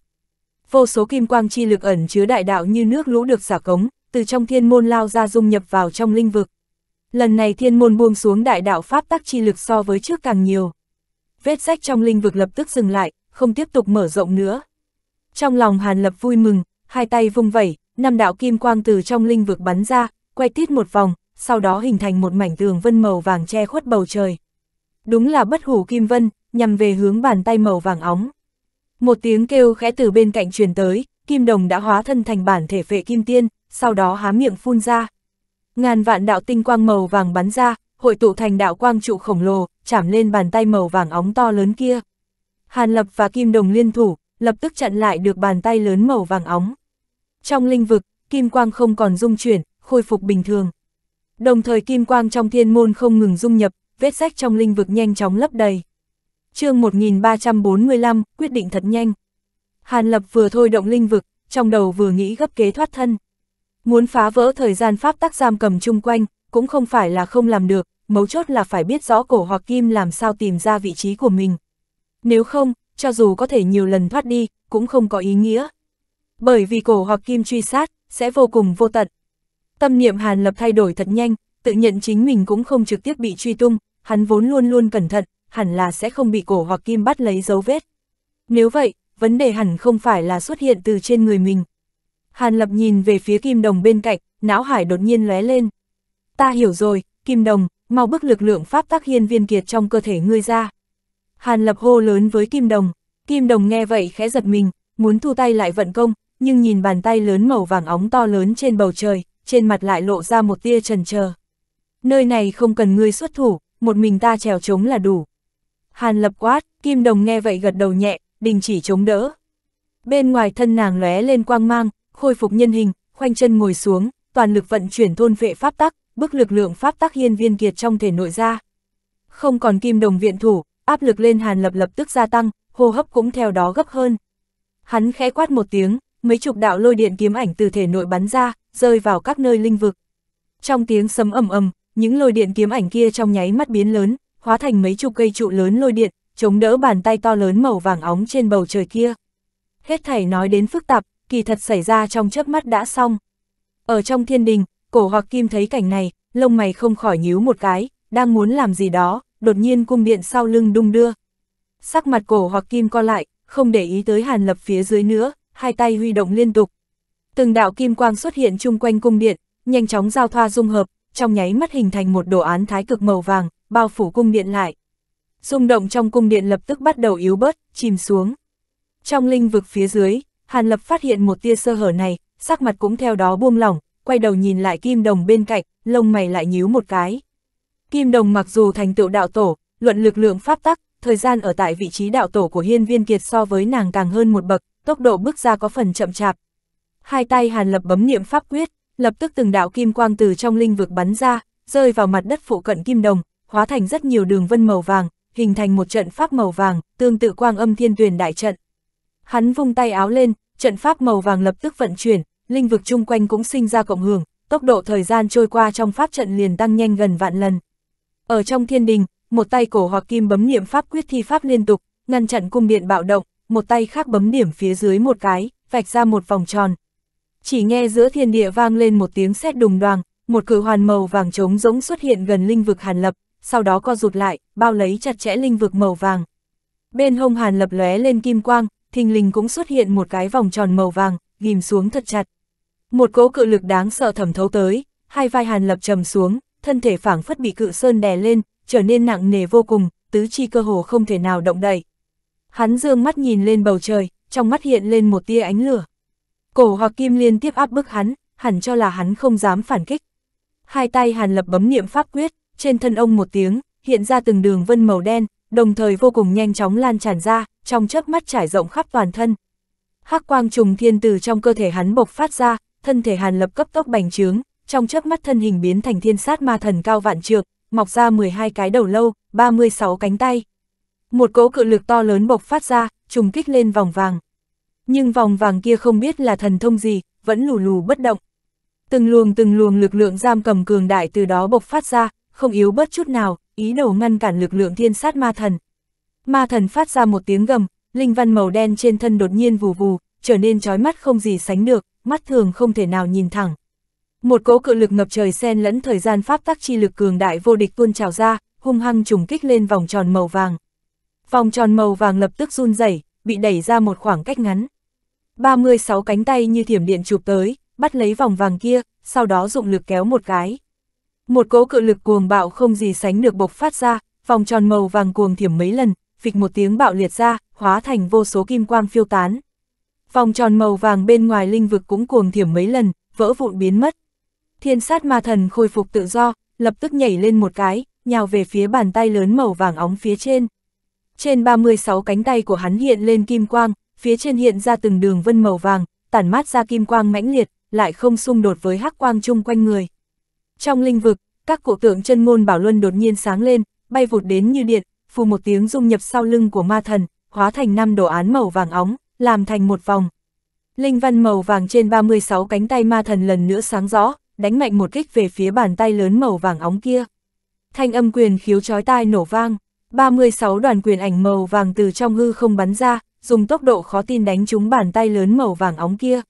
Vô số kim quang chi lực ẩn chứa đại đạo như nước lũ được xả cống, từ trong thiên môn lao ra dung nhập vào trong linh vực. Lần này thiên môn buông xuống đại đạo pháp tắc chi lực so với trước càng nhiều. Vết rách trong linh vực lập tức dừng lại, không tiếp tục mở rộng nữa. Trong lòng Hàn Lập vui mừng, hai tay vung vẩy, năm đạo kim quang từ trong linh vực bắn ra, quay tít một vòng, sau đó hình thành một mảnh tường vân màu vàng che khuất bầu trời. Đúng là bất hủ kim vân, nhằm về hướng bàn tay màu vàng óng. Một tiếng kêu khẽ từ bên cạnh truyền tới, Kim Đồng đã hóa thân thành bản thể vệ Kim Tiên, sau đó há miệng phun ra. Ngàn vạn đạo tinh quang màu vàng bắn ra, hội tụ thành đạo quang trụ khổng lồ, chạm lên bàn tay màu vàng óng to lớn kia. Hàn Lập và Kim Đồng liên thủ, lập tức chặn lại được bàn tay lớn màu vàng óng. Trong linh vực, kim quang không còn dung chuyển, khôi phục bình thường. Đồng thời kim quang trong thiên môn không ngừng dung nhập, vết rách trong linh vực nhanh chóng lấp đầy. chương 1345, quyết định thật nhanh. Hàn Lập vừa thôi động linh vực, trong đầu vừa nghĩ gấp kế thoát thân. Muốn phá vỡ thời gian pháp tắc giam cầm chung quanh, cũng không phải là không làm được, mấu chốt là phải biết rõ cổ hoặc kim làm sao tìm ra vị trí của mình. Nếu không, cho dù có thể nhiều lần thoát đi, cũng không có ý nghĩa. Bởi vì cổ hoặc kim truy sát, sẽ vô cùng vô tận. Tâm niệm Hàn Lập thay đổi thật nhanh, tự nhận chính mình cũng không trực tiếp bị truy tung, hắn vốn luôn luôn cẩn thận, hẳn là sẽ không bị cổ hoặc kim bắt lấy dấu vết. Nếu vậy, vấn đề hẳn không phải là xuất hiện từ trên người mình. Hàn Lập nhìn về phía Kim Đồng bên cạnh, não hải đột nhiên lóe lên. Ta hiểu rồi, Kim Đồng, mau bức lực lượng pháp tác hiên viên kiệt trong cơ thể ngươi ra. Hàn Lập hô lớn với Kim Đồng, Kim Đồng nghe vậy khẽ giật mình, muốn thu tay lại vận công, nhưng nhìn bàn tay lớn màu vàng óng to lớn trên bầu trời, trên mặt lại lộ ra một tia trần chờ. Nơi này không cần ngươi xuất thủ, một mình ta trèo chống là đủ. Hàn Lập quát, Kim Đồng nghe vậy gật đầu nhẹ, đình chỉ chống đỡ. Bên ngoài thân nàng lóe lên quang mang, khôi phục nhân hình, khoanh chân ngồi xuống, toàn lực vận chuyển thôn vệ pháp tắc, bức lực lượng pháp tắc hiên viên kiệt trong thể nội ra. Không còn kim đồng viện thủ, áp lực lên hàn lập lập tức gia tăng, hô hấp cũng theo đó gấp hơn. Hắn khẽ quát một tiếng, mấy chục đạo lôi điện kiếm ảnh từ thể nội bắn ra, rơi vào các nơi linh vực. Trong tiếng sấm ầm ầm, những lôi điện kiếm ảnh kia trong nháy mắt biến lớn, hóa thành mấy chục cây trụ lớn lôi điện, chống đỡ bàn tay to lớn màu vàng óng trên bầu trời kia. Hết thảy nói đến phức tạp, kỳ thật xảy ra trong chớp mắt đã xong. Ở trong thiên đình, cổ hoặc kim thấy cảnh này, lông mày không khỏi nhíu một cái, đang muốn làm gì đó, đột nhiên cung điện sau lưng đung đưa. Sắc mặt cổ hoặc kim co lại, không để ý tới hàn lập phía dưới nữa, hai tay huy động liên tục. Từng đạo kim quang xuất hiện chung quanh cung điện, nhanh chóng giao thoa dung hợp, trong nháy mắt hình thành một đồ án thái cực màu vàng, bao phủ cung điện lại rung động trong cung điện lập tức bắt đầu yếu bớt, chìm xuống. Trong linh vực phía dưới, Hàn Lập phát hiện một tia sơ hở này, sắc mặt cũng theo đó buông lỏng, quay đầu nhìn lại kim đồng bên cạnh, lông mày lại nhíu một cái. Kim đồng mặc dù thành tựu đạo tổ, luận lực lượng pháp tắc, thời gian ở tại vị trí đạo tổ của hiên viên kiệt so với nàng càng hơn một bậc, tốc độ bước ra có phần chậm chạp. Hai tay Hàn Lập bấm niệm pháp quyết, lập tức từng đạo kim quang từ trong linh vực bắn ra, rơi vào mặt đất phụ cận kim đồng, hóa thành rất nhiều đường vân màu vàng, hình thành một trận pháp màu vàng, tương tự quang âm thiên tuyển đại trận. Hắn vung tay áo lên, trận pháp màu vàng lập tức vận chuyển, linh vực chung quanh cũng sinh ra cộng hưởng, tốc độ thời gian trôi qua trong pháp trận liền tăng nhanh gần vạn lần. Ở trong thiên đình, một tay cổ hoặc kim bấm niệm pháp quyết thi pháp liên tục, ngăn chặn cung điện bạo động, một tay khác bấm điểm phía dưới một cái, vạch ra một vòng tròn. Chỉ nghe giữa thiên địa vang lên một tiếng sét đùng đoàng, một cử hoàn màu vàng trống rỗng xuất hiện gần linh vực Hàn Lập sau đó co rụt lại, bao lấy chặt chẽ linh vực màu vàng. Bên hông hàn lập lóe lên kim quang, thình lình cũng xuất hiện một cái vòng tròn màu vàng, ghim xuống thật chặt. Một cỗ cự lực đáng sợ thẩm thấu tới, hai vai hàn lập trầm xuống, thân thể phảng phất bị cự sơn đè lên, trở nên nặng nề vô cùng, tứ chi cơ hồ không thể nào động đậy. Hắn dương mắt nhìn lên bầu trời, trong mắt hiện lên một tia ánh lửa. Cổ hoặc kim liên tiếp áp bức hắn, hẳn cho là hắn không dám phản kích. Hai tay hàn lập bấm niệm pháp quyết, trên thân ông một tiếng, hiện ra từng đường vân màu đen, đồng thời vô cùng nhanh chóng lan tràn ra, trong chớp mắt trải rộng khắp toàn thân. Hắc quang trùng thiên từ trong cơ thể hắn bộc phát ra, thân thể Hàn Lập cấp tốc bành trướng, trong chớp mắt thân hình biến thành thiên sát ma thần cao vạn trượng, mọc ra 12 cái đầu lâu, 36 cánh tay. Một cỗ cự lực to lớn bộc phát ra, trùng kích lên vòng vàng. Nhưng vòng vàng kia không biết là thần thông gì, vẫn lù lù bất động. Từng luồng từng luồng lực lượng giam cầm cường đại từ đó bộc phát ra, không yếu bớt chút nào, ý đồ ngăn cản lực lượng thiên sát ma thần. Ma thần phát ra một tiếng gầm, linh văn màu đen trên thân đột nhiên vù vù, trở nên trói mắt không gì sánh được, mắt thường không thể nào nhìn thẳng. Một cỗ cự lực ngập trời xen lẫn thời gian pháp tắc chi lực cường đại vô địch tuôn trào ra, hung hăng trùng kích lên vòng tròn màu vàng. Vòng tròn màu vàng lập tức run rẩy, bị đẩy ra một khoảng cách ngắn. 36 cánh tay như thiểm điện chụp tới, bắt lấy vòng vàng kia, sau đó dụng lực kéo một cái. Một cỗ cự lực cuồng bạo không gì sánh được bộc phát ra, vòng tròn màu vàng cuồng thiểm mấy lần, phịch một tiếng bạo liệt ra, hóa thành vô số kim quang phiêu tán. Vòng tròn màu vàng bên ngoài linh vực cũng cuồng thiểm mấy lần, vỡ vụn biến mất. Thiên sát ma thần khôi phục tự do, lập tức nhảy lên một cái, nhào về phía bàn tay lớn màu vàng óng phía trên. Trên 36 cánh tay của hắn hiện lên kim quang, phía trên hiện ra từng đường vân màu vàng, tản mát ra kim quang mãnh liệt, lại không xung đột với hắc quang chung quanh người. Trong linh vực, các cổ tượng chân ngôn bảo luân đột nhiên sáng lên, bay vụt đến như điện, phù một tiếng dung nhập sau lưng của ma thần, hóa thành năm đồ án màu vàng óng, làm thành một vòng. Linh văn màu vàng trên 36 cánh tay ma thần lần nữa sáng rõ, đánh mạnh một kích về phía bàn tay lớn màu vàng óng kia. Thanh âm quyền khiếu chói tai nổ vang, 36 đoàn quyền ảnh màu vàng từ trong hư không bắn ra, dùng tốc độ khó tin đánh trúng bàn tay lớn màu vàng óng kia.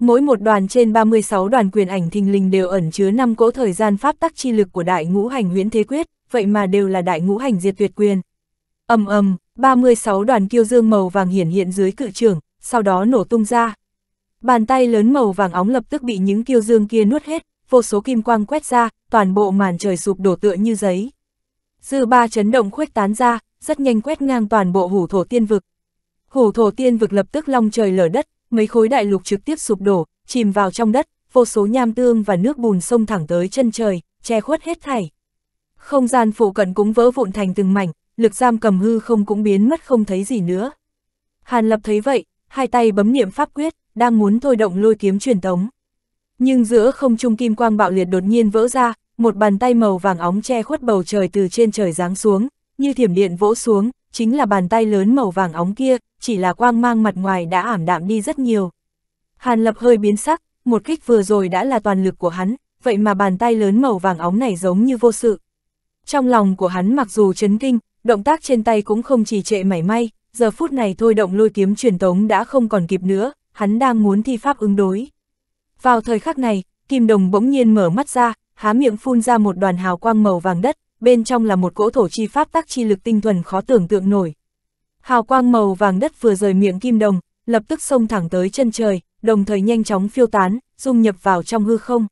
Mỗi một đoàn trên 36 đoàn quyền ảnh thình lình đều ẩn chứa năm cỗ thời gian pháp tắc chi lực của đại ngũ hành huyễn thế quyết, vậy mà đều là đại ngũ hành diệt tuyệt quyền. Ầm ầm, 36 đoàn kiêu dương màu vàng hiển hiện dưới cự trưởng, sau đó nổ tung ra. Bàn tay lớn màu vàng óng lập tức bị những kiêu dương kia nuốt hết, vô số kim quang quét ra, toàn bộ màn trời sụp đổ tựa như giấy. Dư ba chấn động khuếch tán ra, rất nhanh quét ngang toàn bộ hủ thổ tiên vực. Hủ thổ tiên vực lập tức long trời lở đất, mấy khối đại lục trực tiếp sụp đổ, chìm vào trong đất, vô số nham tương và nước bùn sông thẳng tới chân trời, che khuất hết thảy. Không gian phụ cận cũng vỡ vụn thành từng mảnh, lực giam cầm hư không cũng biến mất không thấy gì nữa. Hàn Lập thấy vậy, hai tay bấm niệm pháp quyết, đang muốn thôi động lôi kiếm truyền tống. Nhưng giữa không trung kim quang bạo liệt đột nhiên vỡ ra, một bàn tay màu vàng óng che khuất bầu trời từ trên trời giáng xuống, như thiểm điện vỗ xuống, chính là bàn tay lớn màu vàng óng kia, chỉ là quang mang mặt ngoài đã ảm đạm đi rất nhiều. Hàn Lập hơi biến sắc, một kích vừa rồi đã là toàn lực của hắn, vậy mà bàn tay lớn màu vàng óng này giống như vô sự. Trong lòng của hắn mặc dù chấn kinh, động tác trên tay cũng không trì trệ mảy may, giờ phút này thôi động lôi kiếm truyền tống đã không còn kịp nữa, hắn đang muốn thi pháp ứng đối. Vào thời khắc này, Kim Đồng bỗng nhiên mở mắt ra, há miệng phun ra một đoàn hào quang màu vàng đất, bên trong là một cỗ thổ chi pháp tác chi lực tinh thuần khó tưởng tượng nổi, Hào quang màu vàng đất vừa rời miệng kim đồng, lập tức xông thẳng tới chân trời, đồng thời nhanh chóng phiêu tán, dung nhập vào trong hư không.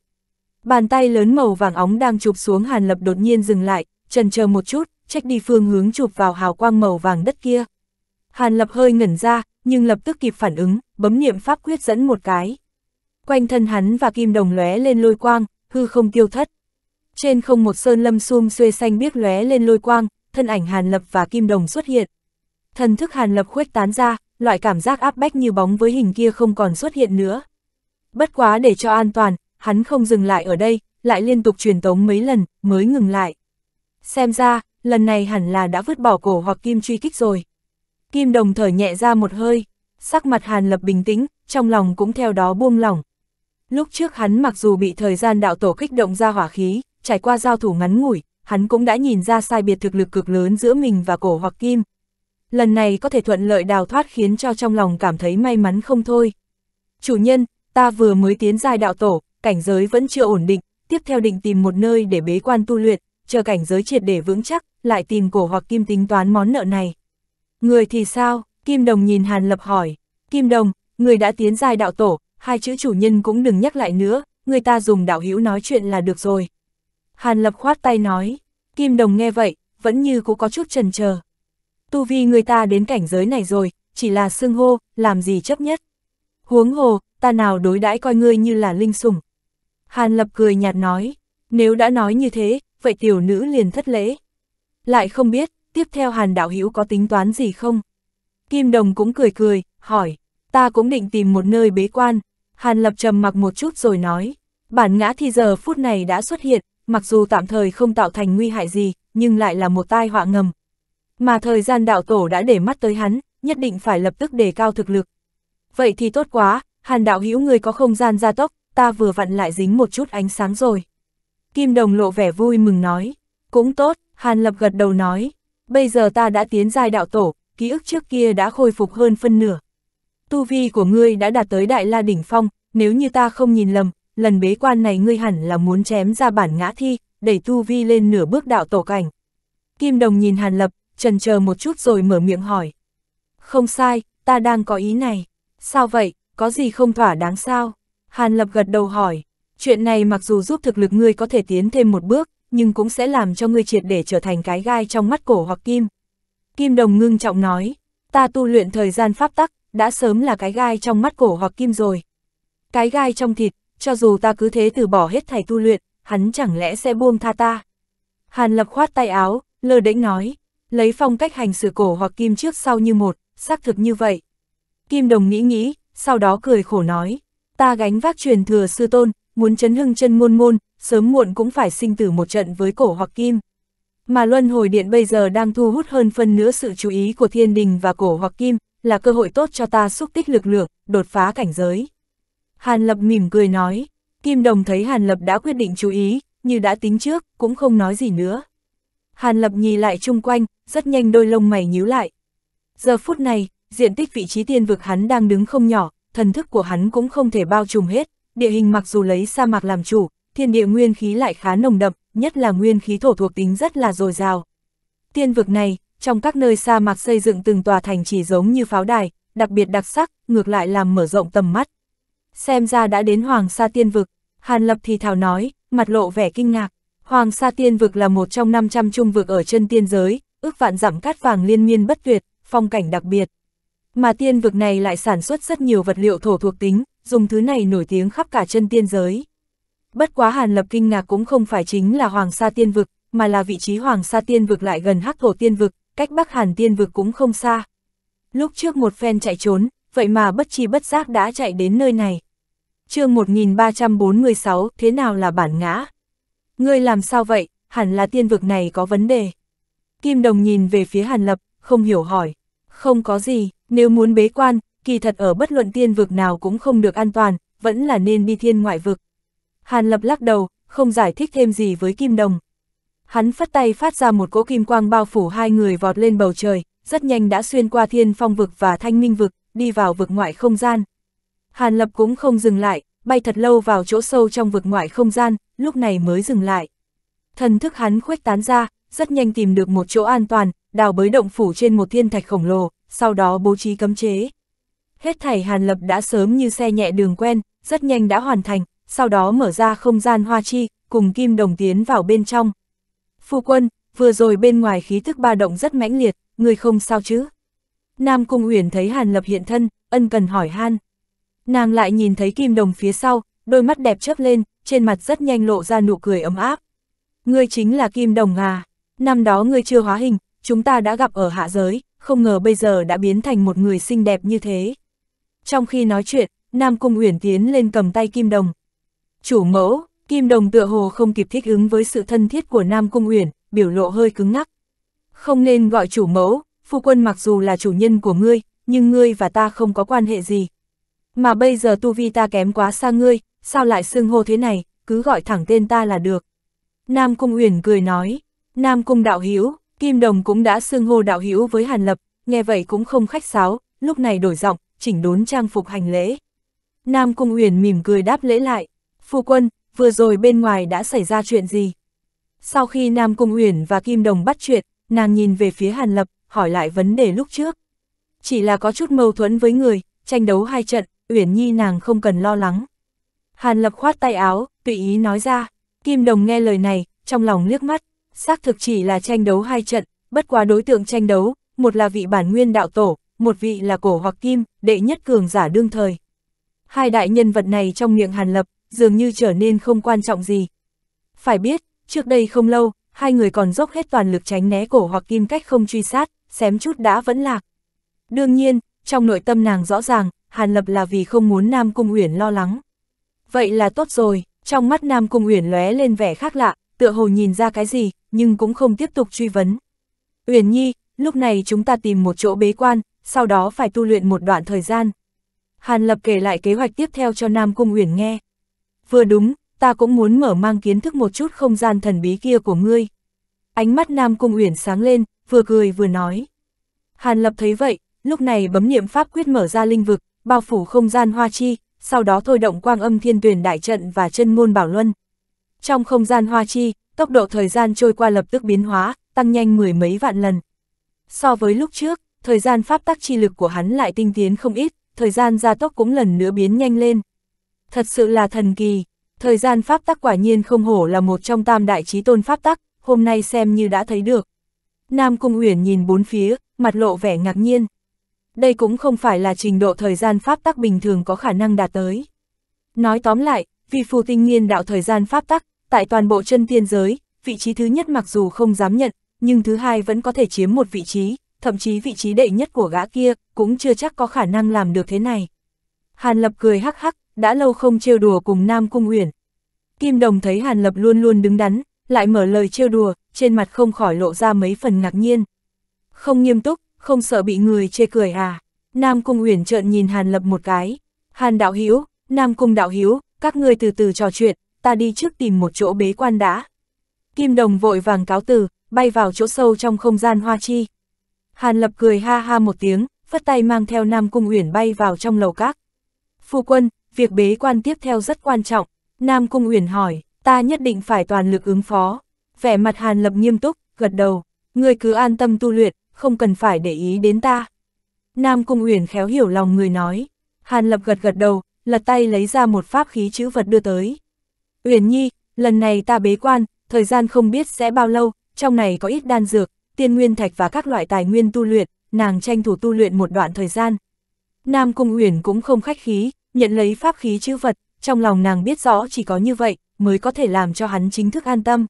Bàn tay lớn màu vàng óng đang chụp xuống Hàn Lập đột nhiên dừng lại, trần chờ một chút, trách đi phương hướng chụp vào hào quang màu vàng đất kia. Hàn Lập hơi ngẩn ra, nhưng lập tức kịp phản ứng, bấm niệm pháp quyết dẫn một cái. Quanh thân hắn và kim đồng lóe lên lôi quang, hư không tiêu thất. Trên không một sơn lâm sum xuê xanh biếc lóe lên lôi quang, thân ảnh Hàn Lập và kim đồng xuất hiện, Thần thức Hàn Lập khuếch tán ra, loại cảm giác áp bách như bóng với hình kia không còn xuất hiện nữa. Bất quá để cho an toàn, hắn không dừng lại ở đây, lại liên tục truyền tống mấy lần, mới ngừng lại. Xem ra, lần này hẳn là đã vứt bỏ cổ hoặc kim truy kích rồi. Kim đồng thở nhẹ ra một hơi, sắc mặt Hàn Lập bình tĩnh, trong lòng cũng theo đó buông lỏng. Lúc trước hắn mặc dù bị thời gian đạo tổ kích động ra hỏa khí, trải qua giao thủ ngắn ngủi, hắn cũng đã nhìn ra sai biệt thực lực cực lớn giữa mình và cổ hoặc kim, lần này có thể thuận lợi đào thoát khiến cho trong lòng cảm thấy may mắn không thôi. Chủ nhân, ta vừa mới tiến giai đạo tổ, cảnh giới vẫn chưa ổn định, tiếp theo định tìm một nơi để bế quan tu luyện, chờ cảnh giới triệt để vững chắc, lại tìm cổ hoặc kim tính toán món nợ này. Người thì sao? Kim Đồng nhìn Hàn Lập hỏi. Kim Đồng, người đã tiến giai đạo tổ, hai chữ chủ nhân cũng đừng nhắc lại nữa, người ta dùng đạo hữu nói chuyện là được rồi. Hàn Lập khoát tay nói. Kim Đồng nghe vậy, vẫn như cũng có chút trần chờ tu vi người ta đến cảnh giới này rồi, chỉ là xưng hô, làm gì chấp nhất. Huống hồ, ta nào đối đãi coi ngươi như là linh sủng. Hàn Lập cười nhạt nói, nếu đã nói như thế, vậy tiểu nữ liền thất lễ. Lại không biết, tiếp theo Hàn Đạo Hữu có tính toán gì không? Kim Đồng cũng cười cười, hỏi, ta cũng định tìm một nơi bế quan. Hàn Lập trầm mặc một chút rồi nói, bản ngã thì giờ phút này đã xuất hiện, mặc dù tạm thời không tạo thành nguy hại gì, nhưng lại là một tai họa ngầm, mà thời gian đạo tổ đã để mắt tới hắn, nhất định phải lập tức đề cao thực lực. Vậy thì tốt quá, hàn đạo hữu người có không gian gia tốc, ta vừa vặn lại dính một chút ánh sáng rồi. Kim Đồng lộ vẻ vui mừng nói, cũng tốt, hàn lập gật đầu nói, bây giờ ta đã tiến giai đạo tổ, ký ức trước kia đã khôi phục hơn phân nửa. Tu vi của ngươi đã đạt tới đại la đỉnh phong, nếu như ta không nhìn lầm, lần bế quan này ngươi hẳn là muốn chém ra bản ngã thi, đẩy tu vi lên nửa bước đạo tổ cảnh. Kim Đồng nhìn Hàn Lập, trần chờ một chút rồi mở miệng hỏi. Không sai, ta đang có ý này. Sao vậy, có gì không thỏa đáng sao? Hàn Lập gật đầu hỏi. Chuyện này mặc dù giúp thực lực ngươi có thể tiến thêm một bước, nhưng cũng sẽ làm cho ngươi triệt để trở thành cái gai trong mắt cổ hoặc kim. Kim Đồng ngưng trọng nói, ta tu luyện thời gian pháp tắc, đã sớm là cái gai trong mắt cổ hoặc kim rồi. Cái gai trong thịt, cho dù ta cứ thế từ bỏ hết thảy tu luyện, hắn chẳng lẽ sẽ buông tha ta. Hàn Lập khoát tay áo, lơ đễnh nói, lấy phong cách hành xử cổ hoặc kim trước sau như một, xác thực như vậy. Kim Đồng nghĩ nghĩ, sau đó cười khổ nói, ta gánh vác truyền thừa sư tôn, muốn chấn hưng chân môn môn, sớm muộn cũng phải sinh tử một trận với cổ hoặc kim. Mà luân hồi điện bây giờ đang thu hút hơn phân nữa sự chú ý của thiên đình và cổ hoặc kim, là cơ hội tốt cho ta xúc tích lực lượng, đột phá cảnh giới. Hàn Lập mỉm cười nói, Kim Đồng thấy Hàn Lập đã quyết định chú ý, như đã tính trước, cũng không nói gì nữa. Hàn Lập nhìn lại chung quanh, rất nhanh đôi lông mày nhíu lại. Giờ phút này, diện tích vị trí tiên vực hắn đang đứng không nhỏ, thần thức của hắn cũng không thể bao trùm hết, địa hình mặc dù lấy sa mạc làm chủ, thiên địa nguyên khí lại khá nồng đậm, nhất là nguyên khí thổ thuộc tính rất là dồi dào. Tiên vực này, trong các nơi sa mạc xây dựng từng tòa thành chỉ giống như pháo đài, đặc biệt đặc sắc, ngược lại làm mở rộng tầm mắt. Xem ra đã đến Hoàng Sa Tiên Vực, Hàn Lập thì thào nói, mặt lộ vẻ kinh ngạc. Hoàng Sa Tiên Vực là một trong 500 trung vực ở chân tiên giới, ước vạn dặm cát vàng liên miên bất tuyệt, phong cảnh đặc biệt. Mà tiên vực này lại sản xuất rất nhiều vật liệu thổ thuộc tính, dùng thứ này nổi tiếng khắp cả chân tiên giới. Bất quá Hàn Lập kinh ngạc cũng không phải chính là Hoàng Sa Tiên Vực, mà là vị trí Hoàng Sa Tiên Vực lại gần Hắc Thổ Tiên Vực, cách Bắc Hàn Tiên Vực cũng không xa. Lúc trước một phen chạy trốn, vậy mà bất chi bất giác đã chạy đến nơi này. chương 1346, thế nào là bản ngã? Ngươi làm sao vậy, hẳn là tiên vực này có vấn đề. Kim Đồng nhìn về phía Hàn Lập, không hiểu hỏi. Không có gì, nếu muốn bế quan, kỳ thật ở bất luận tiên vực nào cũng không được an toàn, vẫn là nên đi thiên ngoại vực. Hàn Lập lắc đầu, không giải thích thêm gì với Kim Đồng. Hắn phát tay phát ra một cỗ kim quang bao phủ hai người vọt lên bầu trời, rất nhanh đã xuyên qua thiên phong vực và thanh minh vực, đi vào vực ngoại không gian. Hàn Lập cũng không dừng lại, bay thật lâu vào chỗ sâu trong vực ngoại không gian, lúc này mới dừng lại. Thần thức hắn khuếch tán ra, rất nhanh tìm được một chỗ an toàn, đào bới động phủ trên một thiên thạch khổng lồ, sau đó bố trí cấm chế. Hết thảy Hàn Lập đã sớm như xe nhẹ đường quen, rất nhanh đã hoàn thành, sau đó mở ra không gian hoa chi, cùng kim đồng tiến vào bên trong. Phu quân, vừa rồi bên ngoài khí thức ba động rất mãnh liệt, người không sao chứ? Nam Cung Uyển thấy Hàn Lập hiện thân, ân cần hỏi han. Nàng lại nhìn thấy kim đồng phía sau, đôi mắt đẹp chớp lên, trên mặt rất nhanh lộ ra nụ cười ấm áp. Ngươi chính là kim đồng à? Năm đó ngươi chưa hóa hình, chúng ta đã gặp ở hạ giới, không ngờ bây giờ đã biến thành một người xinh đẹp như thế. Trong khi nói chuyện, Nam Cung Uyển tiến lên cầm tay Kim Đồng. Chủ mẫu, Kim Đồng tựa hồ không kịp thích ứng với sự thân thiết của Nam Cung Uyển, biểu lộ hơi cứng ngắc. Không nên gọi chủ mẫu, phu quân mặc dù là chủ nhân của ngươi, nhưng ngươi và ta không có quan hệ gì. Mà bây giờ tu vi ta kém quá xa ngươi, sao lại xưng hô thế này, cứ gọi thẳng tên ta là được. Nam Cung Uyển cười nói. Nam Cung Đạo Hiếu, Kim Đồng cũng đã xưng hô Đạo Hiếu với Hàn Lập, nghe vậy cũng không khách sáo, lúc này đổi giọng, chỉnh đốn trang phục hành lễ. Nam Cung Uyển mỉm cười đáp lễ lại, phu quân, vừa rồi bên ngoài đã xảy ra chuyện gì? Sau khi Nam Cung Uyển và Kim Đồng bắt chuyện, nàng nhìn về phía Hàn Lập, hỏi lại vấn đề lúc trước. Chỉ là có chút mâu thuẫn với người, tranh đấu hai trận, Uyển Nhi nàng không cần lo lắng. Hàn Lập khoát tay áo, tùy ý nói ra, Kim Đồng nghe lời này, trong lòng liếc mắt, xác thực chỉ là tranh đấu hai trận, bất quá đối tượng tranh đấu, một là vị bản nguyên đạo tổ, một vị là cổ hoặc kim, đệ nhất cường giả đương thời. Hai đại nhân vật này trong miệng Hàn Lập, dường như trở nên không quan trọng gì. Phải biết, trước đây không lâu, hai người còn dốc hết toàn lực tránh né cổ hoặc kim cách không truy sát, xém chút đã vẫn lạc. Đương nhiên, trong nội tâm nàng rõ ràng, Hàn Lập là vì không muốn Nam Cung Uyển lo lắng. Vậy là tốt rồi, trong mắt Nam Cung Uyển lóe lên vẻ khác lạ, tựa hồ nhìn ra cái gì, nhưng cũng không tiếp tục truy vấn. Uyển Nhi, lúc này chúng ta tìm một chỗ bế quan, sau đó phải tu luyện một đoạn thời gian. Hàn Lập kể lại kế hoạch tiếp theo cho Nam Cung Uyển nghe. Vừa đúng, ta cũng muốn mở mang kiến thức một chút không gian thần bí kia của ngươi. Ánh mắt Nam Cung Uyển sáng lên, vừa cười vừa nói. Hàn Lập thấy vậy, lúc này bấm niệm pháp quyết mở ra linh vực, bao phủ không gian hoa chi, sau đó thôi động quang âm thiên tuyển đại trận và chân ngôn bảo luân. Trong không gian hoa chi, tốc độ thời gian trôi qua lập tức biến hóa, tăng nhanh mười mấy vạn lần. So với lúc trước, thời gian pháp tắc chi lực của hắn lại tinh tiến không ít, thời gian gia tốc cũng lần nữa biến nhanh lên. Thật sự là thần kỳ, thời gian pháp tắc quả nhiên không hổ là một trong tam đại trí tôn pháp tắc, hôm nay xem như đã thấy được. Nam Cung Uyển nhìn bốn phía, mặt lộ vẻ ngạc nhiên. Đây cũng không phải là trình độ thời gian pháp tắc bình thường có khả năng đạt tới. Nói tóm lại, vì phù tinh nghiên đạo thời gian pháp tắc, Tại toàn bộ chân tiên giới, vị trí thứ nhất mặc dù không dám nhận, nhưng thứ hai vẫn có thể chiếm một vị trí, thậm chí vị trí đệ nhất của gã kia cũng chưa chắc có khả năng làm được thế này. Hàn Lập cười hắc hắc, đã lâu không trêu đùa cùng Nam Cung Uyển. Kim Đồng thấy Hàn Lập luôn luôn đứng đắn, lại mở lời trêu đùa, trên mặt không khỏi lộ ra mấy phần ngạc nhiên. Không nghiêm túc, không sợ bị người chê cười à? Nam Cung Uyển trợn nhìn Hàn Lập một cái. Hàn Đạo Hiếu, Nam Cung Đạo Hiếu, các ngươi từ từ trò chuyện, ta đi trước tìm một chỗ bế quan đã. Kim đồng vội vàng cáo từ, bay vào chỗ sâu trong không gian hoa chi. Hàn lập cười ha ha một tiếng, phất tay mang theo Nam Cung Uyển bay vào trong lầu các. Phu quân, việc bế quan tiếp theo rất quan trọng. Nam Cung Uyển hỏi, ta nhất định phải toàn lực ứng phó. Vẻ mặt Hàn Lập nghiêm túc, gật đầu. Người cứ an tâm tu luyện, không cần phải để ý đến ta. Nam Cung Uyển khéo hiểu lòng người nói. Hàn Lập gật gật đầu, lật tay lấy ra một pháp khí chữ vật đưa tới. Uyển Nhi, lần này ta bế quan, thời gian không biết sẽ bao lâu, trong này có ít đan dược, tiên nguyên thạch và các loại tài nguyên tu luyện, nàng tranh thủ tu luyện một đoạn thời gian. Nam Cung Uyển cũng không khách khí, nhận lấy pháp khí chư vật, trong lòng nàng biết rõ chỉ có như vậy mới có thể làm cho hắn chính thức an tâm.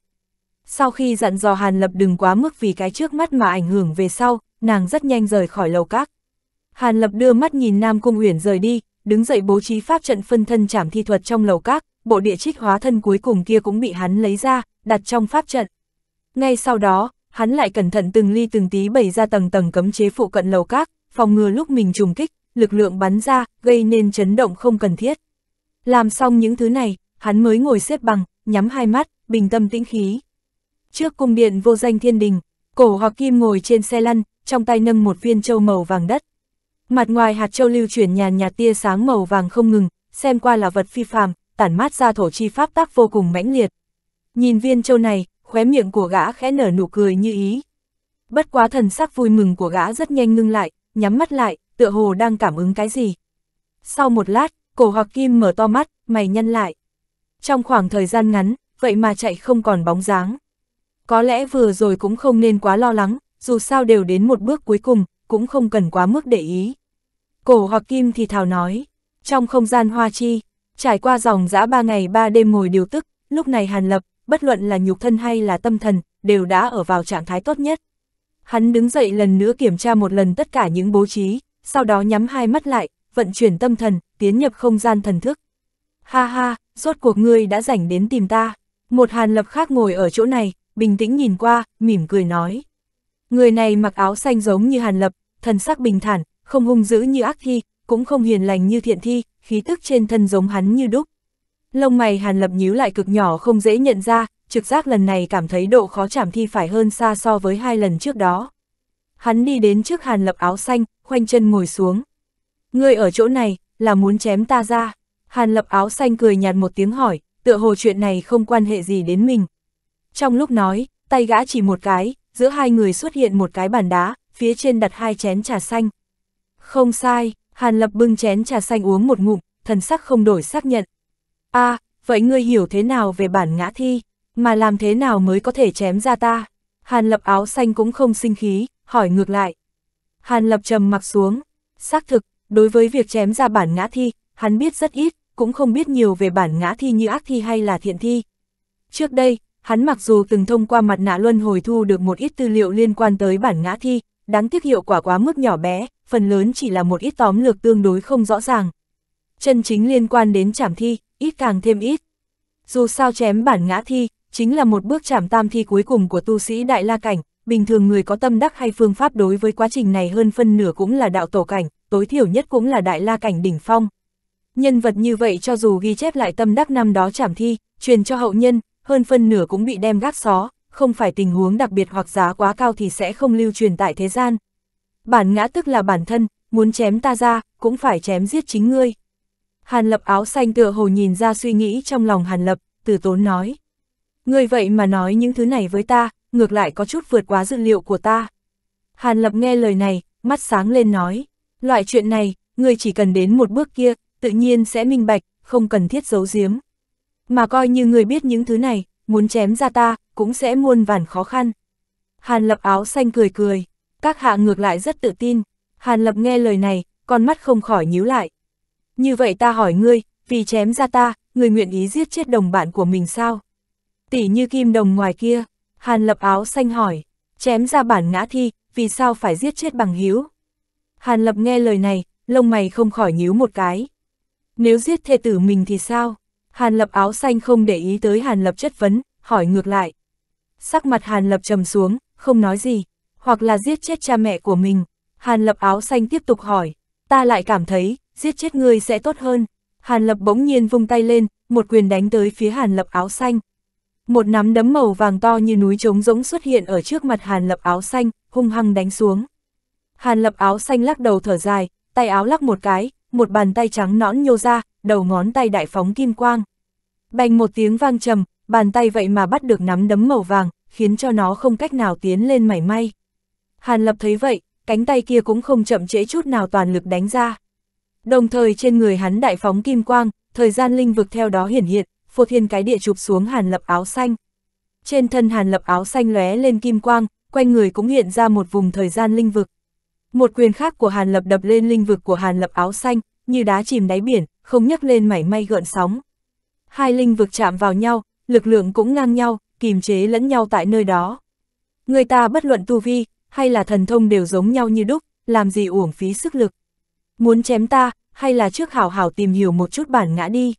Sau khi dặn dò Hàn Lập đừng quá mức vì cái trước mắt mà ảnh hưởng về sau, nàng rất nhanh rời khỏi lầu các. Hàn Lập đưa mắt nhìn Nam Cung Uyển rời đi, đứng dậy bố trí pháp trận phân thân trảm thi thuật trong lầu các, bộ địa trích hóa thân cuối cùng kia cũng bị hắn lấy ra, đặt trong pháp trận. Ngay sau đó, hắn lại cẩn thận từng ly từng tí bày ra tầng tầng cấm chế phụ cận lầu các, phòng ngừa lúc mình trùng kích, lực lượng bắn ra, gây nên chấn động không cần thiết. Làm xong những thứ này, hắn mới ngồi xếp bằng, nhắm hai mắt, bình tâm tĩnh khí. Trước cung điện vô danh thiên đình, cổ hoặc kim ngồi trên xe lăn, trong tay nâng một viên châu màu vàng đất. Mặt ngoài hạt châu lưu chuyển nhàn nhạt tia sáng màu vàng không ngừng, xem qua là vật phi phàm, tản mát ra thổ chi pháp tác vô cùng mãnh liệt. Nhìn viên châu này, khóe miệng của gã khẽ nở nụ cười như ý. Bất quá thần sắc vui mừng của gã rất nhanh ngưng lại, nhắm mắt lại, tựa hồ đang cảm ứng cái gì. Sau một lát, cổ hoặc kim mở to mắt, mày nhăn lại. Trong khoảng thời gian ngắn, vậy mà chạy không còn bóng dáng. Có lẽ vừa rồi cũng không nên quá lo lắng, dù sao đều đến một bước cuối cùng, cũng không cần quá mức để ý. Cổ hoặc kim thì thào nói, trong không gian hoa chi, Trải qua dòng dã ba ngày ba đêm ngồi điều tức, lúc này Hàn Lập, bất luận là nhục thân hay là tâm thần, đều đã ở vào trạng thái tốt nhất. Hắn đứng dậy lần nữa kiểm tra một lần tất cả những bố trí, sau đó nhắm hai mắt lại, vận chuyển tâm thần, tiến nhập không gian thần thức. Ha ha, rốt cuộc ngươi đã rảnh đến tìm ta. Một Hàn Lập khác ngồi ở chỗ này, bình tĩnh nhìn qua, mỉm cười nói. Người này mặc áo xanh giống như Hàn Lập, thần sắc bình thản, không hung dữ như ác thi, cũng không hiền lành như thiện thi, khí tức trên thân giống hắn như đúc. Lông mày Hàn Lập nhíu lại cực nhỏ không dễ nhận ra, trực giác lần này cảm thấy độ khó chảm thi phải hơn xa so với hai lần trước đó. Hắn đi đến trước Hàn Lập áo xanh, khoanh chân ngồi xuống. Ngươi ở chỗ này, là muốn chém ta ra. Hàn Lập áo xanh cười nhạt một tiếng hỏi, tựa hồ chuyện này không quan hệ gì đến mình. Trong lúc nói, tay gã chỉ một cái, giữa hai người xuất hiện một cái bàn đá, phía trên đặt hai chén trà xanh. Không sai, Hàn Lập bưng chén trà xanh uống một ngụm, thần sắc không đổi xác nhận. a à, vậy ngươi hiểu thế nào về bản ngã thi, mà làm thế nào mới có thể chém ra ta? Hàn Lập áo xanh cũng không sinh khí, hỏi ngược lại. Hàn Lập trầm mặc xuống, xác thực, đối với việc chém ra bản ngã thi, hắn biết rất ít, cũng không biết nhiều về bản ngã thi như ác thi hay là thiện thi. Trước đây, hắn mặc dù từng thông qua mặt nạ luân hồi thu được một ít tư liệu liên quan tới bản ngã thi, đáng tiếc hiệu quả quá mức nhỏ bé, phần lớn chỉ là một ít tóm lược tương đối không rõ ràng. Chân chính liên quan đến trảm thi, ít càng thêm ít. Dù sao chém bản ngã thi, chính là một bước chạm tam thi cuối cùng của tu sĩ Đại La Cảnh, bình thường người có tâm đắc hay phương pháp đối với quá trình này hơn phân nửa cũng là đạo tổ cảnh, tối thiểu nhất cũng là Đại La Cảnh đỉnh phong. Nhân vật như vậy cho dù ghi chép lại tâm đắc năm đó chảm thi, truyền cho hậu nhân, hơn phân nửa cũng bị đem gác xó, không phải tình huống đặc biệt hoặc giá quá cao thì sẽ không lưu truyền tại thế gian, bản ngã tức là bản thân, muốn chém ta ra, cũng phải chém giết chính ngươi. Hàn lập áo xanh tựa hồ nhìn ra suy nghĩ trong lòng hàn lập, từ tốn nói. Ngươi vậy mà nói những thứ này với ta, ngược lại có chút vượt quá dự liệu của ta. Hàn lập nghe lời này, mắt sáng lên nói. Loại chuyện này, ngươi chỉ cần đến một bước kia, tự nhiên sẽ minh bạch, không cần thiết giấu giếm. Mà coi như ngươi biết những thứ này, muốn chém ra ta, cũng sẽ muôn vàn khó khăn. Hàn lập áo xanh cười cười, các hạ ngược lại rất tự tin, Hàn Lập nghe lời này, con mắt không khỏi nhíu lại. Như vậy ta hỏi ngươi, vì chém ra ta, người nguyện ý giết chết đồng bạn của mình sao? Tỷ như kim đồng ngoài kia, Hàn Lập áo xanh hỏi, chém ra bản ngã thi, vì sao phải giết chết bằng hiếu? Hàn Lập nghe lời này, lông mày không khỏi nhíu một cái. Nếu giết thê tử mình thì sao? Hàn Lập áo xanh không để ý tới Hàn Lập chất vấn, hỏi ngược lại. Sắc mặt Hàn Lập trầm xuống, không nói gì hoặc là giết chết cha mẹ của mình. Hàn Lập áo xanh tiếp tục hỏi, ta lại cảm thấy, giết chết ngươi sẽ tốt hơn. Hàn Lập bỗng nhiên vung tay lên, một quyền đánh tới phía Hàn Lập áo xanh. Một nắm đấm màu vàng to như núi trống rỗng xuất hiện ở trước mặt Hàn Lập áo xanh, hung hăng đánh xuống. Hàn Lập áo xanh lắc đầu thở dài, tay áo lắc một cái, một bàn tay trắng nõn nhô ra, đầu ngón tay đại phóng kim quang. Bành một tiếng vang trầm, bàn tay vậy mà bắt được nắm đấm màu vàng, khiến cho nó không cách nào tiến lên mảy may. Hàn Lập thấy vậy, cánh tay kia cũng không chậm trễ chút nào toàn lực đánh ra. Đồng thời trên người hắn đại phóng kim quang, thời gian linh vực theo đó hiển hiện, phô thiên cái địa chụp xuống Hàn Lập áo xanh. Trên thân Hàn Lập áo xanh lóe lên kim quang, quanh người cũng hiện ra một vùng thời gian linh vực. Một quyền khác của Hàn Lập đập lên linh vực của Hàn Lập áo xanh, như đá chìm đáy biển, không nhấc lên mảy may gợn sóng. Hai linh vực chạm vào nhau, lực lượng cũng ngang nhau, kìm chế lẫn nhau tại nơi đó. Người ta bất luận tu vi, hay là thần thông đều giống nhau như đúc, làm gì uổng phí sức lực. Muốn chém ta, hay là trước hảo hảo tìm hiểu một chút bản ngã đi.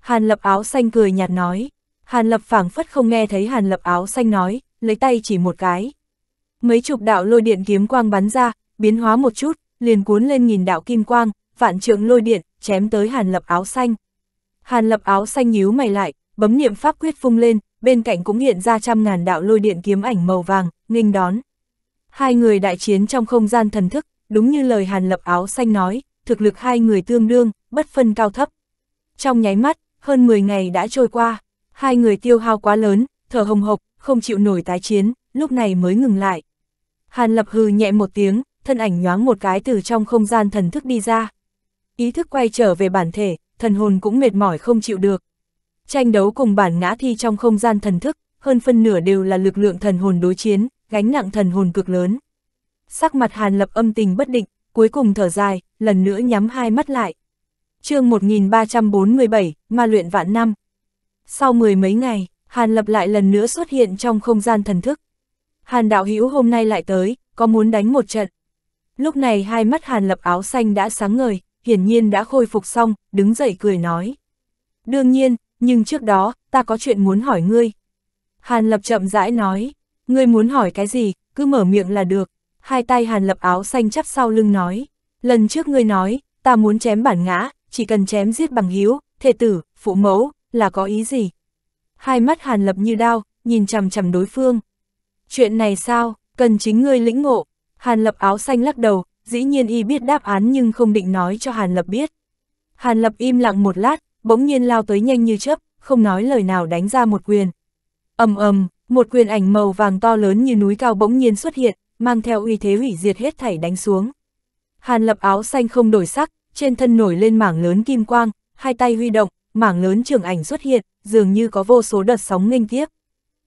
Hàn lập áo xanh cười nhạt nói. Hàn lập phảng phất không nghe thấy hàn lập áo xanh nói, lấy tay chỉ một cái. Mấy chục đạo lôi điện kiếm quang bắn ra, biến hóa một chút, liền cuốn lên nghìn đạo kim quang, vạn trượng lôi điện, chém tới hàn lập áo xanh. Hàn lập áo xanh nhíu mày lại, bấm niệm pháp quyết phung lên, bên cạnh cũng hiện ra trăm ngàn đạo lôi điện kiếm ảnh màu vàng, nghênh đón. Hai người đại chiến trong không gian thần thức, đúng như lời Hàn Lập Áo Xanh nói, thực lực hai người tương đương, bất phân cao thấp. Trong nháy mắt, hơn 10 ngày đã trôi qua, hai người tiêu hao quá lớn, thở hồng hộc, không chịu nổi tái chiến, lúc này mới ngừng lại. Hàn Lập hừ nhẹ một tiếng, thân ảnh nhoáng một cái từ trong không gian thần thức đi ra. Ý thức quay trở về bản thể, thần hồn cũng mệt mỏi không chịu được. Tranh đấu cùng bản ngã thi trong không gian thần thức, hơn phân nửa đều là lực lượng thần hồn đối chiến, gánh nặng thần hồn cực lớn. Sắc mặt Hàn Lập âm tình bất định, cuối cùng thở dài, lần nữa nhắm hai mắt lại. chương 1347, ma luyện vạn năm. Sau mười mấy ngày, Hàn Lập lại lần nữa xuất hiện trong không gian thần thức. Hàn Đạo Hữu hôm nay lại tới, có muốn đánh một trận. Lúc này hai mắt Hàn Lập áo xanh đã sáng ngời, hiển nhiên đã khôi phục xong, đứng dậy cười nói. Đương nhiên, nhưng trước đó, ta có chuyện muốn hỏi ngươi. Hàn Lập chậm rãi nói. Ngươi muốn hỏi cái gì, cứ mở miệng là được. Hai tay hàn lập áo xanh chắp sau lưng nói. Lần trước ngươi nói, ta muốn chém bản ngã, chỉ cần chém giết bằng hiếu, thể tử, phụ mẫu, là có ý gì? Hai mắt hàn lập như đao, nhìn chằm chằm đối phương. Chuyện này sao, cần chính ngươi lĩnh ngộ. Hàn lập áo xanh lắc đầu, dĩ nhiên y biết đáp án nhưng không định nói cho hàn lập biết. Hàn lập im lặng một lát, bỗng nhiên lao tới nhanh như chớp, không nói lời nào đánh ra một quyền. ầm ầm, một quyền ảnh màu vàng to lớn như núi cao bỗng nhiên xuất hiện, mang theo uy thế hủy diệt hết thảy đánh xuống. Hàn lập áo xanh không đổi sắc, trên thân nổi lên mảng lớn kim quang, hai tay huy động, mảng lớn trường ảnh xuất hiện, dường như có vô số đợt sóng nghênh tiếp.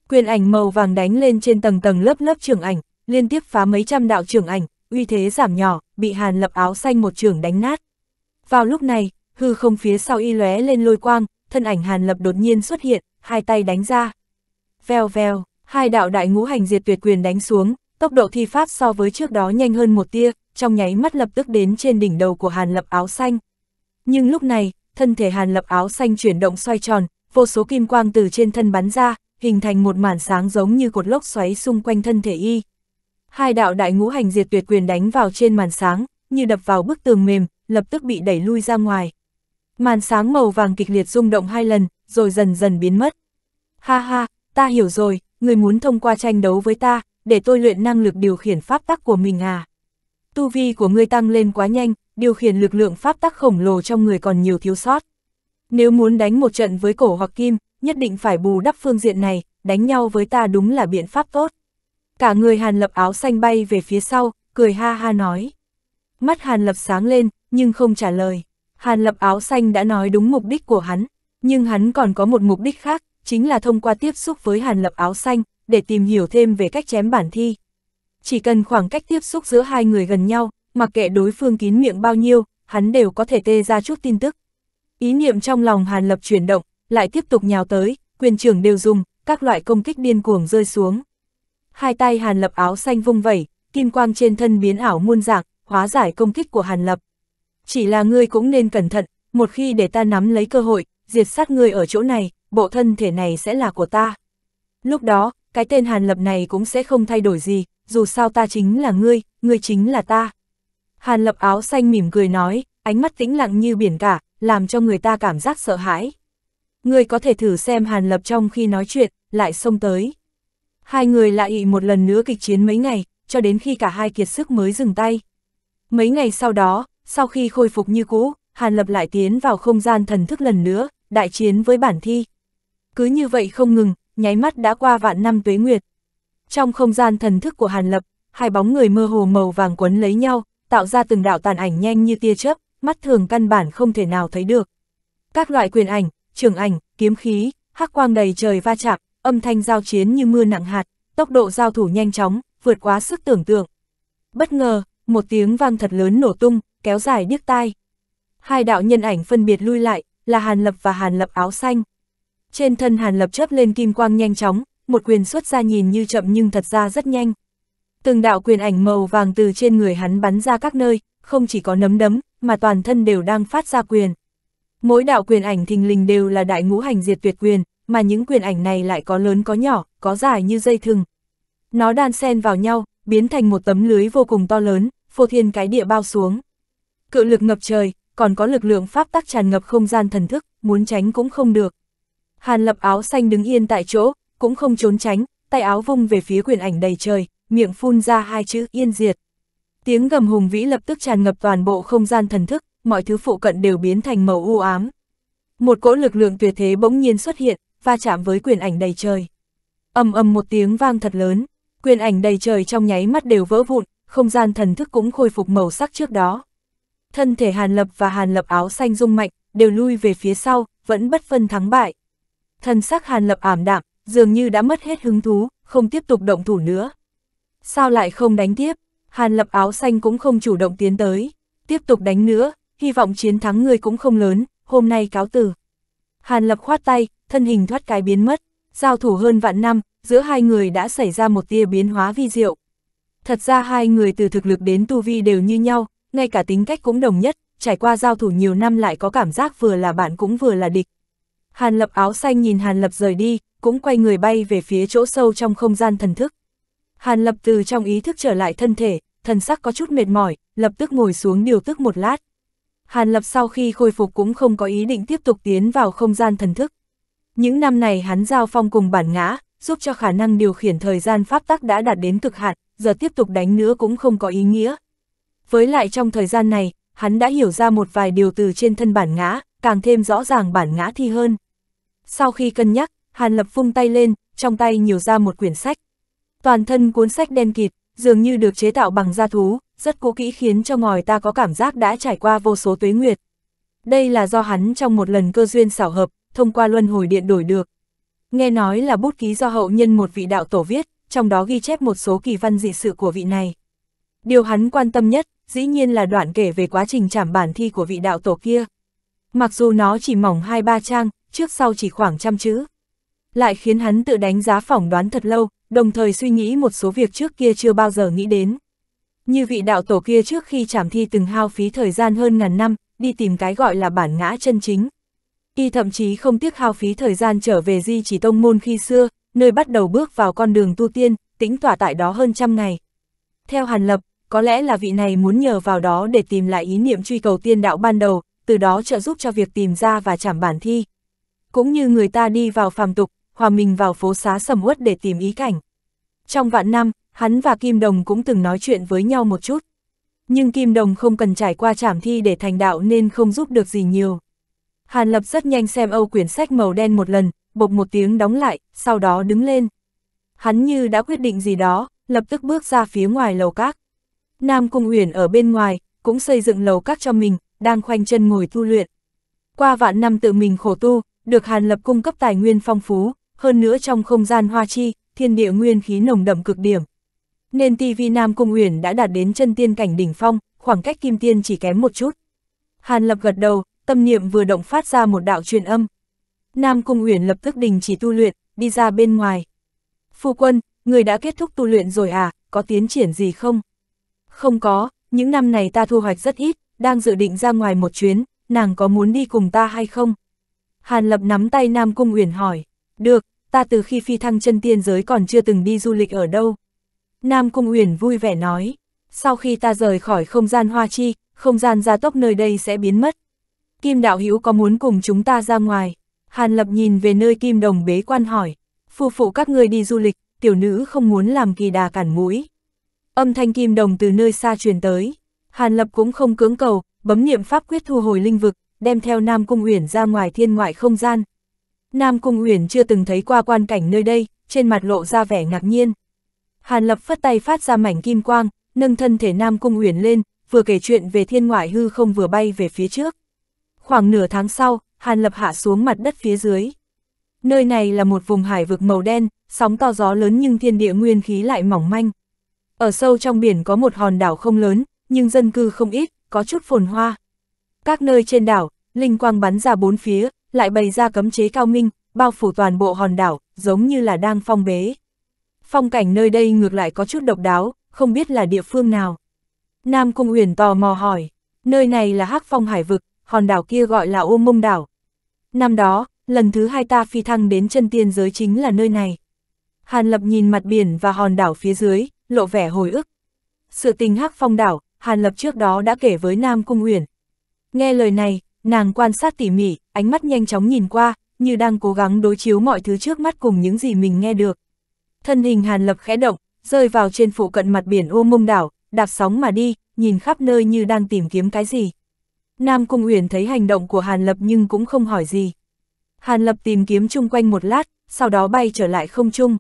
Quyền ảnh màu vàng đánh lên trên tầng tầng lớp lớp trường ảnh, liên tiếp phá mấy trăm đạo trường ảnh, uy thế giảm nhỏ, bị hàn lập áo xanh một trường đánh nát. Vào lúc này, hư không phía sau y lóe lên lôi quang, thân ảnh hàn lập đột nhiên xuất hiện, hai tay đánh ra veo veo, hai đạo đại ngũ hành diệt tuyệt quyền đánh xuống, tốc độ thi pháp so với trước đó nhanh hơn một tia, trong nháy mắt lập tức đến trên đỉnh đầu của Hàn Lập áo xanh. Nhưng lúc này, thân thể Hàn Lập áo xanh chuyển động xoay tròn, vô số kim quang từ trên thân bắn ra, hình thành một màn sáng giống như cột lốc xoáy xung quanh thân thể y. Hai đạo đại ngũ hành diệt tuyệt quyền đánh vào trên màn sáng, như đập vào bức tường mềm, lập tức bị đẩy lui ra ngoài. Màn sáng màu vàng kịch liệt rung động hai lần, rồi dần dần biến mất. Ha ha, ta hiểu rồi, người muốn thông qua tranh đấu với ta, để tôi luyện năng lực điều khiển pháp tắc của mình à. Tu vi của ngươi tăng lên quá nhanh, điều khiển lực lượng pháp tắc khổng lồ trong người còn nhiều thiếu sót. Nếu muốn đánh một trận với cổ hoặc kim, nhất định phải bù đắp phương diện này, đánh nhau với ta đúng là biện pháp tốt. Cả người Hàn Lập áo xanh bay về phía sau, cười ha ha nói. Mắt Hàn Lập sáng lên, nhưng không trả lời. Hàn Lập áo xanh đã nói đúng mục đích của hắn, nhưng hắn còn có một mục đích khác, chính là thông qua tiếp xúc với Hàn Lập áo xanh, để tìm hiểu thêm về cách chém bản thi. Chỉ cần khoảng cách tiếp xúc giữa hai người gần nhau, mặc kệ đối phương kín miệng bao nhiêu, hắn đều có thể tê ra chút tin tức. Ý niệm trong lòng Hàn Lập chuyển động, lại tiếp tục nhào tới, quyền trưởng đều dùng, các loại công kích điên cuồng rơi xuống. Hai tay Hàn Lập áo xanh vung vẩy, kim quang trên thân biến ảo muôn dạng, hóa giải công kích của Hàn Lập. Chỉ là ngươi cũng nên cẩn thận, một khi để ta nắm lấy cơ hội, diệt sát ngươi ở chỗ này, bộ thân thể này sẽ là của ta. Lúc đó, cái tên Hàn Lập này cũng sẽ không thay đổi gì, dù sao ta chính là ngươi, ngươi chính là ta. Hàn Lập áo xanh mỉm cười nói, ánh mắt tĩnh lặng như biển cả, làm cho người ta cảm giác sợ hãi. Ngươi có thể thử xem Hàn Lập trong khi nói chuyện, lại xông tới. Hai người lại ị một lần nữa kịch chiến mấy ngày, cho đến khi cả hai kiệt sức mới dừng tay. Mấy ngày sau đó, sau khi khôi phục như cũ, Hàn Lập lại tiến vào không gian thần thức lần nữa, đại chiến với bản thi cứ như vậy không ngừng, nháy mắt đã qua vạn năm tuế nguyệt. Trong không gian thần thức của Hàn Lập, hai bóng người mơ hồ màu vàng quấn lấy nhau, tạo ra từng đạo tàn ảnh nhanh như tia chớp, mắt thường căn bản không thể nào thấy được. Các loại quyền ảnh, trường ảnh, kiếm khí, hắc quang đầy trời va chạm, âm thanh giao chiến như mưa nặng hạt, tốc độ giao thủ nhanh chóng, vượt quá sức tưởng tượng. Bất ngờ, một tiếng vang thật lớn nổ tung, kéo dài điếc tai. Hai đạo nhân ảnh phân biệt lui lại, là Hàn Lập và Hàn Lập áo xanh. Trên thân Hàn Lập chớp lên kim quang nhanh chóng, một quyền xuất ra nhìn như chậm nhưng thật ra rất nhanh. Từng đạo quyền ảnh màu vàng từ trên người hắn bắn ra các nơi, không chỉ có nấm đấm, mà toàn thân đều đang phát ra quyền. Mỗi đạo quyền ảnh thình lình đều là đại ngũ hành diệt tuyệt quyền, mà những quyền ảnh này lại có lớn có nhỏ, có dài như dây thừng. Nó đan xen vào nhau, biến thành một tấm lưới vô cùng to lớn, phô thiên cái địa bao xuống. Cự lực ngập trời, còn có lực lượng pháp tắc tràn ngập không gian thần thức, muốn tránh cũng không được. Hàn lập áo xanh đứng yên tại chỗ, cũng không trốn tránh, tay áo vung về phía quyền ảnh đầy trời, miệng phun ra hai chữ yên diệt. Tiếng gầm hùng vĩ lập tức tràn ngập toàn bộ không gian thần thức, mọi thứ phụ cận đều biến thành màu u ám. Một cỗ lực lượng tuyệt thế bỗng nhiên xuất hiện, va chạm với quyền ảnh đầy trời. Ầm ầm một tiếng vang thật lớn, quyền ảnh đầy trời trong nháy mắt đều vỡ vụn, không gian thần thức cũng khôi phục màu sắc trước đó. Thân thể Hàn Lập và Hàn Lập áo xanh rung mạnh, đều lui về phía sau, vẫn bất phân thắng bại thân sắc Hàn Lập ảm đạm, dường như đã mất hết hứng thú, không tiếp tục động thủ nữa. Sao lại không đánh tiếp? Hàn Lập áo xanh cũng không chủ động tiến tới. Tiếp tục đánh nữa, hy vọng chiến thắng người cũng không lớn, hôm nay cáo từ. Hàn Lập khoát tay, thân hình thoát cái biến mất. Giao thủ hơn vạn năm, giữa hai người đã xảy ra một tia biến hóa vi diệu. Thật ra hai người từ thực lực đến tu vi đều như nhau, ngay cả tính cách cũng đồng nhất, trải qua giao thủ nhiều năm lại có cảm giác vừa là bạn cũng vừa là địch. Hàn lập áo xanh nhìn Hàn lập rời đi, cũng quay người bay về phía chỗ sâu trong không gian thần thức. Hàn lập từ trong ý thức trở lại thân thể, thần sắc có chút mệt mỏi, lập tức ngồi xuống điều tức một lát. Hàn lập sau khi khôi phục cũng không có ý định tiếp tục tiến vào không gian thần thức. Những năm này hắn giao phong cùng bản ngã, giúp cho khả năng điều khiển thời gian pháp tắc đã đạt đến cực hạn, giờ tiếp tục đánh nữa cũng không có ý nghĩa. Với lại trong thời gian này, hắn đã hiểu ra một vài điều từ trên thân bản ngã, càng thêm rõ ràng bản ngã thi hơn. Sau khi cân nhắc, Hàn Lập vung tay lên, trong tay nhiều ra một quyển sách. Toàn thân cuốn sách đen kịt, dường như được chế tạo bằng da thú, rất cố kỹ khiến cho ngòi ta có cảm giác đã trải qua vô số tuế nguyệt. Đây là do hắn trong một lần cơ duyên xảo hợp, thông qua luân hồi điện đổi được. Nghe nói là bút ký do hậu nhân một vị đạo tổ viết, trong đó ghi chép một số kỳ văn dị sự của vị này. Điều hắn quan tâm nhất, dĩ nhiên là đoạn kể về quá trình trảm bản thi của vị đạo tổ kia. Mặc dù nó chỉ mỏng hai ba trang, trước sau chỉ khoảng trăm chữ. Lại khiến hắn tự đánh giá phỏng đoán thật lâu, đồng thời suy nghĩ một số việc trước kia chưa bao giờ nghĩ đến. Như vị đạo tổ kia trước khi trảm thi từng hao phí thời gian hơn ngàn năm, đi tìm cái gọi là bản ngã chân chính. Y thậm chí không tiếc hao phí thời gian trở về di chỉ tông môn khi xưa, nơi bắt đầu bước vào con đường tu tiên, tĩnh tỏa tại đó hơn trăm ngày. Theo Hàn Lập, có lẽ là vị này muốn nhờ vào đó để tìm lại ý niệm truy cầu tiên đạo ban đầu, từ đó trợ giúp cho việc tìm ra và trảm bản thi cũng như người ta đi vào phàm tục, hòa mình vào phố xá sầm uất để tìm ý cảnh. Trong vạn năm, hắn và Kim Đồng cũng từng nói chuyện với nhau một chút. Nhưng Kim Đồng không cần trải qua trảm thi để thành đạo nên không giúp được gì nhiều. Hàn Lập rất nhanh xem Âu quyển sách màu đen một lần, bộc một tiếng đóng lại, sau đó đứng lên. Hắn như đã quyết định gì đó, lập tức bước ra phía ngoài lầu các. Nam Cung Uyển ở bên ngoài, cũng xây dựng lầu các cho mình, đang khoanh chân ngồi tu luyện. Qua vạn năm tự mình khổ tu, được Hàn Lập cung cấp tài nguyên phong phú, hơn nữa trong không gian hoa chi, thiên địa nguyên khí nồng đậm cực điểm. Nên TV Nam Cung Uyển đã đạt đến chân tiên cảnh đỉnh phong, khoảng cách kim tiên chỉ kém một chút. Hàn Lập gật đầu, tâm niệm vừa động phát ra một đạo truyền âm. Nam Cung Uyển lập tức đình chỉ tu luyện, đi ra bên ngoài. Phu quân, người đã kết thúc tu luyện rồi à, có tiến triển gì không? Không có, những năm này ta thu hoạch rất ít, đang dự định ra ngoài một chuyến, nàng có muốn đi cùng ta hay không? Hàn Lập nắm tay Nam Cung Uyển hỏi, được, ta từ khi phi thăng chân tiên giới còn chưa từng đi du lịch ở đâu. Nam Cung Uyển vui vẻ nói, sau khi ta rời khỏi không gian hoa chi, không gian gia tốc nơi đây sẽ biến mất. Kim Đạo Hữu có muốn cùng chúng ta ra ngoài? Hàn Lập nhìn về nơi Kim Đồng bế quan hỏi, phu phụ các ngươi đi du lịch, tiểu nữ không muốn làm kỳ đà cản mũi. Âm thanh Kim Đồng từ nơi xa truyền tới, Hàn Lập cũng không cưỡng cầu, bấm niệm pháp quyết thu hồi linh vực, đem theo Nam Cung Uyển ra ngoài thiên ngoại không gian. Nam Cung Uyển chưa từng thấy qua quan cảnh nơi đây, trên mặt lộ ra vẻ ngạc nhiên. Hàn Lập phất tay phát ra mảnh kim quang, nâng thân thể Nam Cung Uyển lên, vừa kể chuyện về thiên ngoại hư không vừa bay về phía trước. Khoảng nửa tháng sau, Hàn Lập hạ xuống mặt đất phía dưới. Nơi này là một vùng hải vực màu đen, sóng to gió lớn nhưng thiên địa nguyên khí lại mỏng manh. Ở sâu trong biển có một hòn đảo không lớn, nhưng dân cư không ít, có chút phồn hoa. Các nơi trên đảo, Linh quang bắn ra bốn phía, lại bày ra cấm chế cao minh, bao phủ toàn bộ hòn đảo, giống như là đang phong bế. Phong cảnh nơi đây ngược lại có chút độc đáo, không biết là địa phương nào. Nam Cung Uyển tò mò hỏi, nơi này là hắc phong hải vực, hòn đảo kia gọi là ôm mông đảo. Năm đó, lần thứ hai ta phi thăng đến chân tiên giới chính là nơi này. Hàn Lập nhìn mặt biển và hòn đảo phía dưới, lộ vẻ hồi ức. Sự tình hắc phong đảo, Hàn Lập trước đó đã kể với Nam Cung Uyển. Nghe lời này, Nàng quan sát tỉ mỉ, ánh mắt nhanh chóng nhìn qua, như đang cố gắng đối chiếu mọi thứ trước mắt cùng những gì mình nghe được. Thân hình Hàn Lập khẽ động, rơi vào trên phụ cận mặt biển ô mông đảo, đạp sóng mà đi, nhìn khắp nơi như đang tìm kiếm cái gì. Nam Cung Uyển thấy hành động của Hàn Lập nhưng cũng không hỏi gì. Hàn Lập tìm kiếm chung quanh một lát, sau đó bay trở lại không trung.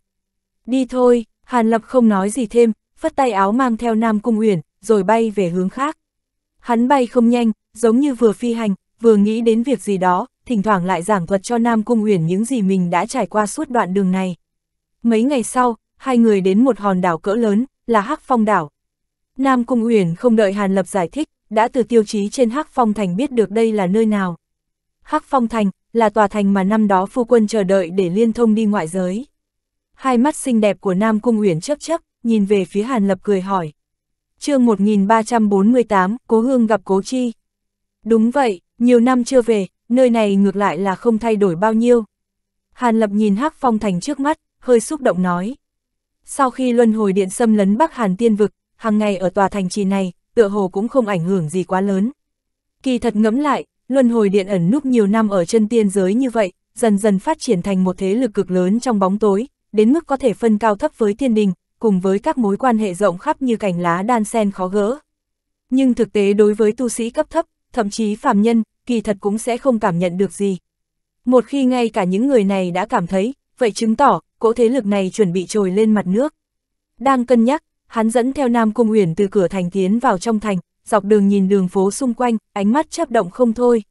Đi thôi, Hàn Lập không nói gì thêm, phất tay áo mang theo Nam Cung Uyển, rồi bay về hướng khác. Hắn bay không nhanh, giống như vừa phi hành, vừa nghĩ đến việc gì đó, thỉnh thoảng lại giảng thuật cho Nam Cung Uyển những gì mình đã trải qua suốt đoạn đường này. Mấy ngày sau, hai người đến một hòn đảo cỡ lớn, là Hắc Phong đảo. Nam Cung Uyển không đợi Hàn Lập giải thích, đã từ tiêu chí trên Hắc Phong Thành biết được đây là nơi nào. Hắc Phong Thành là tòa thành mà năm đó phu quân chờ đợi để liên thông đi ngoại giới. Hai mắt xinh đẹp của Nam Cung Uyển chớp chớp, nhìn về phía Hàn Lập cười hỏi. chương 1348, Cố Hương gặp Cố Chi. Đúng vậy, nhiều năm chưa về, nơi này ngược lại là không thay đổi bao nhiêu. Hàn Lập nhìn Hắc Phong Thành trước mắt, hơi xúc động nói. Sau khi luân hồi điện xâm lấn Bắc Hàn Tiên Vực, hàng ngày ở tòa thành trì này, tựa hồ cũng không ảnh hưởng gì quá lớn. Kỳ thật ngẫm lại, luân hồi điện ẩn núp nhiều năm ở chân tiên giới như vậy, dần dần phát triển thành một thế lực cực lớn trong bóng tối, đến mức có thể phân cao thấp với thiên đình, cùng với các mối quan hệ rộng khắp như cành lá đan sen khó gỡ. Nhưng thực tế đối với tu sĩ cấp thấp, thậm chí phàm nhân, kỳ thật cũng sẽ không cảm nhận được gì. Một khi ngay cả những người này đã cảm thấy, vậy chứng tỏ, cỗ thế lực này chuẩn bị trồi lên mặt nước. Đang cân nhắc, hắn dẫn theo Nam Cung Uyển từ cửa thành tiến vào trong thành, dọc đường nhìn đường phố xung quanh, ánh mắt chấp động không thôi.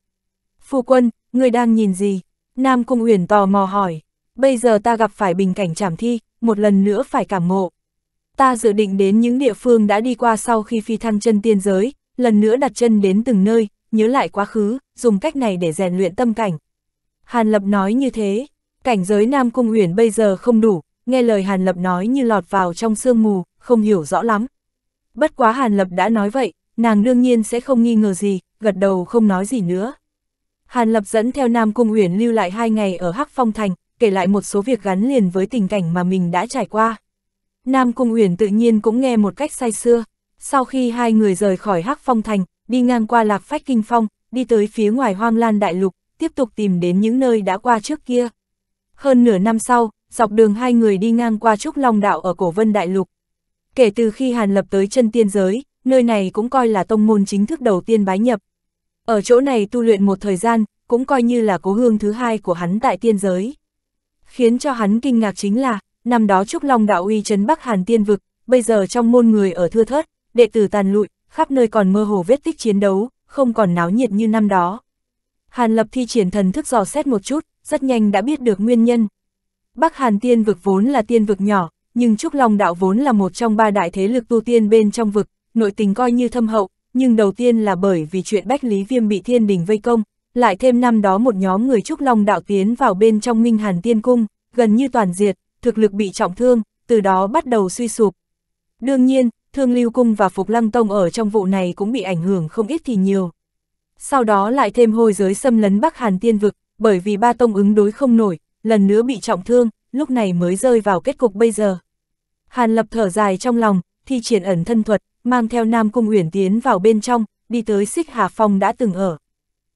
Phu quân, người đang nhìn gì? Nam Cung Uyển tò mò hỏi. Bây giờ ta gặp phải bình cảnh trảm thi, một lần nữa phải cảm ngộ. Ta dự định đến những địa phương đã đi qua sau khi phi thăng chân tiên giới, lần nữa đặt chân đến từng nơi, nhớ lại quá khứ, dùng cách này để rèn luyện tâm cảnh. Hàn Lập nói như thế, cảnh giới Nam Cung Uyển bây giờ không đủ, nghe lời Hàn Lập nói như lọt vào trong sương mù, không hiểu rõ lắm. Bất quá Hàn Lập đã nói vậy, nàng đương nhiên sẽ không nghi ngờ gì, gật đầu không nói gì nữa. Hàn Lập dẫn theo Nam Cung Uyển lưu lại hai ngày ở Hắc Phong Thành, kể lại một số việc gắn liền với tình cảnh mà mình đã trải qua. Nam Cung Uyển tự nhiên cũng nghe một cách say xưa. Sau khi hai người rời khỏi Hắc Phong Thành, đi ngang qua Lạc Phách Kinh Phong, đi tới phía ngoài Hoang Lan Đại Lục, tiếp tục tìm đến những nơi đã qua trước kia. Hơn nửa năm sau, dọc đường hai người đi ngang qua Trúc Long Đạo ở Cổ Vân Đại Lục. Kể từ khi Hàn lập tới chân tiên giới, nơi này cũng coi là tông môn chính thức đầu tiên bái nhập. Ở chỗ này tu luyện một thời gian, cũng coi như là cố hương thứ hai của hắn tại tiên giới. Khiến cho hắn kinh ngạc chính là, năm đó Trúc Long Đạo uy chấn Bắc Hàn tiên vực, bây giờ trong môn người ở thưa thớt, đệ tử tàn lụi, khắp nơi còn mơ hồ vết tích chiến đấu, không còn náo nhiệt như năm đó. Hàn Lập thi triển thần thức dò xét một chút, rất nhanh đã biết được nguyên nhân. Bắc Hàn tiên vực vốn là tiên vực nhỏ, nhưng Trúc Long Đạo vốn là một trong ba đại thế lực tu tiên bên trong vực, nội tình coi như thâm hậu, nhưng đầu tiên là bởi vì chuyện Bách Lý Viêm bị thiên đình vây công, lại thêm năm đó một nhóm người Trúc Long Đạo tiến vào bên trong Minh Hàn Tiên Cung, gần như toàn diệt, thực lực bị trọng thương, từ đó bắt đầu suy sụp. Đương nhiên, Thương Lưu Cung và Phục Lăng Tông ở trong vụ này cũng bị ảnh hưởng không ít thì nhiều. Sau đó lại thêm hôi giới xâm lấn Bắc Hàn Tiên Vực, bởi vì ba tông ứng đối không nổi, lần nữa bị trọng thương, lúc này mới rơi vào kết cục bây giờ. Hàn Lập thở dài trong lòng, thi triển ẩn thân thuật, mang theo Nam Cung Uyển tiến vào bên trong, đi tới Xích Hà Phong đã từng ở.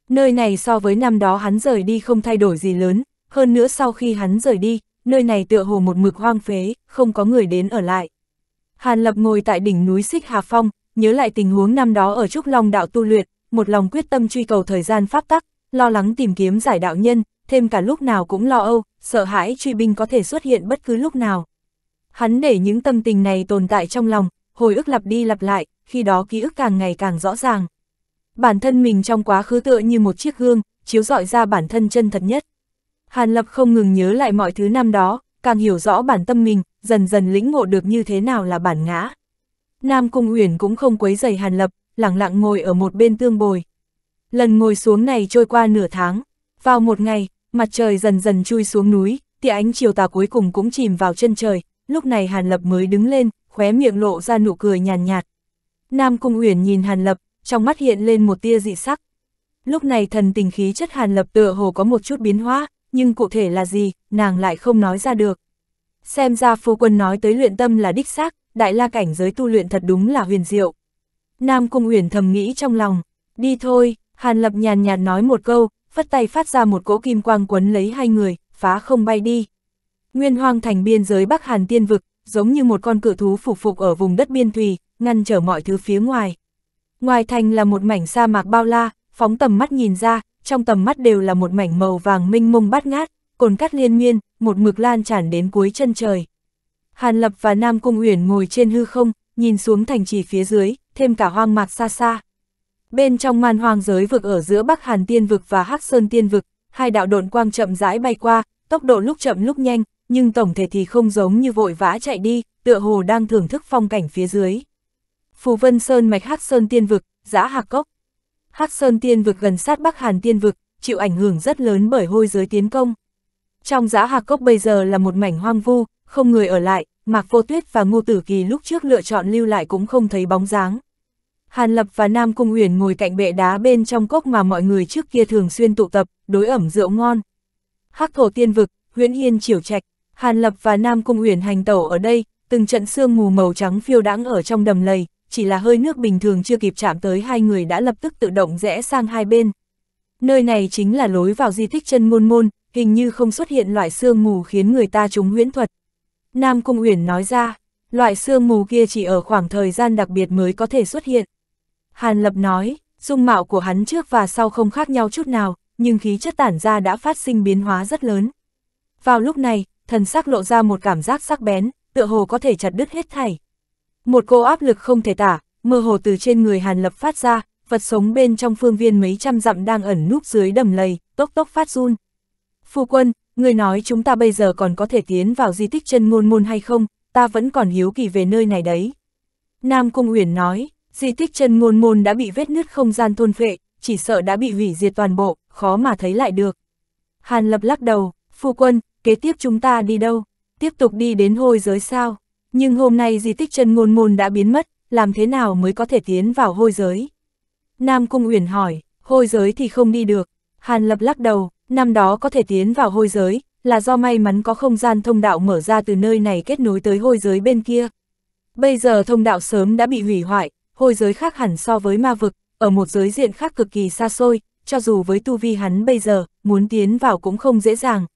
Nơi này so với năm đó hắn rời đi không thay đổi gì lớn, hơn nữa sau khi hắn rời đi, nơi này tựa hồ một mực hoang phế, không có người đến ở lại. Hàn Lập ngồi tại đỉnh núi Xích Hà Phong, nhớ lại tình huống năm đó ở Trúc Long đạo tu luyện, một lòng quyết tâm truy cầu thời gian pháp tắc, lo lắng tìm kiếm giải đạo nhân, thêm cả lúc nào cũng lo âu, sợ hãi truy binh có thể xuất hiện bất cứ lúc nào. Hắn để những tâm tình này tồn tại trong lòng, hồi ức lặp đi lặp lại, khi đó ký ức càng ngày càng rõ ràng. Bản thân mình trong quá khứ tựa như một chiếc gương, chiếu rọi ra bản thân chân thật nhất. Hàn Lập không ngừng nhớ lại mọi thứ năm đó, càng hiểu rõ bản tâm mình, dần dần lĩnh ngộ được như thế nào là bản ngã. Nam Cung Uyển cũng không quấy giày Hàn Lập, lặng lặng ngồi ở một bên tương bồi. Lần ngồi xuống này trôi qua nửa tháng, vào một ngày, mặt trời dần dần chui xuống núi, tia ánh chiều tà cuối cùng cũng chìm vào chân trời, lúc này Hàn Lập mới đứng lên, khóe miệng lộ ra nụ cười nhàn nhạt. Nam Cung Uyển nhìn Hàn Lập, trong mắt hiện lên một tia dị sắc. Lúc này thần tình khí chất Hàn Lập tựa hồ có một chút biến hóa, nhưng cụ thể là gì, nàng lại không nói ra được. Xem ra phu quân nói tới luyện tâm là đích xác, đại la cảnh giới tu luyện thật đúng là huyền diệu. Nam Cung Uyển thầm nghĩ trong lòng, đi thôi, Hàn Lập nhàn nhạt nói một câu, phất tay phát ra một cỗ kim quang quấn lấy hai người, phá không bay đi. Nguyên hoang thành biên giới Bắc Hàn tiên vực, giống như một con cự thú phục phục ở vùng đất biên thùy, ngăn trở mọi thứ phía ngoài. Ngoài thành là một mảnh sa mạc bao la, phóng tầm mắt nhìn ra, trong tầm mắt đều là một mảnh màu vàng minh mông bát ngát, cồn cát liên miên, một mực lan tràn đến cuối chân trời. Hàn Lập và Nam Cung Uyển ngồi trên hư không, nhìn xuống thành trì phía dưới, thêm cả hoang mạc xa xa. Bên trong man hoang giới vực ở giữa Bắc Hàn Tiên vực và Hắc Sơn Tiên vực, hai đạo độn quang chậm rãi bay qua, tốc độ lúc chậm lúc nhanh, nhưng tổng thể thì không giống như vội vã chạy đi, tựa hồ đang thưởng thức phong cảnh phía dưới. Phù Vân Sơn mạch Hắc Sơn Tiên vực, giã Hạc Cốc. Hắc Sơn Tiên vực gần sát Bắc Hàn Tiên vực, chịu ảnh hưởng rất lớn bởi hôi giới tiến công. Trong giã hạc cốc bây giờ là một mảnh hoang vu, không người ở lại, Mạc Vô Tuyết và Ngô Tử Kỳ lúc trước lựa chọn lưu lại cũng không thấy bóng dáng. Hàn Lập và Nam Cung Uyển ngồi cạnh bệ đá bên trong cốc mà mọi người trước kia thường xuyên tụ tập, đối ẩm rượu ngon. Hắc thổ tiên vực, huyễn yên triều trạch, Hàn Lập và Nam Cung Uyển hành tẩu ở đây, từng trận sương mù màu trắng phiêu đãng ở trong đầm lầy, chỉ là hơi nước bình thường chưa kịp chạm tới hai người đã lập tức tự động rẽ sang hai bên. Nơi này chính là lối vào di tích chân môn môn, hình như không xuất hiện loại sương mù khiến người ta trúng huyễn thuật. Nam Cung Uyển nói ra, loại sương mù kia chỉ ở khoảng thời gian đặc biệt mới có thể xuất hiện. Hàn Lập nói, dung mạo của hắn trước và sau không khác nhau chút nào, nhưng khí chất tản ra đã phát sinh biến hóa rất lớn. Vào lúc này, thần sắc lộ ra một cảm giác sắc bén, tựa hồ có thể chặt đứt hết thảy. Một cô áp lực không thể tả, mơ hồ từ trên người Hàn Lập phát ra, vật sống bên trong phương viên mấy trăm dặm đang ẩn núp dưới đầm lầy, tốc tốc phát run. Phu quân, người nói chúng ta bây giờ còn có thể tiến vào di tích chân ngôn môn hay không, ta vẫn còn hiếu kỳ về nơi này đấy. Nam Cung Uyển nói, di tích chân ngôn môn đã bị vết nứt không gian thôn phệ, chỉ sợ đã bị hủy diệt toàn bộ, khó mà thấy lại được. Hàn Lập lắc đầu, phu quân, kế tiếp chúng ta đi đâu? Tiếp tục đi đến hôi giới sao? Nhưng hôm nay di tích chân ngôn môn đã biến mất, làm thế nào mới có thể tiến vào hôi giới? Nam Cung Uyển hỏi, hôi giới thì không đi được, Hàn Lập lắc đầu, năm đó có thể tiến vào hôi giới, là do may mắn có không gian thông đạo mở ra từ nơi này kết nối tới hôi giới bên kia. Bây giờ thông đạo sớm đã bị hủy hoại, hôi giới khác hẳn so với ma vực, ở một giới diện khác cực kỳ xa xôi, cho dù với tu vi hắn bây giờ, muốn tiến vào cũng không dễ dàng,